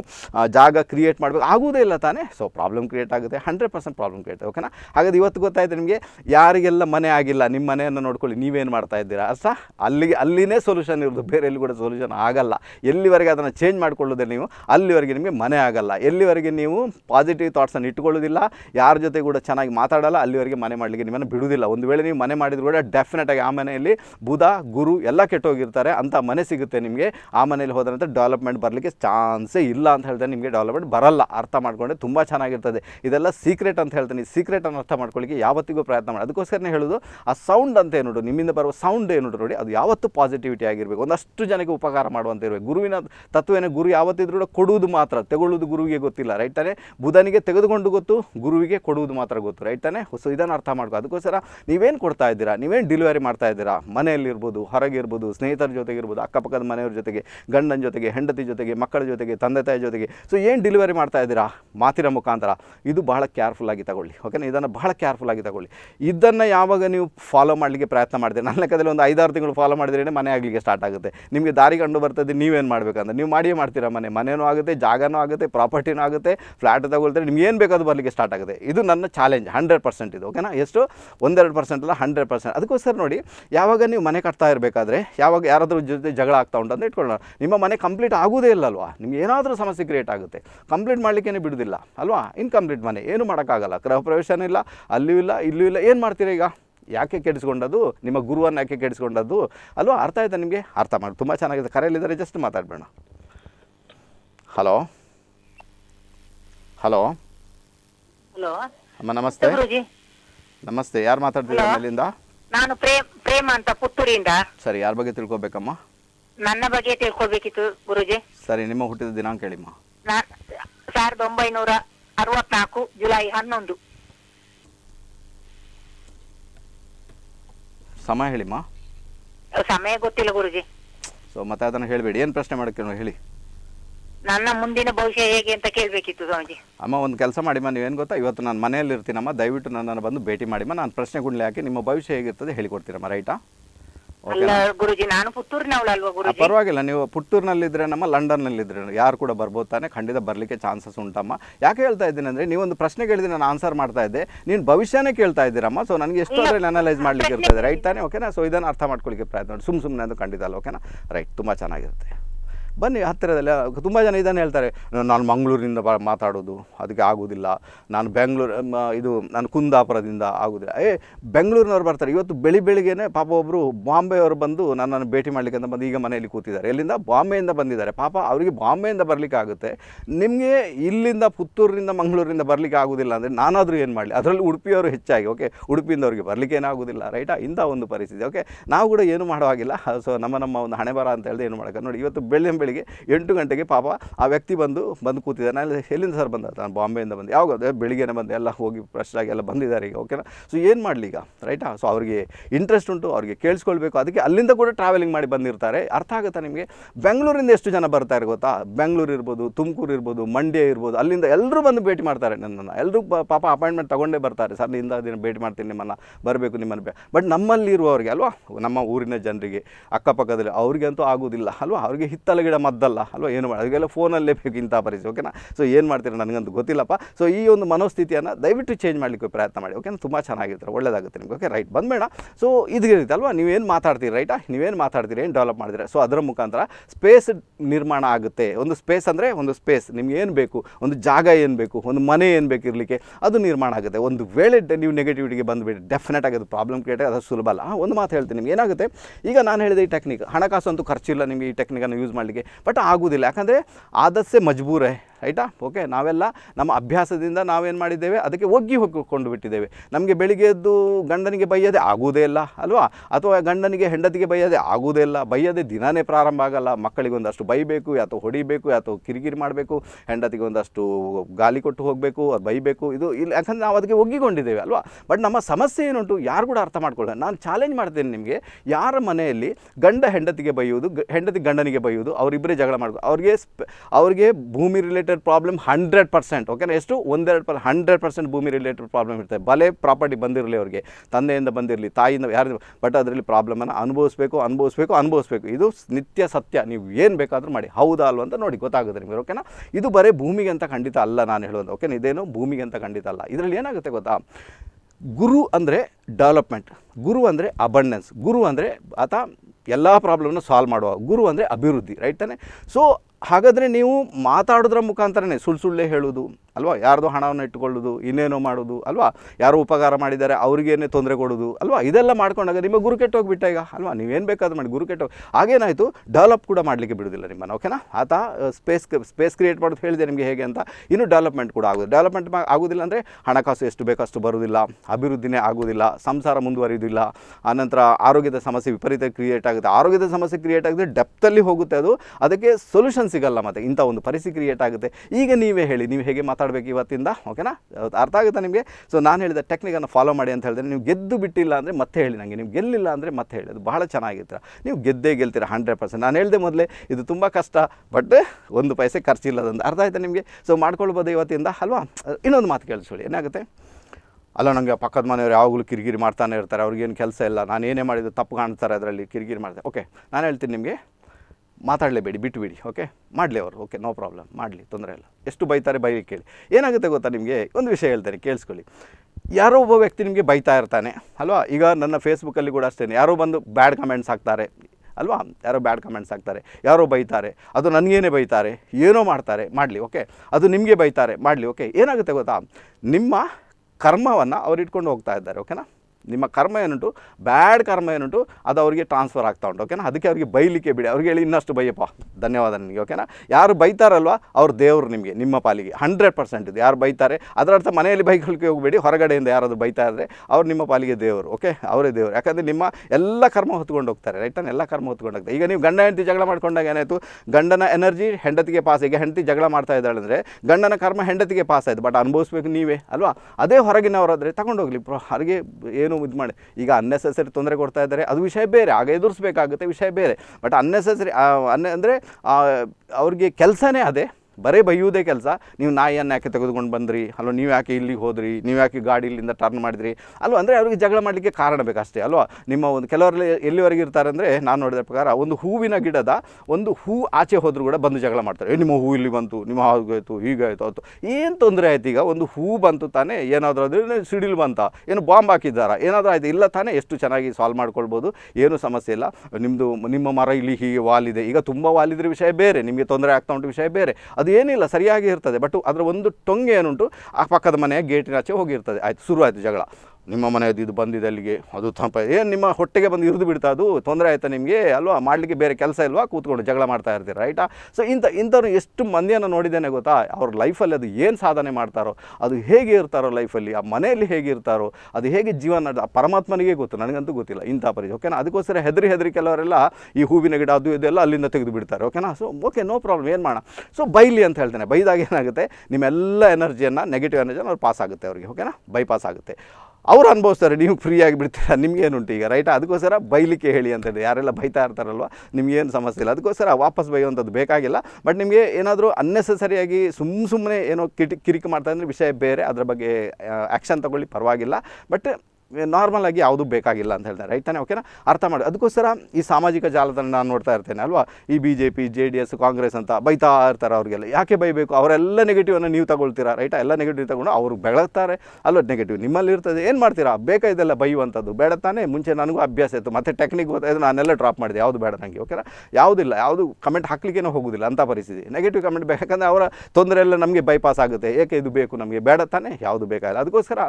ಜಾಗ ಕ್ರಿಯೇಟ್ ಮಾಡಬೇಕು ಆಗುವುದೇ ಇಲ್ಲ ತಾನೇ ಸೊ ಪ್ರಾಬ್ಲಮ್ ಕ್ರಿಯೇಟ್ ಆಗುತ್ತೆ ಹಂಡ್ರೆಡ್ ಪರ್ಸೆಂಟ್ ಪ್ರಾಬ್ಲಮ್ ಕ್ರಿಯೇಟ್ ಓಕೆನಾ ಹಾಗಾದ್ರೆ ಇವತ್ತು ಗೊತ್ತಾಯಿತು ನಿಮಗೆ ಯಾರಿಗೆಲ್ಲ ಮನೆ ಆಗಿಲ್ಲ ನಿಮ್ಮ ಮನೆಯನ್ನು ನೋಡ್ಕೊಳ್ಳಿ ನೀವು ನೀವೇನು ಮಾಡ್ತಾ ಇದ್ದೀರಾ ಅರ್ಥ ಅಲ್ಲಿಗೆ ಅಲ್ಲಿನೇ ಸೊಲ್ಯೂಷನ್ ಇರೋದು ಬೇರೆ ಎಲ್ಲಿ ಕೂಡ ಸೊಲ್ಯೂಷನ್ ಆಗಲ್ಲ ಎಲ್ಲಿವರೆಗೆ ಅದನ್ನು ಚೇಂಜ್ ಮಾಡ್ಕೊಳ್ಳೋದೇ ನೀವು ಅಲ್ಲಿವರೆಗೆ ನಿಮಗೆ ಮನೆ ಆಗಲ್ಲ ಎಲ್ಲಿವರೆಗೆ ನೀವು ಪಾಸಿಟಿವ್ ಥಾಟ್ಸನ್ನು ಇಟ್ಕೊಳ್ಳೋದಿಲ್ಲ ಯಾರ ಜೊತೆ ಕೂಡ ಚೆನ್ನಾಗಿ ಮಾತಾಡಲ್ಲ ಅಲ್ಲಿವರೆಗೆ ಮನೆ ಮಾಡಲಿಕ್ಕೆ ನಿಮ್ಮನ್ನು ಬಿಡುವುದಿಲ್ಲ ಒಂದು ವೇಳೆ ನೀವು ಮನೆ ಮಾಡಿದ್ರು ಕೂಡ ಡೆಫಿನೆಟಾಗಿ ಆ ಮನೆಯಲ್ಲಿ ಬುಧ ಗುರು ಎಲ್ಲ ಕೆಟ್ಟೋಗಿರ್ತಾರೆ ಅಂತ ಮನೆ ಸಿಗುತ್ತೆ ನಿಮಗೆ ಆ ಮನೆಯಲ್ಲಿ ಹೋದಂಥ ಡೆವಲಪ್ಮೆಂಟ್ ಬರಲಿಕ್ಕೆ ಚಾನ್ಸೇ ಇಲ್ಲ ಅಂತ ಹೇಳಿದ್ರೆ ನಿಮಗೆ ಡೆವಲಪ್ಮೆಂಟ್ ಬರಲ್ಲ ಅರ್ಥ ಮಾಡ್ಕೊಂಡ್ರೆ ತುಂಬ ಚೆನ್ನಾಗಿರ್ತದೆ ಇದೆಲ್ಲ ಸೀಕ್ರೆಟ್ ಅಂತ ಹೇಳ್ತೀನಿ ಸೀಕ್ರೆಟನ್ನು ಅರ್ಥ ಮಾಡ್ಕೊಳ್ಳಿಕ್ಕೆ ಯಾವತ್ತಿಗೂ ಪ್ರಯತ್ನ ಮಾಡಿ ಅದಕ್ಕೋಸ್ಕರನೇ ಹೇಳೋದು ಆ ಸೌಂಡ್ ಅಂತ ಏನು ನಿಮ್ಮಿಂದ ಗುರುವಿನಿಂದ ಬರುವ ಸೌಂಡ್ ಏನು ನೋಡಿ ಅದು ಯಾವತ್ತೂ ಪಾಸಿಟಿವಿಟಿ ಆಗಿರಬೇಕು ಒಂದಷ್ಟು ಜನಕ್ಕೆ ಉಪಕಾರ ಮಾಡುವಂತ ಇರಬೇಕು ಗುರುವಿನ ತತ್ವನ ಗುರು ಯಾವತ್ತಿದ್ರೂ ಕೂಡ ಕೊಡುವುದು ಮಾತ್ರ ತಗೊಳ್ಳುವುದು ಗುರುವಿಗೆ ಗೊತ್ತಿಲ್ಲ ರೈಟ್ ತಾನೆ ಬುಧನಿಗೆ ತೆಗೆದುಕೊಂಡು ಗೊತ್ತು ಗುರುವಿಗೆ ಕೊಡುವುದು ಮಾತ್ರ ಗೊತ್ತು ರೈಟ್ ತಾನೆ ಸೊ ಇದನ್ನು ಅರ್ಥ ಮಾಡ್ಕೋ ಅದಕ್ಕೋಸ್ಕರ ನೀವೇನು ಕೊಡ್ತಾ ಇದ್ದೀರಾ ನೀವೇನು ಡಿಲಿವರಿ ಮಾಡ್ತಾ ಇದ್ದೀರಾ ಮನೆಯಲ್ಲಿರ್ಬೋದು ಹೊರಗಿರ್ಬೋದು ಸ್ನೇಹಿತರ ಜೊತೆಗೆ ಇರ್ಬೋದು ಅಕ್ಕಪಕ್ಕದ ಮನೆಯವ್ರ ಜೊತೆಗೆ ಗಂಡನ ಜೊತೆಗೆ ಹೆಂಡತಿ ಜೊತೆಗೆ ಮಕ್ಕಳ ಜೊತೆಗೆ ತಂದೆ ತಾಯಿ ಜೊತೆಗೆ ಸೊ ಏನು ಡಿಲಿವರಿ ಮಾಡ್ತಾ ಇದ್ದೀರಾ ಮಾತಿನ ಮುಖಾಂತರ ಇದು ಬಹಳ ಕೇರ್ಫುಲ್ ಆಗಿ ತಗೊಳ್ಳಿ ಓಕೆನಾ ಇದನ್ನು ಬಹಳ ಕೇರ್ಫುಲ್ ಆಗಿ ತಗೊಳ್ಳಿ ಇದನ್ನು ಯಾವಾಗ ನೀವು ಫಾಲೋ ಮಾಡಲಿಕ್ಕೆ ಪ್ರಯತ್ನ ಮಾಡಿದ್ರೆ ಮಾಡ್ತೀರಿ ನನ್ನ ಲೆಕ್ಕದಲ್ಲಿ ಒಂದು ಐದಾರು ತಿಂಗಳು ಫಾಲೋ ಮಾಡಿದ್ರೇ ಮನೆ ಆಗಲಿಕ್ಕೆ ಸ್ಟಾರ್ಟ್ ಆಗುತ್ತೆ ನಿಮಗೆ ದಾರಿ ಕಂಡು ಬರ್ತದೆ ನೀವೇನು ಮಾಡಬೇಕಂದ್ರೆ ನೀವು ಮಾಡಿಯೇ ಮಾಡ್ತೀರಾ ಮನೆ ಮನೆಯೂ ಆಗುತ್ತೆ ಜಾಗನೂ ಆಗುತ್ತೆ ಪ್ರಾಪರ್ಟಿನೂ ಆಗುತ್ತೆ ಫ್ಲ್ಯಾಟ್ ತಗೊಳ್ತಾರೆ ನಿಮ್ಗೆ ಏನು ಬೇಕಾದ್ರೂ ಬರಲಿಕ್ಕೆ ಸ್ಟಾರ್ಟ್ ಆಗುತ್ತೆ ಇದು ನನ್ನ ಚಾಲೆಂಜ್ ಹಂಡ್ರೆಡ್ ಪರ್ಸೆಂಟ್ ಇದು ಓಕೆನಾ ಎಷ್ಟು ಒಂದೆರಡು ಪರ್ಸೆಂಟ್ ಅಲ್ಲ ಹಂಡ್ರೆಡ್ ಪರ್ಸೆಂಟ್ ಅದಕ್ಕೋಸ್ಕರ ನೋಡಿ ಯಾವಾಗ ನೀವು ಮನೆ ಕಟ್ತಾ ಇರಬೇಕಾದ್ರೆ ಯಾವಾಗ ಯಾರಾದರೂ ಜೊತೆ ಜಗಳ ಆಗ್ತಾ ಉಂಟು ಅಂತ ಇಟ್ಕೊಳ್ಳೋಣ ನಿಮ್ಮ ಮನೆ ಕಂಪ್ಲೀಟ್ ಆಗೋದೇ ಇಲ್ಲ ಅಲ್ವಾ ನಿಮ್ಗೆ ಏನಾದರೂ ಸಮಸ್ಯೆ ಕ್ರಿಯೇಟ್ ಆಗುತ್ತೆ ಕಂಪ್ಲೀಟ್ ಮಾಡಲಿಕ್ಕೇನೆ ಬಿಡೋದಿಲ್ಲ ಅಲ್ವಾ ಇನ್ಕಂಪ್ಲೀಟ್ ಮನೆ ಏನು ಮಾಡೋಕ್ಕಾಗಲ್ಲ ಗೃಹ ಪ್ರವೇಶನೂ ಇಲ್ಲ ಅಲ್ಲಿಯೂ ಇಲ್ಲ ಇಲ್ಲೂ ಇಲ್ಲ ಏನು ಮಾಡ್ತೀರಾ ಈಗ ಯಾಕೆ ಕೆಡಿಸ್ಕೊಂಡದ್ದು ನಿಮ್ಮ ಗುರುವನ್ನು ಯಾಕೆ ಕೆಡಿಸ್ಕೊಂಡದ್ದು ಅಲ್ವಾ ಅರ್ಥ ಆಯ್ತಾ ನಿಮಗೆ ಅರ್ಥ ಮಾಡಿ ತುಂಬ ಚೆನ್ನಾಗಿದೆ ಕರೆಯಲ್ಲಿದ್ದಾರೆ ಜಸ್ಟ್ ಮಾತಾಡಬೇಡ ಹಲೋ ಹಲೋ ಹಲೋ ಅಮ್ಮ ನಮಸ್ತೆ ನಮಸ್ತೆ ಯಾರು ಮಾತಾಡ್ತಿದ್ದೀರಾ ಅಲ್ಲಿಂದ ನಾನು ಪ್ರೇಮ್ ಪ್ರೇಮ್ ಅಂತ ಪುತ್ತೂರಿಂದ ಸರಿ ಯಾರ ಬಗ್ಗೆ ತಿಳ್ಕೊಬೇಕಮ್ಮ ನನ್ನ ಬಗ್ಗೆ ತಿಳ್ಕೊಬೇಕಿತ್ತು ಗುರುಜಿ ಸರಿ ನಿಮ್ಮ ಹುಟ್ಟಿದ ದಿನಾಂಕ ಹೇಳಿಮ್ಮ ಸಾವಿರದ ಒಂಬೈನೂರ ಅರವತ್ನಾಲ್ಕು ಜುಲೈ ಹನ್ನೊಂದು ಸಮಯ ಹೇಳಿಮ್ಮ ಸಮಯ ಗೊತ್ತಿಲ್ಲ ಗುರುಜಿ ಸೊ ಮತ್ತೆ ಅದನ್ನ ಹೇಳಬೇಡಿ ಏನು ಪ್ರಶ್ನೆ ಮಾಡಕ್ಕೆ ಹೇಳಿ ನನ್ನ ಮುಂದಿನ ಭವಿಷ್ಯ ಹೇಗೆ ಅಂತ ಕೇಳಬೇಕಿತ್ತು ಸ್ವಾಮೀಜಿ ಅಮ್ಮ ಒಂದು ಕೆಲಸ ಮಾಡಿಮ್ಮ ನೀವೇನು ಗೊತ್ತಾ ಇವತ್ತು ನಾನು ಮನೆಯಲ್ಲಿ ಇರ್ತೀನಮ್ಮ ದಯವಿಟ್ಟು ನನ್ನನ್ನು ಬಂದು ಭೇಟಿ ಮಾಡಿಮ್ಮ ನಾನು ಪ್ರಶ್ನೆ ಗುಂಡ್ಲೆ ಹಾಕಿ ನಿಮ್ಮ ಭವಿಷ್ಯ ಹೇಗಿರ್ತದೆ ಹೇಳಿಕೊಡ್ತೀರಮ್ಮ ರೈಟಾ ಪರವಾಗಿಲ್ಲ ನೀವು ಪುತ್ತೂರಿನಲ್ಲಿದ್ದರೆ ನಮ್ಮ ಲಂಡನ್ನಲ್ಲಿದ್ದರೆ ಯಾರು ಕೂಡ ಬರ್ಬೋದು ತಾನೆ ಖಂಡಿತ ಬರಲಿಕ್ಕೆ ಚಾನ್ಸಸ್ ಉಂಟಮ್ಮ ಯಾಕೆ ಹೇಳ್ತಾ ಇದ್ದೀನಿ ಅಂದರೆ ನೀವೊಂದು ಪ್ರಶ್ನೆ ಕೇಳಿದ್ರೆ ನಾನು ಆನ್ಸರ್ ಮಾಡ್ತಾ ಇದ್ದೆ ನೀನು ಭವಿಷ್ಯನೇ ಕೇಳ್ತಾ ಇದ್ದೀರಮ್ಮ ಸೊ ನನಗೆ ಅದ್ರಲ್ಲಿ ಅನಲೈಸ್ ಮಾಡ್ಲಿಕ್ಕೆ ಇರ್ತದೆ ರೈಟ್ ತಾನೆ ಓಕೆನಾ ಸೊ ಇದನ್ನು ಅರ್ಥ ಮಾಡ್ಕೊಳ್ಳಿಕ್ಕೆ ಪ್ರಯತ್ನ ಸುಮ್ ಸುಮ್ಮ ಸುಮ್ಮನೆ ಅದು ಖಂಡಿತ ಅಲ್ಲ ಓಕೆನಾ ರೈಟ್ ತುಂಬ ಚೆನ್ನಾಗಿರುತ್ತೆ ಬನ್ನಿ ಹತ್ತಿರದಲ್ಲಿ ತುಂಬ ಜನ ಇದನ್ನು ಹೇಳ್ತಾರೆ ನಾನು ಮಂಗಳೂರಿನಿಂದ ಬ ಮಾತಾಡೋದು ಅದಕ್ಕೆ ಆಗೋದಿಲ್ಲ ನಾನು ಬೆಂಗಳೂರು ಇದು ನಾನು ಕುಂದಾಪುರದಿಂದ ಆಗೋದಿಲ್ಲ ಏ ಬೆಂಗಳೂರಿನವ್ರು ಬರ್ತಾರೆ ಇವತ್ತು ಬೆಳಿ ಬೆಳಿಗ್ಗೆನೇ ಪಾಪ ಒಬ್ಬರು ಬಾಂಬೆಯವರು ಬಂದು ನನ್ನನ್ನು ಭೇಟಿ ಮಾಡಲಿಕ್ಕೆ ಅಂತ ಬಂದು ಈಗ ಮನೆಯಲ್ಲಿ ಕೂತಿದ್ದಾರೆ ಎಲ್ಲಿಂದ ಬಾಂಬೆಯಿಂದ ಬಂದಿದ್ದಾರೆ ಪಾಪ ಅವರಿಗೆ ಬಾಂಬೆಯಿಂದ ಬರಲಿಕ್ಕೆ ಆಗುತ್ತೆ ನಿಮಗೆ ಇಲ್ಲಿಂದ ಪುತ್ತೂರಿನಿಂದ ಮಂಗಳೂರಿನಿಂದ ಬರಲಿಕ್ಕೆ ಆಗೋದಿಲ್ಲ ಅಂದರೆ ನಾನಾದರೂ ಏನು ಮಾಡಲಿ ಅದರಲ್ಲಿ ಉಡುಪಿಯವರು ಹೆಚ್ಚಾಗಿ ಓಕೆ ಉಡುಪಿಯಿಂದ ಅವರಿಗೆ ಬರಲಿಕ್ಕೆ ಏನಾಗೋದಿಲ್ಲ ರೈಟಾ ಇಂಥ ಒಂದು ಪರಿಸ್ಥಿತಿ ಓಕೆ ನಾವು ಕೂಡ ಏನು ಮಾಡೋ ಸೊ ನಮ್ಮ ನಮ್ಮ ಒಂದು ಹಣೆ ಬರ ಅಂತ ಹೇಳ್ದೆ ಏನು ಮಾಡೋಕ್ಕೆ ನೋಡಿ ಇವತ್ತು ಬೆಳೆ ಬೆಳಿಗ್ಗೆ ಎಂಟು ಗಂಟೆಗೆ ಪಾಪ ಆ ವ್ಯಕ್ತಿ ಬಂದು ಬಂದು ಕೂತಿದ್ದಾರೆ ಅಲ್ಲಿ ಎಲ್ಲಿಂದ ಸರ್ ಬಂದ ನಾನು ಬಾಂಬೆಯಿಂದ ಬಂದು ಯಾವಾಗ ಬೆಳಿಗ್ಗೆನೆ ಬಂದು ಎಲ್ಲ ಹೋಗಿ ಫ್ರೆಶ್ ಆಗಿ ಎಲ್ಲ ಬಂದಿದ್ದಾರೆ ಈಗ ಓಕೆನಾ ಸೊ ಏನು ಮಾಡಲಿ ಈಗ ರೈಟಾ ಸೊ ಅವರಿಗೆ ಇಂಟ್ರೆಸ್ಟ್ ಉಂಟು ಅವರಿಗೆ ಕೇಳಿಸ್ಕೊಳ್ಬೇಕು ಅದಕ್ಕೆ ಅಲ್ಲಿಂದ ಕೂಡ ಟ್ರಾವೆಲಿಂಗ್ ಮಾಡಿ ಬಂದಿರ್ತಾರೆ ಅರ್ಥ ಆಗುತ್ತಾ ನಿಮಗೆ ಬೆಂಗಳೂರಿಂದ ಎಷ್ಟು ಜನ ಬರ್ತಾರೆ ಗೊತ್ತಾ ಬೆಂಗಳೂರು ಇರ್ಬೋದು ತುಮಕೂರು ಇರ್ಬೋದು ಮಂಡ್ಯ ಇರ್ಬೋದು ಅಲ್ಲಿಂದ ಎಲ್ಲರೂ ಬಂದು ಭೇಟಿ ಮಾಡ್ತಾರೆ ನನ್ನನ್ನು ಎಲ್ಲರೂ ಪಾಪ ಅಪಾಯಿಂಟ್ಮೆಂಟ್ ತೊಗೊಂಡೇ ಬರ್ತಾರೆ ಸರ್ ಇಂದ ದಿನ ಭೇಟಿ ಮಾಡ್ತೀನಿ ನಿಮ್ಮನ್ನು ಬರಬೇಕು ನಿಮ್ಮನ್ನು ಬಟ್ ಇರುವವರಿಗೆ ಅಲ್ವಾ ನಮ್ಮ ಊರಿನ ಜನರಿಗೆ ಅಕ್ಕಪಕ್ಕದಲ್ಲಿ ಅಂತೂ ಆಗೋದಿಲ್ಲ ಅಲ್ವಾ ಅವರಿಗೆ ಹಿತ್ತಲ ಮದ್ದಲ್ಲ ಅಲ್ವಾ ಏನು ಮಾಡಿ ಅದಕ್ಕೆಲ್ಲ ಫೋನಲ್ಲೇ ಬೇಕು ಇಂಥ ಪರಿಸ್ಥಿತಿ ಓಕೆನಾ ಸೊ ಏನು ಮಾಡ್ತೀರಾ ನನಗಂತೂ ಗೊತ್ತಿಲ್ಲಪ್ಪ ಸೊ ಈ ಒಂದು ಮನೋಸ್ಥಿತಿಯನ್ನು ದಯವಿಟ್ಟು ಚೇಂಜ್ ಮಾಡಲಿಕ್ಕೆ ಪ್ರಯತ್ನ ಮಾಡಿ ಓಕೆನಾ ತುಂಬ ಚೆನ್ನಾಗಿರ್ತಾರೆ ಒಳ್ಳೇದಾಗುತ್ತೆ ನಿಮ್ಗೆ ಓಕೆ ರೈಟ್ ಬೇಡ ಸೊ ಇದಿರುತ್ತೆ ಅಲ್ವಾ ನೀವೇನು ಮಾತಾಡ್ತೀರಿ ರೈಟಾ ನೀವೇನು ಮಾತಾಡ್ತೀರಿ ಏನು ಡೆವಲಪ್ ಮಾಡಿದ್ರೆ ಸೊ ಅದರ ಮುಖಾಂತರ ಸ್ಪೇಸ್ ನಿರ್ಮಾಣ ಆಗುತ್ತೆ ಒಂದು ಸ್ಪೇಸ್ ಅಂದರೆ ಒಂದು ಸ್ಪೇಸ್ ನಿಮ್ಗೆ ಏನು ಬೇಕು ಒಂದು ಜಾಗ ಏನು ಬೇಕು ಒಂದು ಮನೆ ಏನು ಬೇಕಿರಲಿಕ್ಕೆ ಅದು ನಿರ್ಮಾಣ ಆಗುತ್ತೆ ಒಂದು ವೇಳೆ ನೀವು ನೆಗೆಟಿವಿಟಿಗೆ ಬಂದುಬಿಟ್ಟು ಡೆಫಿನೆಟ್ ಆಗಿ ಅದು ಪ್ರಾಬ್ಲಮ್ ಕ್ರಿಯೇಟ್ ಅದು ಸುಲಭ ಅಲ್ಲ ಒಂದು ಮಾತು ಹೇಳ್ತೀನಿ ನಿಮ್ಗೆ ಏನಾಗುತ್ತೆ ಈಗ ನಾನು ಹೇಳಿದೆ ಈ ಟೆಕ್ನಿಕ್ ಹಣಕಾಸು ಅಂತೂ ಖರ್ಚಿಲ್ಲ ನಿಮಗೆ ಈ ಟೆಕ್ನಿಕನ್ನು ಯೂಸ್ ಮಾಡಲಿಕ್ಕೆ பட்ட ಆಗೋದಿಲ್ಲ ಯಾಕಂದ್ರೆ ಆದಸ್ಯ ಮજબೂರ್ ಅಹ ಆಯಿತಾ ಓಕೆ ನಾವೆಲ್ಲ ನಮ್ಮ ಅಭ್ಯಾಸದಿಂದ ನಾವೇನು ಮಾಡಿದ್ದೇವೆ ಅದಕ್ಕೆ ಒಗ್ಗಿ ಹೊಕ್ಕೊಂಡು ಬಿಟ್ಟಿದ್ದೇವೆ ನಮಗೆ ಬೆಳಿಗ್ಗೆ ಎದ್ದು ಗಂಡನಿಗೆ ಬೈಯೋದೇ ಆಗುವುದೇ ಇಲ್ಲ ಅಲ್ವಾ ಅಥವಾ ಗಂಡನಿಗೆ ಹೆಂಡತಿಗೆ ಬೈಯೋದೇ ಆಗುವುದೇ ಇಲ್ಲ ಬೈಯೋದೇ ದಿನಾನೇ ಪ್ರಾರಂಭ ಆಗಲ್ಲ ಮಕ್ಕಳಿಗೆ ಒಂದಷ್ಟು ಬೈಬೇಕು ಯಾತೋ ಹೊಡಿಬೇಕು ಯಾತೋ ಕಿರಿಕಿರಿ ಮಾಡಬೇಕು ಹೆಂಡತಿಗೆ ಒಂದಷ್ಟು ಗಾಲಿ ಕೊಟ್ಟು ಹೋಗಬೇಕು ಅದು ಬೈಬೇಕು ಇದು ಇಲ್ಲ ಯಾಕಂದರೆ ನಾವು ಅದಕ್ಕೆ ಒಗ್ಗಿಕೊಂಡಿದ್ದೇವೆ ಅಲ್ವಾ ಬಟ್ ನಮ್ಮ ಸಮಸ್ಯೆ ಏನುಂಟು ಯಾರು ಕೂಡ ಅರ್ಥ ಮಾಡ್ಕೊಳ್ಳೋಣ ನಾನು ಚಾಲೆಂಜ್ ಮಾಡ್ತೇನೆ ನಿಮಗೆ ಯಾರ ಮನೆಯಲ್ಲಿ ಗಂಡ ಹೆಂಡತಿಗೆ ಬೈಯುವುದು ಹೆಂಡತಿ ಗಂಡನಿಗೆ ಬೈಯುವುದು ಅವರಿಬ್ಬರೇ ಜಗಳ ಮಾಡಬೇಕು ಅವ್ರಿಗೆ ಅವ್ರಿಗೆ ಭೂಮಿ related related problem hundred percent okay ಎಷ್ಟು ಒಂದೆರಡು ಪರ್ ಹಂಡ್ರೆಡ್ ಪರ್ಸೆಂಟ್ ಭೂಮಿ ರಿಲೇಟೆಡ್ ಪ್ರಾಬ್ಲಮ್ ಇರ್ತದೆ ಬಲೆ ಪ್ರಾಪರ್ಟಿ ಬಂದಿರಲಿ ಅವರಿಗೆ ತಂದೆಯಿಂದ ಬಂದಿರಲಿ ತಾಯಿಯಿಂದ ಯಾರು ಬಟ್ ಅದರಲ್ಲಿ ಪ್ರಾಬ್ಲಮನ್ನು ಅನುಭವಿಸಬೇಕು ಅನುಭವಿಸಬೇಕು ಅನುಭವಿಸಬೇಕು ಇದು ನಿತ್ಯ ಸತ್ಯ ನೀವು ಏನು ಬೇಕಾದರೂ ಮಾಡಿ ಹೌದಾ ಅಲ್ವ ಅಂತ ನೋಡಿ ಗೊತ್ತಾಗುತ್ತೆ ನಿಮಗೆ ಓಕೆನಾ ಇದು ಬರೀ ಭೂಮಿಗೆ ಅಂತ ಖಂಡಿತ ಅಲ್ಲ ನಾನು ಹೇಳೋದು ಓಕೆ ಇದೇನು ಭೂಮಿಗೆ ಅಂತ ಖಂಡಿತ ಅಲ್ಲ ಇದರಲ್ಲಿ ಏನಾಗುತ್ತೆ ಗೊತ್ತಾ ಗುರು ಅಂದರೆ ಡೆವಲಪ್ಮೆಂಟ್ ಗುರು ಅಂದರೆ ಅಬಂಡೆನ್ಸ್ ಗುರು ಅಂದರೆ ಆತ ಎಲ್ಲ ಪ್ರಾಬ್ಲಮ್ನ ಸಾಲ್ವ್ ಮಾಡುವ ಗುರು ಅಂದರೆ ಅಭಿವೃದ್ಧಿ ರೈಟ್ ತಾನೆ ಸೊ ಹಾಗಾದರೆ ನೀವು ಮಾತಾಡೋದ್ರ ಮುಖಾಂತರನೇ ಸುಳ್ಳು ಸುಳ್ಳೇ ಹೇಳೋದು ಅಲ್ವಾ ಯಾರ್ದೋ ಹಣವನ್ನು ಇಟ್ಟುಕೊಳ್ಳೋದು ಇನ್ನೇನೋ ಮಾಡೋದು ಅಲ್ವಾ ಯಾರು ಉಪಕಾರ ಮಾಡಿದ್ದಾರೆ ಅವ್ರಿಗೇನೇ ತೊಂದರೆ ಕೊಡೋದು ಅಲ್ವಾ ಇದೆಲ್ಲ ಮಾಡ್ಕೊಂಡಾಗ ನಿಮ್ಮ ಗುರು ಕೆಟ್ಟೋಗ್ಬಿಟ್ಟ ಈಗ ಅಲ್ವಾ ನೀವೇನು ಬೇಕಾದ್ರೂ ಮಾಡಿ ಗುರು ಕೆಟ್ಟೋಗಿ ಹಾಗೇನಾಯಿತು ಡೆವಲಪ್ ಕೂಡ ಮಾಡಲಿಕ್ಕೆ ಬಿಡೋದಿಲ್ಲ ನಿಮ್ಮನ್ನು ಓಕೆನಾ ಆತ ಸ್ಪೇಸ್ ಸ್ಪೇಸ್ ಕ್ರಿಯೇಟ್ ಮಾಡೋದು ಹೇಳಿದೆ ನಿಮಗೆ ಹೇಗೆ ಅಂತ ಇನ್ನು ಡೆವಲಪ್ಮೆಂಟ್ ಕೂಡ ಆಗೋದು ಡೆವಲಪ್ಮೆಂಟ್ ಆಗೋದಿಲ್ಲ ಅಂದರೆ ಹಣಕಾಸು ಎಷ್ಟು ಬೇಕಷ್ಟು ಬರೋದಿಲ್ಲ ಅಭಿವೃದ್ಧಿನೇ ಆಗೋದಿಲ್ಲ ಸಂಸಾರ ಮುಂದುವರಿಯೋದಿಲ್ಲ ಆನಂತರ ಆರೋಗ್ಯದ ಸಮಸ್ಯೆ ವಿಪರೀತ ಕ್ರಿಯೇಟ್ ಆಗುತ್ತೆ ಆರೋಗ್ಯದ ಸಮಸ್ಯೆ ಕ್ರಿಯೇಟ್ ಆಗಿದೆ ಡೆಪ್ತಲ್ಲಿ ಹೋಗುತ್ತೆ ಅದು ಅದಕ್ಕೆ ಸೊಲ್ಯೂಷನ್ ಸಿಗಲ್ಲ ಮತ್ತೆ ಇಂಥ ಒಂದು ಪರಿಸ್ಥಿತಿ ಕ್ರಿಯೇಟ್ ಆಗುತ್ತೆ ಈಗ ನೀವೇ ಹೇಳಿ ನೀವು ಹೇಗೆ ಮಾತಾಡಬೇಕು ಇವತ್ತಿಂದ ಓಕೆನಾ ಅರ್ಥ ಆಗುತ್ತೆ ನಿಮಗೆ ಸೊ ನಾನು ಹೇಳಿದ ಟೆಕ್ನಿಕನ್ನು ಫಾಲೋ ಮಾಡಿ ಅಂತ ಹೇಳಿದ್ರೆ ನೀವು ಗೆದ್ದು ಬಿಟ್ಟಿಲ್ಲ ಅಂದರೆ ಮತ್ತೆ ಹೇಳಿ ನನಗೆ ನೀವು ಗೆಲ್ಲಿಲ್ಲ ಅಂದರೆ ಮತ್ತೆ ಹೇಳಿ ಅದು ಭಾಳ ಚೆನ್ನಾಗಿರ್ತೀರ ನೀವು ಗೆದ್ದೇ ಗೆಲ್ತೀರಾ ಹಂಡ್ರೆಡ್ ಪರ್ಸೆಂಟ್ ನಾನು ಹೇಳಿದೆ ಮೊದಲೇ ಇದು ತುಂಬ ಕಷ್ಟ ಬಟ್ ಒಂದು ಪೈಸೆ ಖರ್ಚಿಲ್ಲದಂತ ಅರ್ಥ ಆಯ್ತಾ ನಿಮಗೆ ಸೊ ಮಾಡ್ಕೊಳ್ಬೋದು ಇವತ್ತಿಂದ ಅಲ್ವಾ ಇನ್ನೊಂದು ಮಾತು ಕೇಳಿಸ್ಕೊಳ್ಳಿ ಏನಾಗುತ್ತೆ ಅಲ್ಲ ನನಗೆ ಪಕ್ಕದ ಮನೆಯವರು ಯಾವಾಗಲೂ ಕಿರಿಕಿರಿ ಮಾಡ್ತಾನೆ ಇರ್ತಾರೆ ಅವ್ರಿಗೇನು ಕೆಲಸ ಇಲ್ಲ ನಾನು ಏನೇ ಮಾಡಿದ್ದು ತಪ್ಪು ಕಾಣ್ತಾರೆ ಅದರಲ್ಲಿ ಕಿರಿಕಿರಿ ಮಾಡ್ತಾರೆ ಓಕೆ ನಾನು ಹೇಳ್ತೀನಿ ನಿಮಗೆ ಮಾತಾಡಲೇಬೇಡಿ ಬಿಟ್ಟುಬಿಡಿ ಓಕೆ ಮಾಡಲಿ ಅವರು ಓಕೆ ನೋ ಪ್ರಾಬ್ಲಮ್ ಮಾಡಲಿ ತೊಂದರೆ ಇಲ್ಲ ಎಷ್ಟು ಬೈತಾರೆ ಬೈ ಕೇಳಿ ಏನಾಗುತ್ತೆ ಗೊತ್ತಾ ನಿಮಗೆ ಒಂದು ವಿಷಯ ಹೇಳ್ತಾರೆ ಕೇಳಿಸ್ಕೊಳ್ಳಿ ಯಾರೋ ಒಬ್ಬ ವ್ಯಕ್ತಿ ನಿಮಗೆ ಬೈತಾ ಇರ್ತಾನೆ ಅಲ್ವಾ ಈಗ ನನ್ನ ಫೇಸ್ಬುಕ್ಕಲ್ಲಿ ಕೂಡ ಅಷ್ಟೇ ಯಾರೋ ಬಂದು ಬ್ಯಾಡ್ ಕಮೆಂಟ್ಸ್ ಹಾಕ್ತಾರೆ ಅಲ್ವಾ ಯಾರೋ ಬ್ಯಾಡ್ ಕಮೆಂಟ್ಸ್ ಹಾಕ್ತಾರೆ ಯಾರೋ ಬೈತಾರೆ ಅದು ನನಗೇನೇ ಬೈತಾರೆ ಏನೋ ಮಾಡ್ತಾರೆ ಮಾಡಲಿ ಓಕೆ ಅದು ನಿಮಗೆ ಬೈತಾರೆ ಮಾಡಲಿ ಓಕೆ ಏನಾಗುತ್ತೆ ಗೊತ್ತಾ ನಿಮ್ಮ ಕರ್ಮವನ್ನು ಅವರು ಇಟ್ಕೊಂಡು ಹೋಗ್ತಾ ಇದ್ದಾರೆ ಓಕೆನಾ ನಿಮ್ಮ ಕರ್ಮ ಏನುಂಟು ಬ್ಯಾಡ್ ಕರ್ಮ ಏನುಂಟು ಅದು ಅವರಿಗೆ ಟ್ರಾನ್ಸ್ಫರ್ ಆಗ್ತಾ ಉಂಟು ಓಕೆನಾ ಅದಕ್ಕೆ ಅವರಿಗೆ ಬೈಲಿಕ್ಕೆ ಬಿಡಿ ಅವ್ರಿಗೆ ಹೇಳಿ ಇನ್ನಷ್ಟು ಬೈಯಪ್ಪ ಧನ್ಯವಾದ ನಿಮಗೆ ಓಕೆನಾ ಯಾರು ಬೈತಾರಲ್ವ ಅವ್ರ ದೇವರು ನಿಮಗೆ ನಿಮ್ಮ ಪಾಲಿಗೆ ಹಂಡ್ರೆಡ್ ಪರ್ಸೆಂಟ್ ಇದು ಯಾರು ಬೈತಾರೆ ಅದರರ್ಥ ಮನೆಯಲ್ಲಿ ಬೈಗಳಿಗೆ ಹೋಗಬೇಡಿ ಹೊರಗಡೆಯಿಂದ ಯಾರಾದರೂ ಬೈತಾ ಇದ್ದರೆ ಅವ್ರು ನಿಮ್ಮ ಪಾಲಿಗೆ ದೇವರು ಓಕೆ ಅವರೇ ದೇವರು ಯಾಕಂದರೆ ನಿಮ್ಮ ಎಲ್ಲ ಕರ್ಮ ಹೊತ್ಕೊಂಡು ಹೋಗ್ತಾರೆ ರೈಟನ್ನು ಎಲ್ಲ ಕರ್ಮ ಹೊತ್ಕೊಂಡು ಹೋಗ್ತಾರೆ ಈಗ ನೀವು ಗಂಡ ಹೆಂಡತಿ ಜಗಳ ಮಾಡ್ಕೊಂಡಾಗ ಏನಾಯಿತು ಗಂಡನ ಎನರ್ಜಿ ಹೆಂಡತಿಗೆ ಪಾಸ್ ಈಗ ಹೆಂಡತಿ ಜಗಳ ಮಾಡ್ತಾ ಇದ್ದಾಳೆ ಅಂದರೆ ಗಂಡನ ಕರ್ಮ ಹೆಂಡತಿಗೆ ಪಾಸ್ ಆಯಿತು ಬಟ್ ಅನುಭವಿಸ್ಬೇಕು ನೀವೇ ಅಲ್ವಾ ಅದೇ ಹೊರಗಿನವರಾದರೆ ತಗೊಂಡೋಗ್ಲಿ ಪ್ರ ಅವರಿಗೆ ಏನು ಏನು ಇದು ಮಾಡಿ ಈಗ ಅನ್ನೆಸೆಸರಿ ತೊಂದರೆ ಕೊಡ್ತಾ ಇದ್ದಾರೆ ಅದು ವಿಷಯ ಬೇರೆ ಆಗ ಎದುರಿಸ್ಬೇಕಾಗುತ್ತೆ ವಿಷಯ ಬೇರೆ ಬಟ್ ಅನ್ನೆಸೆಸರಿ ಅನ್ನ ಅಂದರೆ ಅವ್ರಿಗೆ ಕೆಲಸನೇ ಅದೇ ಬರೇ ಬೈಯುವುದೇ ಕೆಲಸ ನೀವು ನಾಯಿಯನ್ನು ಯಾಕೆ ತೆಗೆದುಕೊಂಡು ಬಂದ್ರಿ ಅಲ್ವಾ ನೀವು ಯಾಕೆ ಇಲ್ಲಿಗೆ ಹೋದ್ರಿ ನೀವು ಯಾಕೆ ಗಾಡಿ ಇಲ್ಲಿಂದ ಟರ್ನ್ ಮಾಡಿದ್ರಿ ಅಲ್ವಾ ಅಂದರೆ ಅವರಿಗೆ ಜಗಳ ಮಾಡಲಿಕ್ಕೆ ಕಾರಣ ಬೇಕಷ್ಟೇ ಅಲ್ವಾ ನಿಮ್ಮ ಒಂದು ಕೆಲವರಲ್ಲಿ ಎಲ್ಲಿವರೆಗೆ ಇರ್ತಾರೆ ಅಂದರೆ ನಾನು ನೋಡಿದ ಪ್ರಕಾರ ಒಂದು ಹೂವಿನ ಗಿಡದ ಒಂದು ಹೂ ಆಚೆ ಹೋದರೂ ಕೂಡ ಬಂದು ಜಗಳ ಮಾಡ್ತಾರೆ ನಿಮ್ಮ ಹೂ ಇಲ್ಲಿ ಬಂತು ನಿಮ್ಮ ಹಾಗಾಯಿತು ಹೀಗಾಯಿತು ಆಯಿತು ಏನು ತೊಂದರೆ ಆಯ್ತು ಈಗ ಒಂದು ಹೂ ಬಂತು ತಾನೇ ಏನಾದರೂ ಅದ್ರ ಸಿಡಿಲು ಬಂತ ಏನು ಬಾಂಬ್ ಹಾಕಿದ್ದಾರ ಏನಾದರೂ ಆಯಿತು ಇಲ್ಲ ತಾನೇ ಎಷ್ಟು ಚೆನ್ನಾಗಿ ಸಾಲ್ವ್ ಮಾಡ್ಕೊಳ್ಬೋದು ಏನೂ ಸಮಸ್ಯೆ ಇಲ್ಲ ನಿಮ್ಮದು ನಿಮ್ಮ ಮರ ಇಲ್ಲಿ ಹೀಗೆ ವಾಲಿದೆ ಈಗ ತುಂಬ ವಾಲಿದ್ರೆ ವಿಷಯ ಬೇರೆ ನಿಮಗೆ ತೊಂದರೆ ಆಗ್ತಾ ಉಂಟು ವಿಷಯ ಬೇರೆ ಅದು ಏನಿಲ್ಲ ಸರಿಯಾಗಿ ಇರ್ತದೆ ಬಟ್ ಅದರ ಒಂದು ಟೊಂಗೆ ಏನುಂಟು ಆ ಪಕ್ಕದ ಮನೆಯ ಗೇಟಿನಾಚೆ ಹೋಗಿರ್ತದೆ ಆಯಿತು ಶುರುವಾಯಿತು ಜಗಳ ನಿಮ್ಮ ಮನೆಯದು ಇದು ಬಂದಿದೆ ಅಲ್ಲಿಗೆ ಅದು ತಂಪ ಏನು ನಿಮ್ಮ ಹೊಟ್ಟೆಗೆ ಬಂದು ಇರಿದು ಬಿಡ್ತಾ ಅದು ತೊಂದರೆ ಆಯಿತಾ ನಿಮಗೆ ಅಲ್ವಾ ಮಾಡಲಿಕ್ಕೆ ಬೇರೆ ಕೆಲಸ ಇಲ್ವಾ ಕೂತ್ಕೊಂಡು ಜಗಳ ಮಾಡ್ತಾ ಇರ್ತೀರ ರೈಟಾ ಸೊ ಇಂಥ ಇಂಥವ್ರು ಎಷ್ಟು ಮಂದಿಯನ್ನು ನೋಡಿದ್ದೇನೆ ಗೊತ್ತಾ ಅವ್ರ ಲೈಫಲ್ಲಿ ಅದು ಏನು ಸಾಧನೆ ಮಾಡ್ತಾರೋ ಅದು ಹೇಗೆ ಇರ್ತಾರೋ ಲೈಫಲ್ಲಿ ಆ ಮನೆಯಲ್ಲಿ ಹೇಗೆ ಇರ್ತಾರೋ ಅದು ಹೇಗೆ ಜೀವನ ಪರಮಾತ್ಮನಿಗೆ ಗೊತ್ತು ನನಗಂತೂ ಗೊತ್ತಿಲ್ಲ ಇಂಥ ಪರಿ ಓಕೆನಾ ಅದಕ್ಕೋಸ್ಕರ ಹೆದರಿ ಹೆದರಿ ಕೆಲವರೆಲ್ಲ ಈ ಹೂವಿನ ಗಿಡ ಅದು ಇದೆಲ್ಲ ಅಲ್ಲಿಂದ ತೆಗೆದು ಬಿಡ್ತಾರೆ ಓಕೆನಾ ಸೊ ಓಕೆ ನೋ ಪ್ರಾಬ್ಲಮ್ ಏನು ಮಾಡೋಣ ಸೊ ಬೈಲಿ ಅಂತ ಹೇಳ್ತೇನೆ ಬೈದಾಗ ಏನಾಗುತ್ತೆ ನಿಮ್ಮೆಲ್ಲ ಎನರ್ಜಿಯನ್ನು ನೆಗೆಟಿವ್ ಎನರ್ಜಿಯನ್ನು ಅವ್ರು ಪಾಸ್ ಆಗುತ್ತೆ ಅವರಿಗೆ ಓಕೆನಾ ಬೈಪಾಸ್ ಆಗುತ್ತೆ ಅವ್ರು ಅನುಭವಿಸ್ತಾರೆ ನೀವು ಫ್ರೀಯಾಗಿ ಬಿಡ್ತೀರಾ ನಿಮಗೇನುಂಟು ಈಗ ರೈಟ್ ಅದಕ್ಕೋಸ್ಕರ ಬೈಲಿಕ್ಕೆ ಹೇಳಿ ಅಂತೇಳಿ ಯಾರೆಲ್ಲ ಬೈತಾ ಇರ್ತಾರಲ್ವ ನಿಮಗೇನು ಸಮಸ್ಯೆ ಇಲ್ಲ ಅದಕ್ಕೋಸ್ಕರ ವಾಪಸ್ ಬೈಯುವಂಥದ್ದು ಬೇಕಾಗಿಲ್ಲ ಬಟ್ ನಿಮಗೆ ಏನಾದರೂ ಅನ್ನೆಸೆಸರಿಯಾಗಿ ಸುಮ್ಮ ಸುಮ್ಮನೆ ಏನೋ ಕಿಟಿ ಕಿರಿಕಿ ಮಾಡ್ತಾ ಅಂದರೆ ವಿಷಯ ಬೇರೆ ಅದರ ಬಗ್ಗೆ ಆ್ಯಕ್ಷನ್ ತೊಗೊಳ್ಳಿ ಪರವಾಗಿಲ್ಲ ಬಟ್ ನಾರ್ಮಲ್ ಆಗಿ ಯಾವುದು ಬೇಕಾಗಿಲ್ಲ ಅಂತ ಹೇಳ್ತಾರೆ ರೈಟ್ ತಾನೆ ಓಕೆನಾ ಅರ್ಥ ಮಾಡಿ ಅದಕ್ಕೋಸ್ಕರ ಈ ಸಾಮಾಜಿಕ ಜಾಲತಾಣ ನಾನು ನೋಡ್ತಾ ಇರ್ತೇನೆ ಅಲ್ವಾ ಈ B J P J D S Congress ಅಂತ ಬೈತಾ ಇರ್ತಾರೆ ಅವರಿಗೆಲ್ಲ ಯಾಕೆ ಬೈಬೇಕು ಅವರೆಲ್ಲ ನೆಗೆಟಿವನ್ನು ನೀವು ತಗೊಳ್ತೀರಾ ರೈಟಾ ಎಲ್ಲ ನೆಗೆಟಿವ್ ತಗೊಂಡು ಅವರು ಬೆಳಗ್ತಾರೆ ಅಲ್ವ ನೆಗೆಟಿವ್ ನಿಮ್ಮಲ್ಲಿ ಇರ್ತದೆ ಏನು ಮಾಡ್ತೀರಾ ಬೇಕಾ ಇದೆಲ್ಲ ಬೈಯುವಂಥದ್ದು ಬೇಡ ತಾನೇ ಮುಂಚೆ ನನಗೂ ಅಭ್ಯಾಸ ಇತ್ತು ಮತ್ತೆ ಟೆಕ್ನಿಕ್ ಗೊತ್ತಾಯಿತು ನಾನೆಲ್ಲ ಡ್ರಾಪ್ ಮಾಡಿದೆ ಯಾವುದು ಬೇಡ ನನಗೆ ಓಕೆನಾ ಯಾವುದಿಲ್ಲ ಯಾವುದು ಕಮೆಂಟ್ ಹಾಕ್ಲಿಕ್ಕೇನೋ ಹೋಗೋದಿಲ್ಲ ಅಂತ ಪರಿಸ್ಥಿತಿ ನೆಗೆಟಿವ್ ಕಮೆಂಟ್ ಬೇಕಂದ್ರೆ ಅವರ ತೊಂದರೆ ಎಲ್ಲ ನಮಗೆ ಬೈಪಾಸ್ ಆಗುತ್ತೆ ಏಕೆ ಇದು ಬೇಕು ನಮಗೆ ಬೇಡ ತಾನೇ ಯಾವುದು ಬೇಕಾಗಿಲ್ಲ ಅದಕ್ಕೋಸ್ಕರ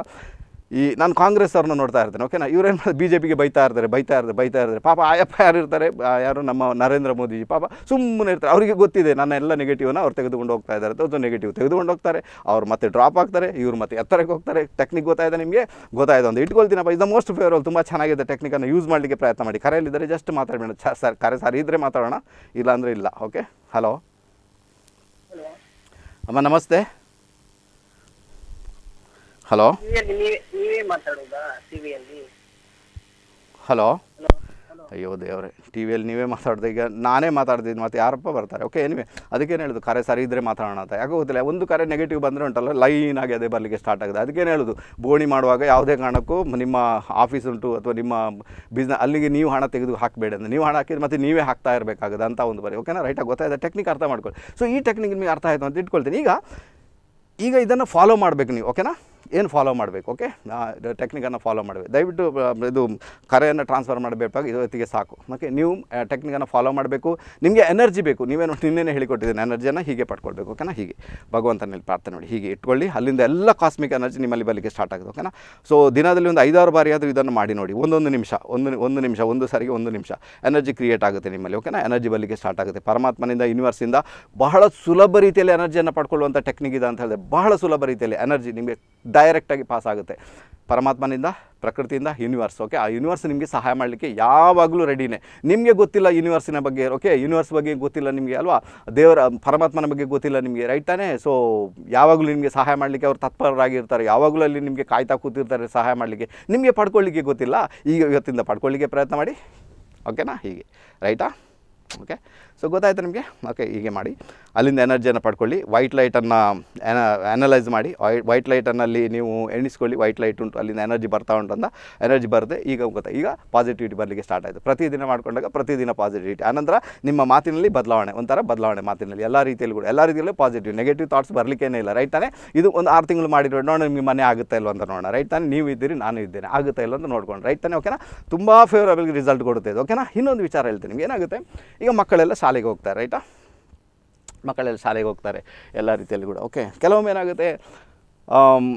ಈ ನಾನು ಕಾಂಗ್ರೆಸ್ ಅವ್ರನ್ನ ನೋಡ್ತಾ ಇರ್ತೇನೆ ಓಕೆನಾ ಇವ್ರೇನು ಏನು ಬಿ ಜೆ ಪಿಗೆ ಬೈತಾ ಇರ್ತಾರೆ ಬೈತಾ ಇರ್ತಾರೆ ಬೈತಾ ಇರ್ತಾರೆ ಪಾಪ ಆಯಪ್ಪ ಯಾರು ಇರ್ತಾರೆ ಯಾರು ನಮ್ಮ ನರೇಂದ್ರ ಮೋದಿ ಪಾಪ ಸುಮ್ಮನೆ ಇರ್ತಾರೆ ಅವರಿಗೆ ಗೊತ್ತಿದೆ ನನ್ನ ಎಲ್ಲ ನೆಗೆಟಿವ್ನ ಅವ್ರು ತೆಗೆದುಕೊಂಡು ಹೋಗ್ತಾ ಇದ್ದಾರೆ ಅದು ನೆಗೆಟಿವ್ ತೆಗೆದುಕೊಂಡು ಹೋಗ್ತಾರೆ ಅವ್ರು ಮತ್ತೆ ಡ್ರಾಪ್ ಆಗ್ತಾರೆ ಇವ್ರು ಮತ್ತೆ ಎತ್ತರಕ್ಕೆ ಹೋಗ್ತಾರೆ ಟೆಕ್ನಿಕ್ ಗೊತ್ತಾಯಿದೆ ನಿಮಗೆ ಗೊತ್ತಾಯಿದೆ ಒಂದು ಇಟ್ಕೊಳ್ತೀನಪ್ಪ ಇದು ಮೋಸ್ಟ್ ಫೇವರಲ್ ತುಂಬ ಚೆನ್ನಾಗಿದೆ ಟೆಕ್ನಿಕನ್ನು ಯೂಸ್ ಮಾಡಲಿಕ್ಕೆ ಪ್ರಯತ್ನ ಮಾಡಿ ಕರೆಯಲ್ಲಿದ್ದರೆ ಜಸ್ಟ್ ಮಾತಾಡೋಣ ಸರ್ ಕರೆ ಸರ್ ಇದ್ದರೆ ಮಾತಾಡೋಣ ಇಲ್ಲಾಂದರೆ ಇಲ್ಲ ಓಕೆ ಹಲೋ ಅಮ್ಮ ನಮಸ್ತೆ ಹಲೋ ನೀವೇ ಟಿವಿಯಲ್ಲಿ ಹಲೋ ಅಯ್ಯೋ ದೇವ್ರೆ ಟಿ ವಿಯಲ್ಲಿ ನೀವೇ ಮಾತಾಡ್ದೆ ಈಗ ನಾನೇ ಮಾತಾಡ್ತಿದ್ದು ಮತ್ತೆ ಯಾರಪ್ಪ ಬರ್ತಾರೆ ಓಕೆ ಏನಿವೆ ಅದಕ್ಕೇನು ಹೇಳೋದು ಕರೆ ಸರಿ ಇದ್ದರೆ ಮಾತಾಡೋಣ ಅಂತ ಯಾಕೋ ಗೊತ್ತಿಲ್ಲ ಒಂದು ಕರೆ ನೆಗೆಟಿವ್ ಬಂದರೆ ಉಂಟಲ್ಲ ಲೈನ್ ಆಗಿ ಅದೇ ಬರಲಿಕ್ಕೆ ಸ್ಟಾರ್ಟ್ ಆಗಿದೆ ಅದಕ್ಕೇನು ಹೇಳೋದು ಬೋಣಿ ಮಾಡುವಾಗ ಯಾವುದೇ ಕಾರಣಕ್ಕೂ ನಿಮ್ಮ ಆಫೀಸ್ ಉಂಟು ಅಥವಾ ನಿಮ್ಮ ಬಿಸ್ನೆಸ್ ಅಲ್ಲಿಗೆ ನೀವು ಹಣ ತೆಗೆದು ಹಾಕಬೇಡಿ ಅಂತ ನೀವು ಹಣ ಹಾಕಿದ್ರೆ ಮತ್ತೆ ನೀವೇ ಹಾಕ್ತಾ ಇರಬೇಕಾಗದ ಅಂತ ಒಂದು ಬರಿ ಓಕೆನಾ ರೈಟಾಗಿ ಗೊತ್ತಾಯಿದೆ ಟೆಕ್ನಿಕ್ ಅರ್ಥ ಮಾಡ್ಕೊಳ್ಳಿ ಸೊ ಈ ಟೆಕ್ನಿಕ್ ನಿಮಗೆ ಅರ್ಥ ಆಯಿತು ಅಂತ ಇಟ್ಕೊಳ್ತೀನಿ ಈಗ ಈಗ ಇದನ್ನು ಫಾಲೋ ಮಾಡಬೇಕು ನೀವು ಓಕೆನಾ ಏನು ಫಾಲೋ ಮಾಡಬೇಕು ಓಕೆ ಟೆಕ್ನಿಕನ್ನು ಫಾಲೋ ಮಾಡಬೇಕು ದಯವಿಟ್ಟು ಇದು ಕರೆಯನ್ನು ಟ್ರಾನ್ಸ್ಫರ್ ಮಾಡಬೇಕು ಇವತ್ತಿಗೆ ಸಾಕು ಓಕೆ ನೀವು ಟೆಕ್ನಿಕನ್ನು ಫಾಲೋ ಮಾಡಬೇಕು ನಿಮಗೆ ಎನರ್ಜಿ ಬೇಕು ನೀವೇನು ನಿನ್ನೇ ಹೇಳಿಕೊಟ್ಟಿದ್ದೀನಿ ಎನರ್ಜಿಯನ್ನು ಹೀಗೆ ಪಡ್ಕೊಳ್ಬೇಕು ಓಕೆನಾ ಹೀಗೆ ಭಗವಂತನಲ್ಲಿ ಪ್ರಾರ್ಥನೆ ನೋಡಿ ಹೀಗೆ ಇಟ್ಕೊಳ್ಳಿ ಅಲ್ಲಿಂದ ಎಲ್ಲ ಕಾಸ್ಮಿಕ್ ಎನರ್ಜಿ ನಿಮ್ಮಲ್ಲಿ ಬರಲಿಕ್ಕೆ ಸ್ಟಾರ್ಟ್ ಆಗುತ್ತೆ ಓಕೆನಾ ಸೊ ದಿನದಲ್ಲಿ ಒಂದು ಐದಾರು ಬಾರಿ ಆದರೂ ಇದನ್ನು ಮಾಡಿ ನೋಡಿ ಒಂದೊಂದು ನಿಮಿಷ ಒಂದು ಒಂದು ನಿಮಿಷ ಒಂದು ಸಾರಿಗೆ ಒಂದು ನಿಮಿಷ ಎನರ್ಜಿ ಕ್ರಿಯೇಟ್ ಆಗುತ್ತೆ ನಿಮ್ಮಲ್ಲಿ ಓಕೆನಾ ಎನರ್ಜಿ ಬಲಿಕೆ ಸ್ಟಾರ್ಟ್ ಆಗುತ್ತೆ ಪರಮಾತ್ಮನಿಂದ ಯೂನಿವರ್ಸಿಂದ ಬಹಳ ಸುಲಭ ರೀತಿಯಲ್ಲಿ ಎನರ್ಜಿಯನ್ನು ಪಡ್ಕೊಳ್ಳುವಂಥ ಟೆಕ್ನಿಕ್ ಇದೆ ಅಂತ ಹೇಳಿದೆ ಬಹಳ ಸುಲಭ ರೀತಿಯಲ್ಲಿ ಎನರ್ಜಿ ನಿಮಗೆ ಡೈರೆಕ್ಟಾಗಿ ಪಾಸ್ ಆಗುತ್ತೆ ಪರಮಾತ್ಮನಿಂದ ಪ್ರಕೃತಿಯಿಂದ ಯೂನಿವರ್ಸ್ ಓಕೆ ಆ ಯೂನಿವರ್ಸ್ ನಿಮಗೆ ಸಹಾಯ ಮಾಡಲಿಕ್ಕೆ ಯಾವಾಗಲೂ ರೆಡಿನೇ ನಿಮಗೆ ಗೊತ್ತಿಲ್ಲ ಯೂನಿವರ್ಸಿನ ಬಗ್ಗೆ ಓಕೆ ಯೂನಿವರ್ಸ್ ಬಗ್ಗೆ ಗೊತ್ತಿಲ್ಲ ನಿಮಗೆ ಅಲ್ವಾ ದೇವರ ಪರಮಾತ್ಮನ ಬಗ್ಗೆ ಗೊತ್ತಿಲ್ಲ ನಿಮಗೆ ರೈಟ್ ತಾನೇ ಸೊ ಯಾವಾಗಲೂ ನಿಮಗೆ ಸಹಾಯ ಮಾಡಲಿಕ್ಕೆ ಅವ್ರು ತತ್ಪರರಾಗಿರ್ತಾರೆ ಯಾವಾಗಲೂ ಅಲ್ಲಿ ನಿಮಗೆ ಕಾಯ್ತಾ ಕೂತಿರ್ತಾರೆ ಸಹಾಯ ಮಾಡಲಿಕ್ಕೆ ನಿಮಗೆ ಪಡ್ಕೊಳ್ಳಿಕ್ಕೆ ಗೊತ್ತಿಲ್ಲ ಈಗ ಇವತ್ತಿಂದ ಪಡ್ಕೊಳ್ಳಿಕ್ಕೆ ಪ್ರಯತ್ನ ಮಾಡಿ ಓಕೆನಾ ಹೀಗೆ ರೈಟಾ ಓಕೆ ಸೊ ಗೊತ್ತಾಯಿತು ನಿಮಗೆ ಓಕೆ ಹೀಗೆ ಮಾಡಿ ಅಲ್ಲಿಂದ ಎನರ್ಜಿಯನ್ನು ಪಡ್ಕೊಳ್ಳಿ ವೈಟ್ ಲೈಟನ್ನು ಅನಲೈಸ್ ಮಾಡಿ ವೈಟ್ ಲೈಟನ್ನಲ್ಲಿ ನೀವು ಎಣಿಸ್ಕೊಳ್ಳಿ ವೈಟ್ ಲೈಟ್ ಉಂಟು ಅಲ್ಲಿಂದ ಎನರ್ಜಿ ಬರ್ತಾ ಅಂತ ಎನರ್ಜಿ ಬರುತ್ತೆ ಈಗ ಗೊತ್ತಾ ಈಗ ಪಾಸಿಟಿವಿಟಿ ಬರಲಿಕ್ಕೆ ಸ್ಟಾರ್ಟ್ ಆಯಿತು ಪ್ರತಿದಿನ ಮಾಡಿಕೊಂಡಾಗ ಪ್ರತಿದಿನ ಪಾಸಿಟಿವಿಟಿ ಆನಂತರ ನಿಮ್ಮ ಮಾತಿನಲ್ಲಿ ಬದಲಾವಣೆ ಒಂಥರ ಬದಲಾವಣೆ ಮಾತಿನಲ್ಲಿ ಎಲ್ಲ ರೀತಿಯಲ್ಲಿ ಕೂಡ ಎಲ್ಲ ರೀತಿಯಲ್ಲೂ ಪಾಸಿಟಿವ್ ನೆಗೆಟಿವ್ ಥಾಟ್ಸ್ ಬರಲಿಕ್ಕೇನೇ ಇಲ್ಲ ರೈಟ್ ತಾನೇ ಇದು ಒಂದು ಆರು ತಿಂಗಳು ಮಾಡಿರೋ ನೋಡೋಣ ನಿಮಗೆ ಮನೆ ಆಗುತ್ತಾ ಇಲ್ಲ ಅಂತ ನೋಡೋಣ ರೈಟ್ ತಾನೇ ನೀವು ಇದ್ದೀರಿ ನಾನು ಇದ್ದೇನೆ ಆಗುತ್ತಾ ಇಲ್ಲ ಅಂತ ನೋಡ್ಕೊಂಡು ರೈಟ್ ತಾನೇ ಓಕೆನಾ ತುಂಬ ಫೇವರಬಲ್ ರಿಸಲ್ಟ್ ಕೊಡುತ್ತೆ ಇದು ಓಕೆನಾ ಇನ್ನೊಂದು ವಿಚಾರ ಹೇಳ್ತೀನಿ ನಿಮಗೆ ಏನಾಗುತ್ತೆ ಈಗ ಮಕ್ಕಳೆಲ್ಲ ಶಾಲೆಗೆ ಹೋಗ್ತಾರೆ ರೈಟಾ ಮಕ್ಕಳೆಲ್ಲ ಶಾಲೆಗೆ ಹೋಗ್ತಾರೆ ಎಲ್ಲ ರೀತಿಯಲ್ಲಿ ಕೂಡ ಓಕೆ ಕೆಲವೊಮ್ಮೆ ಏನಾಗುತ್ತೆ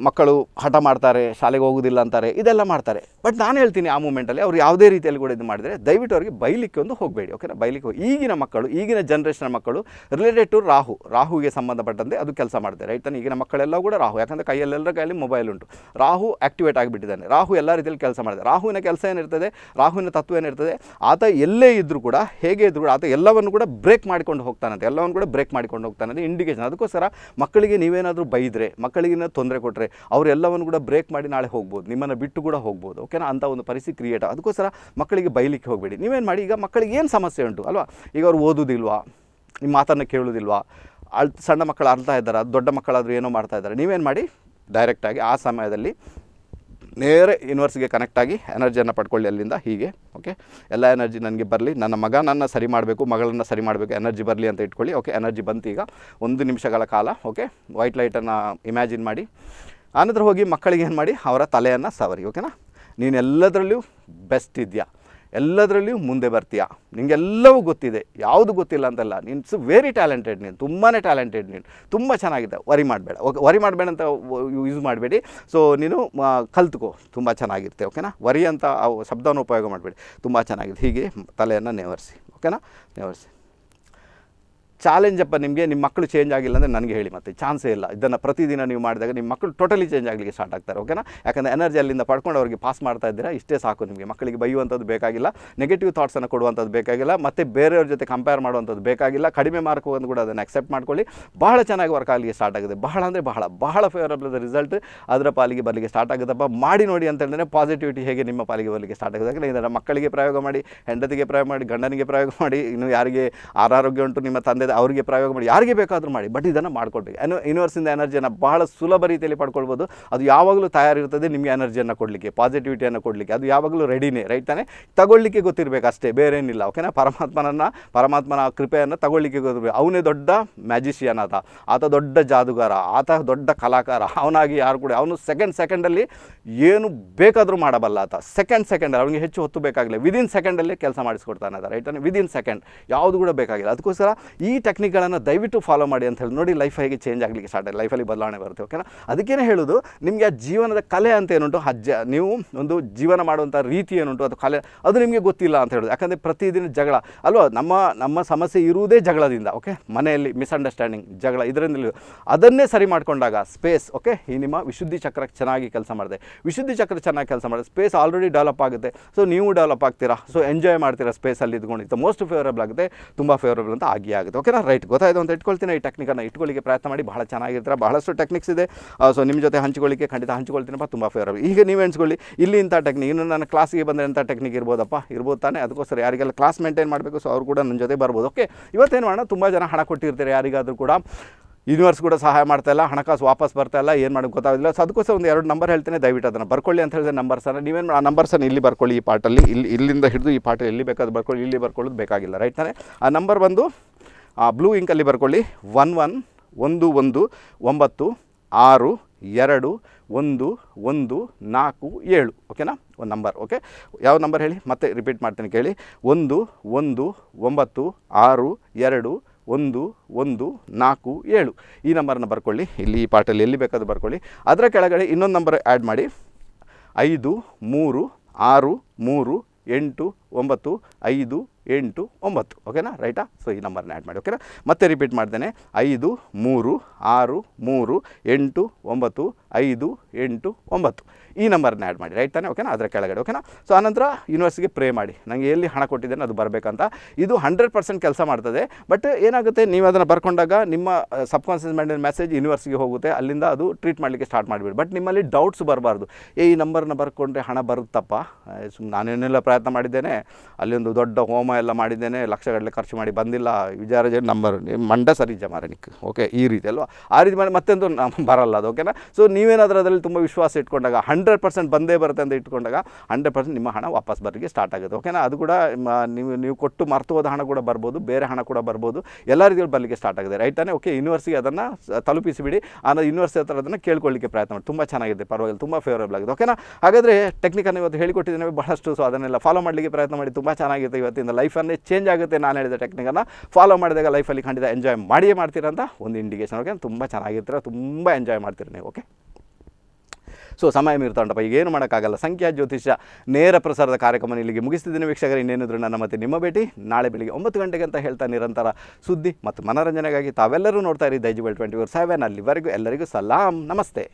ಮಕ್ಕಳು ಹಠ ಮಾಡ್ತಾರೆ ಶಾಲೆಗೆ ಹೋಗೋದಿಲ್ಲ ಅಂತಾರೆ ಇದೆಲ್ಲ ಮಾಡ್ತಾರೆ ಬಟ್ ನಾನು ಹೇಳ್ತೀನಿ ಆ ಮೂಮೆಂಟಲ್ಲಿ ಅವ್ರು ಯಾವುದೇ ರೀತಿಯಲ್ಲಿ ಕೂಡ ಇದು ಮಾಡಿದರೆ ದಯವಿಟ್ಟು ಅವರಿಗೆ ಬೈಲಿಕ್ಕೆ ಒಂದು ಹೋಗಬೇಡಿ ಓಕೆನಾ ಬೈಲಿಕ್ಕೆ ಈಗಿನ ಮಕ್ಕಳು ಈಗಿನ ಜನ್ರೇಷನ್ ಮಕ್ಕಳು ರಿಲೇಟೆಡ್ ಟು ರಾಹು ರಾಹುಗೆ ಸಂಬಂಧಪಟ್ಟಂತೆ ಅದು ಕೆಲಸ ಮಾಡ್ತಾರೆ ರೈತನ ಈಗಿನ ಮಕ್ಕಳೆಲ್ಲ ಕೂಡ ರಾಹು ಯಾಕಂದರೆ ಕೈಯಲ್ಲೆಲ್ಲರ ಕೈಯಲ್ಲಿ ಮೊಬೈಲ್ ಉಂಟು ರಾಹು ಆ್ಯಕ್ಟಿವೇಟ್ ಆಗಿಬಿಟ್ಟಿದ್ದಾನೆ ರಾಹು ಎಲ್ಲ ರೀತಿಯಲ್ಲಿ ಕೆಲಸ ಮಾಡಿದೆ ರಾಹುವಿನ ಕೆಲಸ ಏನಿರ್ತದೆ ರಾಹುವಿನ ತತ್ವ ಏನಿರ್ತದೆ ಆತ ಎಲ್ಲೇ ಇದ್ದರೂ ಕೂಡ ಹೇಗೆ ಇದ್ದರೂ ಕೂಡ ಆತ ಎಲ್ಲವನ್ನು ಕೂಡ ಬ್ರೇಕ್ ಮಾಡಿಕೊಂಡು ಹೋಗ್ತಾನಂತೆ ಎಲ್ಲವನ್ನು ಕೂಡ ಬ್ರೇಕ್ ಮಾಡಿಕೊಂಡು ಹೋಗ್ತಾನಂತೆ ಇಂಡಿಕೇಶನ್ ಅದಕ್ಕೋಸ್ಕರ ಮಕ್ಕಳಿಗೆ ನೀವೇನಾದರೂ ಬೈದರೆ ಮಕ್ಕಳಿಗಿನ ತೊಂದರೆ ಕೊಟ್ಟರೆ ಅವರೆಲ್ಲವನ್ನು ಕೂಡ ಬ್ರೇಕ್ ಮಾಡಿ ನಾಳೆ ಹೋಗ್ಬೋದು ನಿಮ್ಮನ್ನು ಬಿಟ್ಟು ಕೂಡ ಹೋಗ್ಬೋದು ಓಕೆನಾ ಅಂತ ಒಂದು ಪರಿಸ್ಥಿತಿ ಕ್ರಿಯೇಟ್ ಅದಕ್ಕೋಸ್ಕರ ಮಕ್ಕಳಿಗೆ ಬೈಲಿಕ್ಕೆ ಹೋಗಬೇಡಿ ನೀವೇನು ಮಾಡಿ ಈಗ ಮಕ್ಕಳಿಗೆ ಏನು ಸಮಸ್ಯೆ ಉಂಟು ಅಲ್ವಾ ಈಗ ಅವ್ರು ಓದೋದಿಲ್ವಾ ನಿಮ್ಮ ಮಾತನ್ನು ಕೇಳೋದಿಲ್ವಾ ಅಳ್ ಸಣ್ಣ ಮಕ್ಕಳು ಅಳ್ತಾ ಇದ್ದಾರೆ ದೊಡ್ಡ ಮಕ್ಕಳಾದರೂ ಏನೋ ಮಾಡ್ತಾ ಇದ್ದಾರೆ ನೀವೇನು ಮಾಡಿ ಡೈರೆಕ್ಟಾಗಿ ಆ ಸಮಯದಲ್ಲಿ ನೇರ ಯೂನಿವರ್ಸ್ಗೆ ಕನೆಕ್ಟ್ ಆಗಿ ಎನರ್ಜಿಯನ್ನು ಪಡ್ಕೊಳ್ಳಿ ಅಲ್ಲಿಂದ ಹೀಗೆ ಓಕೆ ಎಲ್ಲ ಎನರ್ಜಿ ನನಗೆ ಬರಲಿ ನನ್ನ ಮಗ ನನ್ನ ಸರಿ ಮಾಡಬೇಕು ಮಗಳನ್ನು ಸರಿ ಮಾಡಬೇಕು ಎನರ್ಜಿ ಬರಲಿ ಅಂತ ಇಟ್ಕೊಳ್ಳಿ ಓಕೆ ಎನರ್ಜಿ ಬಂತು ಈಗ ಒಂದು ನಿಮಿಷಗಳ ಕಾಲ ಓಕೆ ವೈಟ್ ಲೈಟನ್ನು ಇಮ್ಯಾಜಿನ್ ಮಾಡಿ ಆನಂತರ ಹೋಗಿ ಮಕ್ಕಳಿಗೆ ಏನು ಮಾಡಿ ಅವರ ತಲೆಯನ್ನು ಸವರಿ ಓಕೆನಾ ನೀನೆಲ್ಲದರಲ್ಲೂ ಬೆಸ್ಟ್ ಇದೆಯಾ ಎಲ್ಲದರಲ್ಲಿಯೂ ಮುಂದೆ ಬರ್ತೀಯಾ ನಿಂಗೆಲ್ಲವೂ ಗೊತ್ತಿದೆ ಯಾವುದು ಗೊತ್ತಿಲ್ಲ ಅಂತಲ್ಲ ನೀನು ಸು ವೆರಿ ಟ್ಯಾಲೆಂಟೆಡ್ ನೀನು ತುಂಬಾ ಟ್ಯಾಲೆಂಟೆಡ್ ನೀನು ತುಂಬ ಚೆನ್ನಾಗಿದೆ ವರಿ ಮಾಡಬೇಡ ಓಕೆ ವರಿ ಮಾಡಬೇಡ ಅಂತ ಯೂಸ್ ಮಾಡಬೇಡಿ ಸೊ ನೀನು ಕಲ್ತ್ಕೋ ತುಂಬ ಚೆನ್ನಾಗಿರುತ್ತೆ ಓಕೆನಾ ವರಿ ಅಂತ ಆ ಶಬ್ದವನ್ನು ಉಪಯೋಗ ಮಾಡಬೇಡಿ ತುಂಬ ಚೆನ್ನಾಗಿದೆ ಹೀಗೆ ತಲೆಯನ್ನು ನೇವರಿಸಿ ಓಕೆನಾ ನೇವರಿಸಿ ಚಾಲೆಂಜಪ್ಪ ನಿಮಗೆ ನಿಮ್ಮ ಮಕ್ಕಳು ಚೇಂಜ್ ಆಗಿಲ್ಲ ಅಂದರೆ ನನಗೆ ಹೇಳಿ ಮತ್ತೆ ಚಾನ್ಸೇ ಇಲ್ಲ ಇದನ್ನು ಪ್ರತಿದಿನ ನೀವು ಮಾಡಿದಾಗ ನಿಮ್ಮ ಮಕ್ಕಳು ಟೋಟಲಿ ಚೇಂಜ್ ಆಗಲಿಕ್ಕೆ ಸ್ಟಾರ್ಟ್ ಆಗ್ತಾರೆ ಓಕೆನಾ ಯಾಕಂದರೆ ಎನರ್ಜಿ ಅಲ್ಲಿಂದ ಪಡ್ಕೊಂಡು ಅವರಿಗೆ ಪಾಸ್ ಮಾಡ್ತಾ ಇದ್ದೀರಾ ಇಷ್ಟೇ ಸಾಕು ನಿಮಗೆ ಮಕ್ಕಳಿಗೆ ಬೈಯುವಂಥದ್ದು ಬೇಕಾಗಿಲ್ಲ ನೆಗೆಟಿವ್ ಥಾಟ್ಸನ್ನು ಕೊಡುವಂಥದ್ದು ಬೇಕಾಗಿಲ್ಲ ಮತ್ತು ಬೇರೆಯವ್ರ ಜೊತೆ ಕಂಪೇರ್ ಮಾಡುವಂಥದ್ದು ಬೇಕಾಗಿಲ್ಲ ಕಡಿಮೆ ಮಾರ್ಕ್ ಒಂದು ಕೂಡ ಅದನ್ನು ಅಕ್ಸೆಪ್ಟ್ ಮಾಡ್ಕೊಳ್ಳಿ ಬಹಳ ಚೆನ್ನಾಗಿ ವರ್ಕ್ ಆಗಲಿಕ್ಕೆ ಸ್ಟಾರ್ಟ್ ಆಗಿದೆ ಬಹಳ ಅಂದರೆ ಬಹಳ ಬಹಳ ಫೇವರಬಲ್ ರಿಸಲ್ಟ್ ಅದರ ಪಾಲಿಗೆ ಬರಲಿಕ್ಕೆ ಸ್ಟಾರ್ಟ್ ಆಗುತ್ತಪ್ಪ ಮಾಡಿ ನೋಡಿ ಅಂತ ಹೇಳಿದ್ರೆ ಪಾಸಿಟಿವಿಟಿ ಹೇಗೆ ನಿಮ್ಮ ಪಾಲಿಗೆ ಬರಲಿಕ್ಕೆ ಸ್ಟಾರ್ಟ್ ಆಗಿದೆ ಯಾಕಂದರೆ ಮಕ್ಕಳಿಗೆ ಪ್ರಯೋಗ ಮಾಡಿ ಹೆಂಡತಿಗೆ ಪ್ರಯೋಗ ಮಾಡಿ ಗಂಡನಿಗೆ ಪ್ರಯೋಗ ಮಾಡಿ ಇನ್ನು ಯಾರಿಗೆ ಆರೋಗ್ಯ ಉಂಟು ನಿಮ್ಮ ತಂದೆ ಅವರಿಗೆ ಪ್ರಯೋಗ ಮಾಡಿ ಯಾರಿಗೆ ಬೇಕಾದರೂ ಮಾಡಿ ಬಟ್ ಇದನ್ನು ಮಾಡ್ಕೊಳ್ಬೇಕು ಅನು ಯೂನಿವರ್ಸಿಂದ ಎನರ್ಜಿಯನ್ನು ಬಹಳ ಸುಲಭ ರೀತಿಯಲ್ಲಿ ಪಡ್ಕೊಳ್ಬೋದು ಅದು ಯಾವಾಗಲೂ ತಯಾರಿರ್ತದೆ ನಿಮಗೆ ಎನರ್ಜಿಯನ್ನು ಕೊಡಲಿಕ್ಕೆ ಪಾಸಿಟಿವಿಟಿಯನ್ನು ಕೊಡಲಿಕ್ಕೆ ಅದು ಯಾವಾಗಲೂ ರೆಡಿನೇ ರೈಟ್ ತಾನೆ ತಗೊಳ್ಳಿಕ್ಕೆ ಗೊತ್ತಿರಬೇಕು ಅಷ್ಟೇ ಬೇರೇನಿಲ್ಲ ಓಕೆನಾ ಪರಮಾತ್ಮನನ್ನು ಪರಮಾತ್ಮನ ಕೃಪೆಯನ್ನು ತಗೊಳ್ಳಿಕ್ಕೆ ಗೊತ್ತಿರಬೇಕು ಅವನೇ ದೊಡ್ಡ ಮ್ಯಾಜಿಷಿಯನ್ ಆತ ಆತ ದೊಡ್ಡ ಜಾದುಗಾರ ಆತ ದೊಡ್ಡ ಕಲಾಕಾರ ಅವನಾಗಿ ಯಾರು ಕೂಡ ಅವನು ಸೆಕೆಂಡ್ ಸೆಕೆಂಡಲ್ಲಿ ಏನು ಬೇಕಾದರೂ ಮಾಡಬಲ್ಲ ಆತ ಸೆಕೆಂಡ್ ಸೆಕೆಂಡಲ್ಲಿ ಅವನಿಗೆ ಹೆಚ್ಚು ಹೊತ್ತು ಬೇಕಾಗಿಲ್ಲ ವಿದಿನ್ ಸೆಕೆಂಡಲ್ಲಿ ಕೆಲಸ ಮಾಡಿಸ್ಕೊಡ್ತಾನೆ ಅದ ರೈಟ್ ವಿದಿನ್ ಸೆಕೆಂಡ್ ಯಾವುದು ಕೂಡ ಬೇಕಾಗಿಲ್ಲ ಅದಕ್ಕೋಸ್ಕರ ಈ ಈ ಟೆಕ್ನಿಕ್ಗಳನ್ನು ದಯವಿಟ್ಟು ಫಾಲೋ ಮಾಡಿ ಅಂತ ಹೇಳಿ ನೋಡಿ ಲೈಫ್ ಹೇಗೆ ಚೇಂಜ್ ಆಗಲಿಕ್ಕೆ ಸ್ಟಾರ್ಟ್ ಲೈಫಲ್ಲಿ ಬದಲಾವಣೆ ಬರುತ್ತೆ ಓಕೆನಾ ಅದಕ್ಕೇನೆ ಹೇಳೋದು ನಿಮಗೆ ಆ ಜೀವನದ ಕಲೆ ಅಂತ ಏನುಂಟು ಅಜ್ಜ ನೀವು ಒಂದು ಜೀವನ ಮಾಡುವಂಥ ರೀತಿ ಏನುಂಟು ಅದು ಕಲೆ ಅದು ನಿಮಗೆ ಗೊತ್ತಿಲ್ಲ ಅಂತ ಹೇಳೋದು ಯಾಕಂದರೆ ಪ್ರತಿದಿನ ಜಗಳ ಅಲ್ವಾ ನಮ್ಮ ನಮ್ಮ ಸಮಸ್ಯೆ ಇರುವುದೇ ಜಗಳದಿಂದ ಓಕೆ ಮನೆಯಲ್ಲಿ ಮಿಸ್ಅಂಡರ್ಸ್ಟ್ಯಾಂಡಿಂಗ್ ಜಗಳ ಇದರಿಂದ ಅದನ್ನೇ ಸರಿ ಮಾಡಿಕೊಂಡಾಗ ಸ್ಪೇಸ್ ಓಕೆ ಈ ನಿಮ್ಮ ವಿಶುದ್ಧಿ ಚಕ್ರಕ್ಕೆ ಚೆನ್ನಾಗಿ ಕೆಲಸ ಮಾಡಿದೆ ವಿಶುದ್ಧಿ ಚಕ್ರ ಚೆನ್ನಾಗಿ ಕೆಲಸ ಮಾಡಿದೆ ಸ್ಪೇಸ್ ಆಲ್ರೆಡಿ ಡೆವಲಪ್ ಆಗುತ್ತೆ ಸೊ ನೀವು ಡೆವಲಪ್ ಆಗ್ತೀರಾ ಸೊ ಎಂಜಾಯ್ ಮಾಡ್ತೀರಾ ಸ್ಪೇಸಲ್ಲಿ ಇದ್ಕೊಂಡಿತ್ತು ಮೋಸ್ಟ್ ಫೇವರಬಲ್ ಆಗುತ್ತೆ ತುಂಬ ಫೇವರೇಬಲ್ ಅಂತ ಆಗಿ ಆಗುತ್ತೆ ಓಕೆ ರೈಟ್ ಗೊತ್ತಾಯ್ತು ಅಂತ ಇಟ್ಕೊಳ್ತೀನಿ ಈ ಟೆಕ್ನಿಕನ್ನು ಇಟ್ಕೊಳ್ಳಿಕ್ಕೆ ಪ್ರಯತ್ನ ಮಾಡಿ ಬಹಳ ಚೆನ್ನಾಗಿರ್ತಾರೆ ಬಹಳಷ್ಟು ಟೆಕ್ನಿಕ್ಸ್ ಇದೆ ಸೊ ನಿಮ್ಮ ಜೊತೆ ಹಂಚಿಕೊಳ್ಳಿಕ್ಕೆ ಖಂಡಿತ ಹಂಚಿಕೊಳ್ತೀನಪ್ಪ ತುಂಬ ಫೇವರ್ ಈಗ ನೀವು ಎಣಿಸ್ಕೊಳ್ಳಿ ಇಲ್ಲಿ ಇಂಥ ಟೆಕ್ನಿಕ್ ಇನ್ನು ನನ್ನ ಕ್ಲಾಸಿಗೆ ಬಂದರೆ ಇಂಥ ಟೆಕ್ನಿಕ್ ಇರ್ಬೋದಪ್ಪ ಇರ್ಬೋದು ತಾನೆ ಅದಕ್ಕೋಸ್ಕರ ಯಾರಿಗೆಲ್ಲ ಕ್ಲಾಸ್ ಮೇಂಟೈನ್ ಮಾಡಬೇಕು ಸೊ ಅವ್ರು ಕೂಡ ನನ್ನ ಜೊತೆ ಬರ್ಬೋದು ಓಕೆ ಇವತ್ತೇನು ಮಾಡೋಣ ತುಂಬ ಜನ ಹಣ ಕೊಟ್ಟಿರ್ತಾರೆ ಯಾರಿಗಾದರೂ ಕೂಡ ಯೂನಿವರ್ಸ್ ಕೂಡ ಸಹಾಯ ಮಾಡ್ತಾ ಇಲ್ಲ ಹಣಕಾಸು ವಾಪಸ್ ಬರ್ತಾ ಇಲ್ಲ ಏನು ಮಾಡೋಕ್ಕೆ ಗೊತ್ತಾಗಿಲ್ಲ ಸೊ ಅದಕ್ಕೋಸ್ಕರ ಒಂದು ಎರಡು ನಂಬರ್ ಹೇಳ್ತೇನೆ ದಯವಿಟ್ಟು ಅದನ್ನು ಬರ್ಕೊಳ್ಳಿ ಅಂತ ಹೇಳಿದ್ರೆ ನಂಬರ್ಸನ್ನು ನೀವೇನು ಆ ನಂಬರ್ಸನ್ನು ಇಲ್ಲಿ ಬರ್ಕೊಳ್ಳಿ ಈ ಪಾಟಲ್ಲಿ ಇಲ್ಲಿ ಇಲ್ಲಿಂದ ಹಿಡಿದು ಈ ಪಾಟಲ್ಲಿ ಎಲ್ಲಿ ಬೇಕಾದ್ರೂ ಬರ್ಕೊಳ್ಳಿ ಇಲ್ಲಿ ಬರ್ಕೊಳ್ಳೋದು ಬೇಕಾಗಿಲ್ಲ ರೈಟ್ ತಾನೆ ಆ ನಂಬರ್ ಬಂದು ಆ ಬ್ಲೂ ಇಂಕಲ್ಲಿ ಬರ್ಕೊಳ್ಳಿ ಒನ್ ಒನ್ ಒಂದು ಒಂದು ಒಂಬತ್ತು ಆರು ಎರಡು ಒಂದು ಒಂದು ನಾಲ್ಕು ಏಳು ಓಕೆನಾ ಒಂದು ನಂಬರ್ ಓಕೆ ಯಾವ ನಂಬರ್ ಹೇಳಿ ಮತ್ತೆ ರಿಪೀಟ್ ಮಾಡ್ತೀನಿ ಕೇಳಿ ಒಂದು ಒಂದು ಒಂಬತ್ತು ಆರು ಎರಡು ಒಂದು ಒಂದು ನಾಲ್ಕು ಏಳು ಈ ನಂಬರ್ನ ಬರ್ಕೊಳ್ಳಿ ಇಲ್ಲಿ ಈ ಪಾಟಲ್ಲಿ ಎಲ್ಲಿ ಬೇಕಾದರೂ ಬರ್ಕೊಳ್ಳಿ ಅದರ ಕೆಳಗಡೆ ಇನ್ನೊಂದು ನಂಬರ್ ಆ್ಯಡ್ ಮಾಡಿ ಐದು ಮೂರು ಆರು ಮೂರು ಎಂಟು ಒಂಬತ್ತು ಐದು ಎಂಟು ಒಂಬತ್ತು ಓಕೆನಾ ರೈಟಾ ಸೊ ಈ ನಂಬರ್ನ ಆ್ಯಡ್ ಮಾಡಿ ಓಕೆನಾ ಮತ್ತೆ ರಿಪೀಟ್ ಮಾಡ್ತೇನೆ ಐದು ಮೂರು ಆರು ಮೂರು ಎಂಟು ಒಂಬತ್ತು ಐದು ಎಂಟು ಒಂಬತ್ತು ಈ ನಂಬರ್ನ ಆ್ಯಡ್ ಮಾಡಿ ರೈಟ್ ತಾನೆ ಓಕೆನಾ ಅದರ ಕೆಳಗಡೆ ಓಕೆನಾ ಸೊ ಆನಂತರ ಯೂನಿವರ್ಸಿಗೆ ಪ್ರೇ ಮಾಡಿ ನನಗೆ ಎಲ್ಲಿ ಹಣ ಕೊಟ್ಟಿದ್ದೇನೆ ಅದು ಬರಬೇಕಂತ ಇದು ಹಂಡ್ರೆಡ್ ಪರ್ಸೆಂಟ್ ಕೆಲಸ ಮಾಡ್ತದೆ ಬಟ್ ಏನಾಗುತ್ತೆ ನೀವು ಅದನ್ನು ಬರ್ಕೊಂಡಾಗ ನಿಮ್ಮ ಸಬ್ ಮೈಂಡಿನ ಮೆಸೇಜ್ ಯೂನಿವರ್ಸಿಗೆ ಹೋಗುತ್ತೆ ಅಲ್ಲಿಂದ ಅದು ಟ್ರೀಟ್ ಮಾಡಲಿಕ್ಕೆ ಸ್ಟಾರ್ಟ್ ಮಾಡಿಬಿಡಿ ಬಟ್ ನಿಮ್ಮಲ್ಲಿ ಡೌಟ್ಸ್ ಬರಬಾರ್ದು ಏ ಈ ನಂಬರ್ನ ಬರ್ಕೊಂಡ್ರೆ ಹಣ ಬರುತ್ತಪ್ಪ ಸುಮ್ಮನೆ ನಾನೇನೆಲ್ಲ ಪ್ರಯತ್ನ ಮಾಡಿದ್ದೇನೆ ಒಂದು ದೊಡ್ಡ ಹೋಮ ಎಲ್ಲ ಮಾಡಿದ್ದೇನೆ ಲಕ್ಷಗಟ್ಟಲೆ ಖರ್ಚು ಮಾಡಿ ಬಂದಿಲ್ಲ ವಿಚಾರ ನಂಬರ್ ಮಂಡ ಸರಿ ಜಮಾರನಿಕ್ ಓಕೆ ಈ ರೀತಿ ಅಲ್ವಾ ಆ ರೀತಿ ಮಾಡಿ ಮತ್ತೆಂದು ಬರಲ್ಲ ಅದು ಓಕೆನಾ ಸೊ ನೀವೇನಾದರೂ ಅದರಲ್ಲಿ ತುಂಬ ವಿಶ್ವಾಸ ಇಟ್ಕೊಂಡಾಗ ಹಂಡ್ರೆಡ್ ಪರ್ಸೆಂಟ್ ಬಂದೇ ಬರುತ್ತೆ ಅಂತ ಇಟ್ಕೊಂಡಾಗ ಹಂಡ್ರೆಡ್ ಪರ್ಸೆಂಟ್ ನಿಮ್ಮ ಹಣ ವಾಪಸ್ ಬರಲಿಕ್ಕೆ ಸ್ಟಾರ್ಟ್ ಆಗುತ್ತೆ ಓಕೆನಾ ಅದು ಕೂಡ ನೀವು ನೀವು ಕೊಟ್ಟು ಮರ್ತು ಹೋದ ಹಣ ಕೂಡ ಬರ್ಬೋದು ಬೇರೆ ಹಣ ಕೂಡ ಬರ್ಬೋದು ಎಲ್ಲ ರೀತಿಯಲ್ಲಿ ಬರಲಿಕ್ಕೆ ಸ್ಟಾರ್ಟ್ ಆಗಿದೆ ರೈಟ್ ತಾನೆ ಓಕೆ ಯೂನಿವರ್ಸಿಗೆ ಅದನ್ನು ತಲುಪಿಸಿಬಿಡಿ ಆನಂತರ ಯೂನಿವರ್ಸಿ ಹತ್ರ ಅದನ್ನು ಕೇಳ್ಕೊಳ್ಳಿಕ್ಕೆ ಪ್ರಯತ್ನ ಮಾಡಿ ತುಂಬ ಚೆನ್ನಾಗಿದೆ ಪರವಾಗಿಲ್ಲ ತುಂಬ ಫೇವರೇಬಲ್ ಆಗಿದೆ ಓಕೆನಾ ಹಾಗಾದರೆ ಟೆಕ್ನಿಕನ್ನು ಇವತ್ತು ಹೇಳಿಕೊಟ್ಟಿದ್ದೇನೆ ಬಹಳಷ್ಟು ಸೊ ಅದನ್ನೆಲ್ಲ ಫಾಲೋ ಮಾಡಲಿಕ್ಕೆ ಪ್ರಯತ್ನ ಮಾಡಿ ತುಂಬ ಚೆನ್ನಾಗಿರುತ್ತೆ ಇವತ್ತಿಂದ ಲೈಫನ್ನೇ ಚೇಂಜ್ ಆಗುತ್ತೆ ನಾನು ಹೇಳಿದ ಟೆಕ್ನಿಕನ್ನು ಫಾಲೋ ಮಾಡಿದಾಗ ಲೈಫಲ್ಲಿ ಖಂಡಿತ ಎಂಜಾಯ್ ಮಾಡಿಯೇ ಮಾಡ್ತೀರಂತ ಒಂದು ಇಂಡಿಕೇಶನ್ ಓಕೆ ತುಂಬ ಚೆನ್ನಾಗಿರ್ತೀರ ತುಂಬ ಎಂಜಾಯ್ ಮಾಡ್ತೀರಿ ನೀವು ಓಕೆ ಸೊ ಸಮಯ ಮೀರ್ತಂಡಪ್ಪ ಈಗ ಏನು ಮಾಡೋಕ್ಕಾಗಲ್ಲ ಸಂಖ್ಯಾ ಜ್ಯೋತಿಷ್ಯ ನೇರ ಪ್ರಸಾರದ ಕಾರ್ಯಕ್ರಮ ಇಲ್ಲಿಗೆ ಮುಗಿಸ್ತಿದ್ದೀನಿ ವೀಕ್ಷಕರು ಇನ್ನೇನಿದ್ರು ನನ್ನ ಮತ್ತೆ ನಿಮ್ಮ ಭೇಟಿ ನಾಳೆ ಬೆಳಿಗ್ಗೆ ಒಂಬತ್ತು ಗಂಟೆಗೆ ಅಂತ ಹೇಳ್ತಾ ನಿರಂತರ ಸುದ್ದಿ ಮತ್ತು ಮನೋರಂಜನೆಗಾಗಿ ತಾವೆಲ್ಲರೂ ನೋಡ್ತಾ ಇರಿ ದೈಜಿಬಲ್ ಟ್ವೆಂಟಿ ಫೋರ್ ಸೆವೆನ್ ಅಲ್ಲಿವರೆಗೂ ಎಲ್ಲರಿಗೂ ಸಲಾಂ ನಮಸ್ತೆ